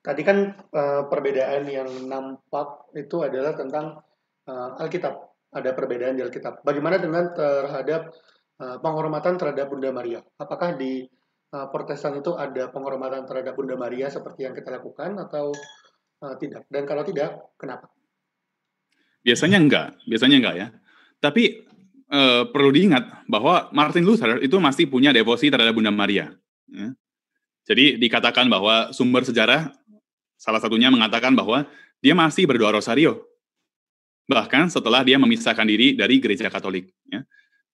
tadi kan uh, perbedaan yang nampak itu adalah tentang uh, Alkitab. Ada perbedaan di Alkitab. Bagaimana dengan terhadap uh, penghormatan terhadap Bunda Maria? Apakah di uh, Protestan itu ada penghormatan terhadap Bunda Maria seperti yang kita lakukan atau uh, tidak? Dan kalau tidak, kenapa? Biasanya enggak, biasanya enggak ya. Tapi uh, perlu diingat bahwa Martin Luther itu masih punya devosi terhadap Bunda Maria. Ya. Jadi dikatakan bahwa sumber sejarah salah satunya mengatakan bahwa dia masih berdoa rosario bahkan setelah dia memisahkan diri dari gereja Katolik. Ya.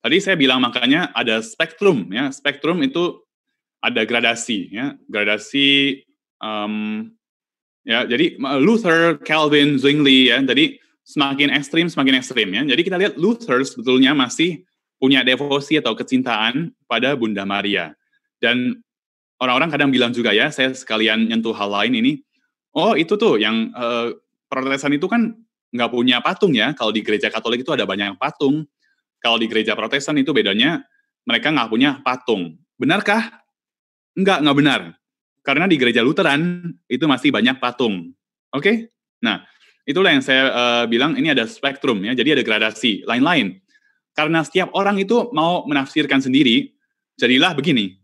Tadi saya bilang makanya ada spektrum ya spektrum itu ada gradasi ya gradasi um, ya jadi Luther, Calvin, Zwingli ya jadi semakin ekstrim semakin ekstrim ya jadi kita lihat Luther sebetulnya masih punya devosi atau kecintaan pada Bunda Maria dan orang-orang kadang bilang juga ya, saya sekalian nyentuh hal lain ini, oh itu tuh yang uh, eh, Protestan itu kan nggak punya patung ya. Kalau di gereja Katolik itu ada banyak patung. Kalau di gereja Protestan itu bedanya mereka nggak punya patung. Benarkah? Enggak, nggak benar. Karena di gereja Lutheran itu masih banyak patung. Oke? Okay? Nah, itulah yang saya uh, bilang ini ada spektrum ya. Jadi ada gradasi lain-lain. Karena setiap orang itu mau menafsirkan sendiri, jadilah begini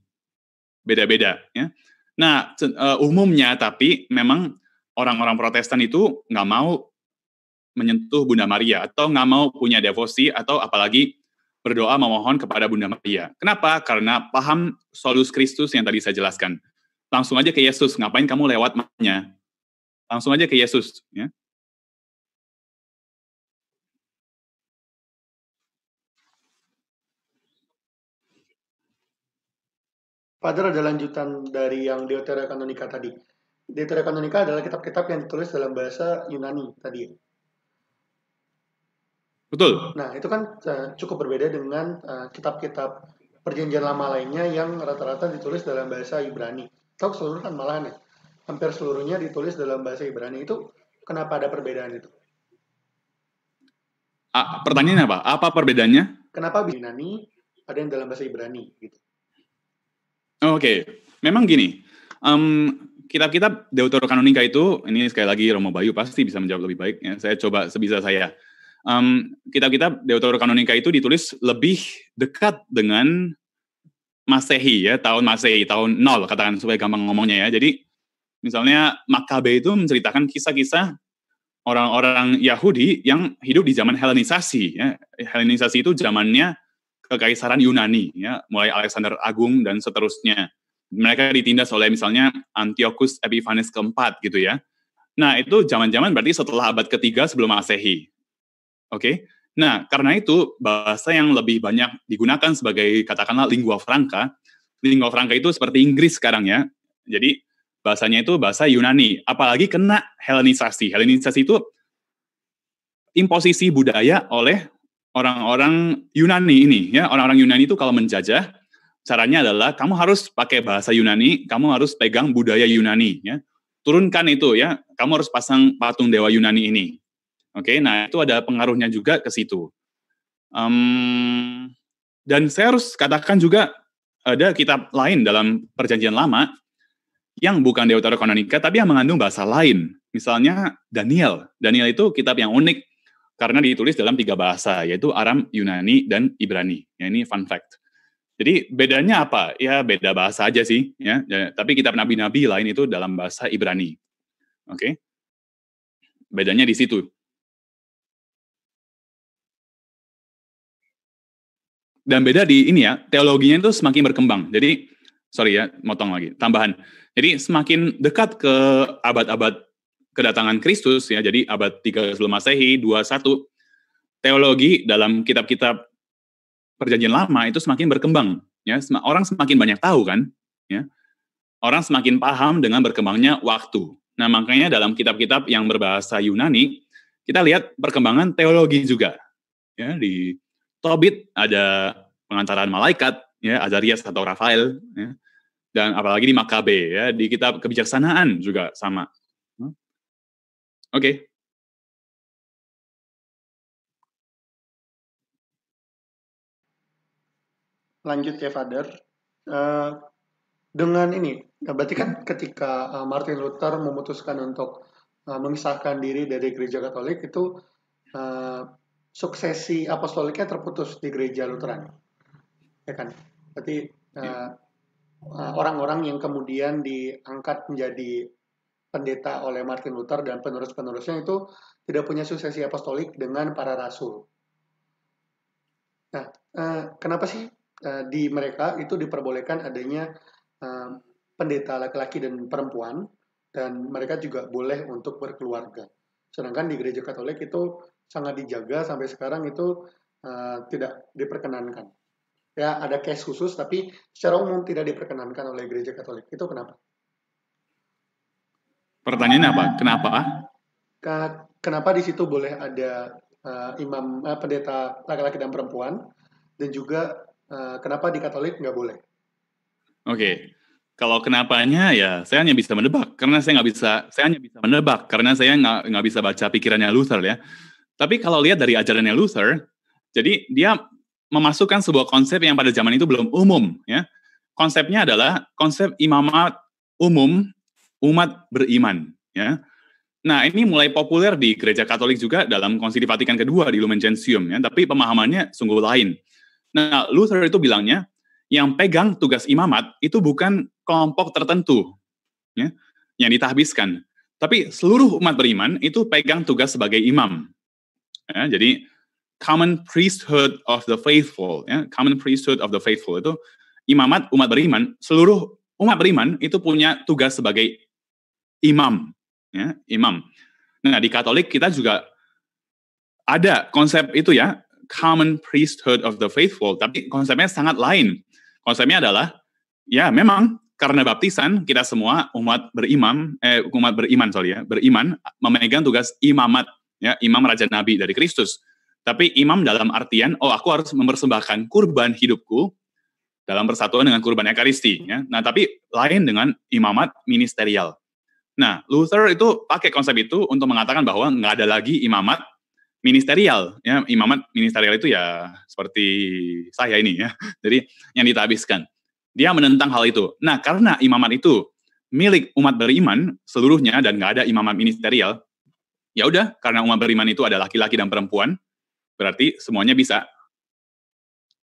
beda-beda ya. Nah, uh, umumnya tapi memang orang-orang Protestan itu nggak mau menyentuh Bunda Maria atau nggak mau punya devosi atau apalagi berdoa memohon kepada Bunda Maria. Kenapa? Karena paham solus Kristus yang tadi saya jelaskan. Langsung aja ke Yesus, ngapain kamu lewat maknya? Langsung aja ke Yesus. Ya. Padahal ada lanjutan dari yang Deuterokanonika tadi. Deuterokanonika adalah kitab-kitab yang ditulis dalam bahasa Yunani tadi. Betul. Nah, itu kan eh, cukup berbeda dengan eh, kitab-kitab perjanjian lama lainnya yang rata-rata ditulis dalam bahasa Ibrani. Tahu seluruh kan malahan ya. Hampir seluruhnya ditulis dalam bahasa Ibrani itu kenapa ada perbedaan itu? A, ah, pertanyaannya apa? Apa perbedaannya? Kenapa Yunani ada yang dalam bahasa Ibrani gitu? Oke, okay. memang gini. Um, kitab-kitab Deuterokanonika itu, ini sekali lagi Romo Bayu pasti bisa menjawab lebih baik. Ya. Saya coba sebisa saya. Um, kitab-kitab Deuterokanonika itu ditulis lebih dekat dengan Masehi ya, tahun Masehi, tahun nol katakan supaya gampang ngomongnya ya. Jadi misalnya Makabe itu menceritakan kisah-kisah orang-orang Yahudi yang hidup di zaman Helenisasi ya. Helenisasi itu zamannya kekaisaran Yunani ya mulai Alexander Agung dan seterusnya mereka ditindas oleh misalnya Antiochus Epiphanes keempat gitu ya nah itu zaman-zaman berarti setelah abad ketiga sebelum masehi oke okay? nah karena itu bahasa yang lebih banyak digunakan sebagai katakanlah lingua franca lingua franca itu seperti Inggris sekarang ya jadi bahasanya itu bahasa Yunani apalagi kena Helenisasi Helenisasi itu imposisi budaya oleh orang-orang Yunani ini ya orang-orang Yunani itu kalau menjajah caranya adalah kamu harus pakai bahasa Yunani kamu harus pegang budaya Yunani ya turunkan itu ya kamu harus pasang patung dewa Yunani ini oke nah itu ada pengaruhnya juga ke situ um, dan saya harus katakan juga ada kitab lain dalam perjanjian lama yang bukan Deuteronomy tapi yang mengandung bahasa lain misalnya Daniel Daniel itu kitab yang unik karena ditulis dalam tiga bahasa yaitu Aram, Yunani, dan Ibrani. Ya, ini fun fact. Jadi bedanya apa? Ya beda bahasa aja sih. Ya, ya tapi kitab nabi-nabi lain itu dalam bahasa Ibrani. Oke, okay? bedanya di situ. Dan beda di ini ya, teologinya itu semakin berkembang. Jadi, sorry ya, motong lagi, tambahan. Jadi semakin dekat ke abad-abad kedatangan Kristus ya, jadi abad 3 sebelum Masehi 21 teologi dalam kitab-kitab Perjanjian Lama itu semakin berkembang ya, orang semakin banyak tahu kan ya. Orang semakin paham dengan berkembangnya waktu. Nah, makanya dalam kitab-kitab yang berbahasa Yunani kita lihat perkembangan teologi juga ya di Tobit ada pengantaran malaikat ya Azarias atau Rafael ya. dan apalagi di Makabe ya di kitab kebijaksanaan juga sama Okay. Lanjut ya, Father. Uh, dengan ini, nah, berarti kan ketika uh, Martin Luther memutuskan untuk uh, memisahkan diri dari gereja Katolik itu uh, suksesi apostoliknya terputus di gereja Lutheran, ya kan? Berarti uh, iya. uh, orang -orang yang kemudian diangkat menjadi pendeta oleh Martin Luther dan penerus-penerusnya itu tidak punya suksesi apostolik dengan para rasul. Nah, eh, kenapa sih eh, di mereka itu diperbolehkan adanya eh, pendeta laki-laki dan perempuan dan mereka juga boleh untuk berkeluarga. Sedangkan di gereja Katolik itu sangat dijaga sampai sekarang itu tidak diperkenankan. Ya, ada case khusus tapi secara umum tidak diperkenankan oleh gereja Katolik. Itu kenapa? Pertanyaannya apa? Kenapa? Ah? Kenapa di situ boleh ada uh, imam uh, pendeta laki-laki dan perempuan dan juga uh, kenapa di Katolik nggak boleh? Oke, okay. kalau kenapanya ya saya hanya bisa menebak karena saya nggak bisa saya hanya bisa menebak karena saya nggak nggak bisa baca pikirannya Luther ya. Tapi kalau lihat dari ajarannya Luther, jadi dia memasukkan sebuah konsep yang pada zaman itu belum umum ya. Konsepnya adalah konsep imamat umum umat beriman ya. Nah, ini mulai populer di gereja Katolik juga dalam Konsili Vatikan kedua di Lumen Gentium ya, tapi pemahamannya sungguh lain. Nah, Luther itu bilangnya yang pegang tugas imamat itu bukan kelompok tertentu ya, yang ditahbiskan, tapi seluruh umat beriman itu pegang tugas sebagai imam. Ya, jadi common priesthood of the faithful, ya, common priesthood of the faithful itu imamat umat beriman, seluruh umat beriman itu punya tugas sebagai imam, ya, imam. Nah, di Katolik kita juga ada konsep itu ya, common priesthood of the faithful, tapi konsepnya sangat lain. Konsepnya adalah ya memang karena baptisan kita semua umat berimam eh umat beriman sorry ya, beriman memegang tugas imamat ya, imam raja nabi dari Kristus. Tapi imam dalam artian oh aku harus mempersembahkan kurban hidupku dalam persatuan dengan kurban ekaristi ya. Nah, tapi lain dengan imamat ministerial. Nah, Luther itu pakai konsep itu untuk mengatakan bahwa nggak ada lagi imamat ministerial. Ya, imamat ministerial itu ya seperti saya ini ya. Jadi yang ditabiskan. Dia menentang hal itu. Nah, karena imamat itu milik umat beriman seluruhnya dan nggak ada imamat ministerial, ya udah karena umat beriman itu ada laki-laki dan perempuan, berarti semuanya bisa.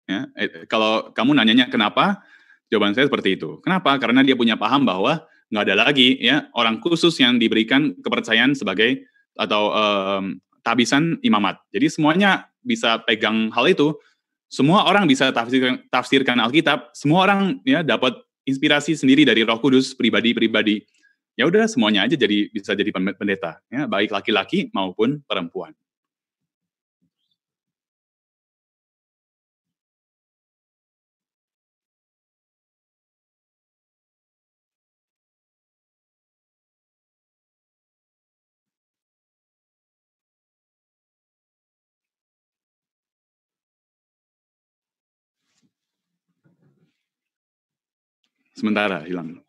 Ya, eh, kalau kamu nanyanya kenapa, jawaban saya seperti itu. Kenapa? Karena dia punya paham bahwa nggak ada lagi ya orang khusus yang diberikan kepercayaan sebagai atau um, tabisan imamat. Jadi semuanya bisa pegang hal itu. Semua orang bisa tafsirkan, tafsirkan Alkitab. Semua orang ya dapat inspirasi sendiri dari Roh Kudus pribadi-pribadi. Ya udah semuanya aja jadi bisa jadi pendeta ya baik laki-laki maupun perempuan. Sementara hilang.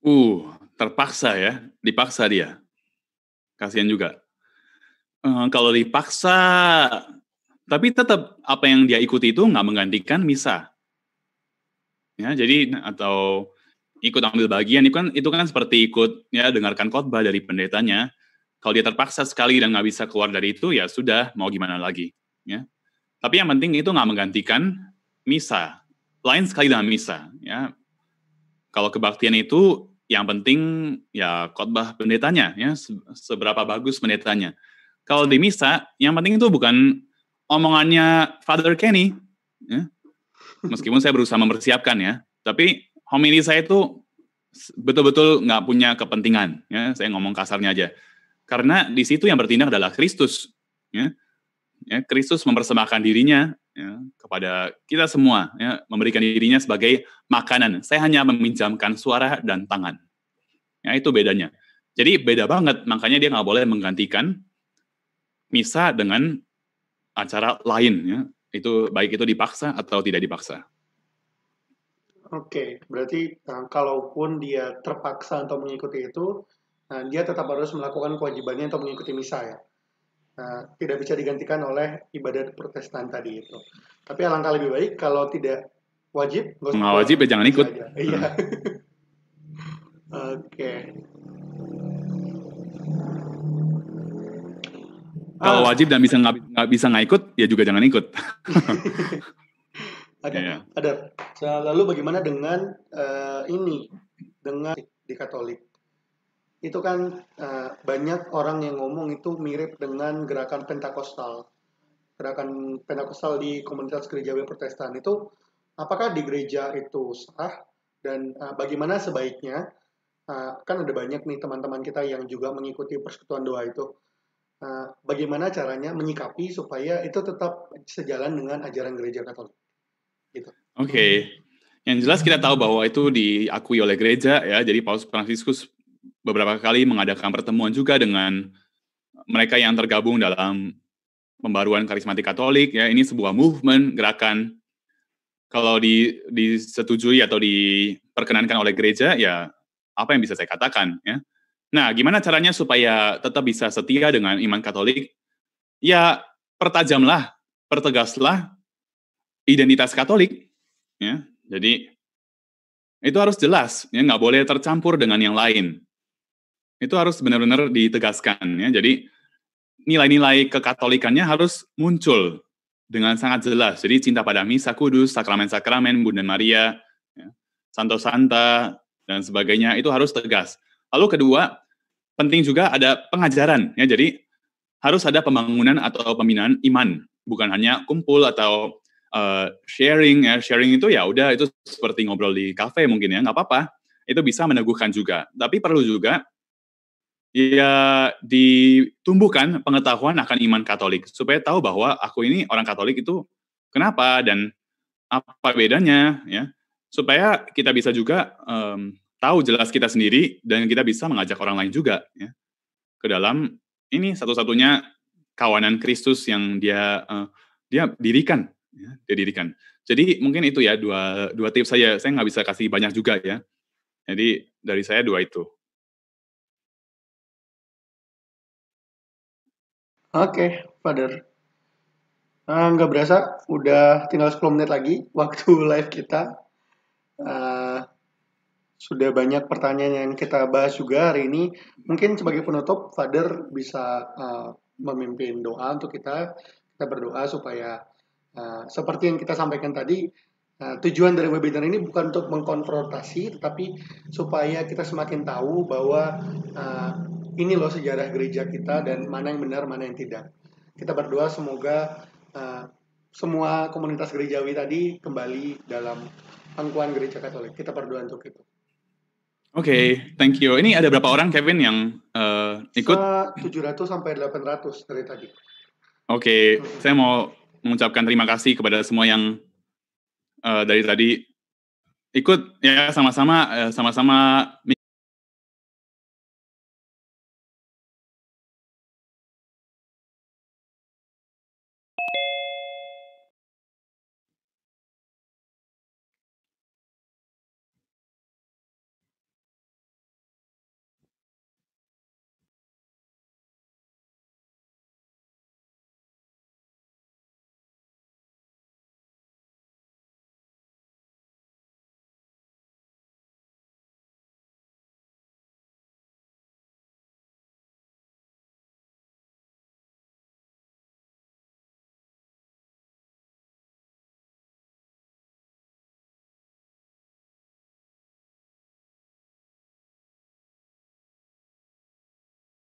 Uh, terpaksa ya, dipaksa dia. Kasihan juga. Uh, kalau dipaksa, tapi tetap apa yang dia ikuti itu nggak menggantikan misa. Ya, jadi atau ikut ambil bagian itu kan itu kan seperti ikut ya dengarkan khotbah dari pendetanya. Kalau dia terpaksa sekali dan nggak bisa keluar dari itu ya sudah mau gimana lagi ya. Tapi yang penting itu nggak menggantikan misa. Lain sekali dengan misa ya. Kalau kebaktian itu yang penting ya khotbah pendetanya ya seberapa bagus pendetanya. Kalau di misa yang penting itu bukan omongannya Father Kenny ya. Meskipun saya berusaha mempersiapkan ya, tapi homili saya itu betul-betul nggak punya kepentingan ya, saya ngomong kasarnya aja. Karena di situ yang bertindak adalah Kristus ya. Ya, Kristus mempersembahkan dirinya ya, kepada kita semua, ya, memberikan dirinya sebagai makanan. Saya hanya meminjamkan suara dan tangan. Ya, itu bedanya. Jadi beda banget, makanya dia nggak boleh menggantikan misa dengan acara lain. Ya. Itu baik itu dipaksa atau tidak dipaksa. Oke, berarti nah, kalaupun dia terpaksa untuk mengikuti itu, nah, dia tetap harus melakukan kewajibannya untuk mengikuti misa ya? Eh, tidak bisa digantikan oleh ibadat Protestan tadi itu. Tapi alangkah lebih baik kalau tidak wajib, nggak wajib ya jangan ikut. Iya. Hmm. Oke. Kalau ah. wajib dan bisa nggak bisa nggak ikut, ya juga jangan ikut. Ada, okay. yeah. ada. Lalu bagaimana dengan uh, ini, dengan di Katolik? itu kan uh, banyak orang yang ngomong itu mirip dengan gerakan pentakostal gerakan pentakostal di komunitas gereja Protestan itu apakah di gereja itu sah dan uh, bagaimana sebaiknya uh, kan ada banyak nih teman-teman kita yang juga mengikuti persekutuan doa itu uh, bagaimana caranya menyikapi supaya itu tetap sejalan dengan ajaran gereja Katolik gitu oke okay. Yang jelas kita tahu bahwa itu diakui oleh gereja ya. Jadi Paus Fransiskus beberapa kali mengadakan pertemuan juga dengan mereka yang tergabung dalam pembaruan karismatik Katolik ya ini sebuah movement gerakan kalau di, disetujui atau diperkenankan oleh gereja ya apa yang bisa saya katakan ya nah gimana caranya supaya tetap bisa setia dengan iman Katolik ya pertajamlah pertegaslah identitas Katolik ya jadi itu harus jelas ya nggak boleh tercampur dengan yang lain itu harus benar-benar ditegaskan ya. Jadi nilai-nilai kekatolikannya harus muncul dengan sangat jelas. Jadi cinta pada misa kudus, sakramen-sakramen, Bunda Maria, ya, Santo Santa dan sebagainya itu harus tegas. Lalu kedua, penting juga ada pengajaran ya. Jadi harus ada pembangunan atau pembinaan iman, bukan hanya kumpul atau uh, sharing ya. Sharing itu ya udah itu seperti ngobrol di kafe mungkin ya, nggak apa-apa. Itu bisa meneguhkan juga. Tapi perlu juga ya ditumbuhkan pengetahuan akan iman Katolik supaya tahu bahwa aku ini orang Katolik itu kenapa dan apa bedanya ya supaya kita bisa juga um, tahu jelas kita sendiri dan kita bisa mengajak orang lain juga ya ke dalam ini satu-satunya kawanan Kristus yang dia uh, dia dirikan ya, dia dirikan jadi mungkin itu ya dua dua tips saya saya nggak bisa kasih banyak juga ya jadi dari saya dua itu Oke, Father. Uh, nggak berasa, udah tinggal 10 menit lagi waktu live kita. Uh, sudah banyak pertanyaan yang kita bahas juga hari ini. Mungkin sebagai penutup, Fader bisa uh, memimpin doa untuk kita. Kita berdoa supaya uh, seperti yang kita sampaikan tadi, Nah, tujuan dari webinar ini bukan untuk mengkonfrontasi, tetapi supaya kita semakin tahu bahwa uh, ini loh sejarah gereja kita dan mana yang benar mana yang tidak kita berdoa semoga uh, semua komunitas gerejawi tadi kembali dalam pangkuan gereja Katolik kita berdoa untuk itu Oke, okay, thank you. Ini ada berapa orang Kevin yang uh, ikut? 700 sampai 800 dari tadi. Oke, okay, hmm. saya mau mengucapkan terima kasih kepada semua yang uh, dari tadi ikut ya sama-sama sama-sama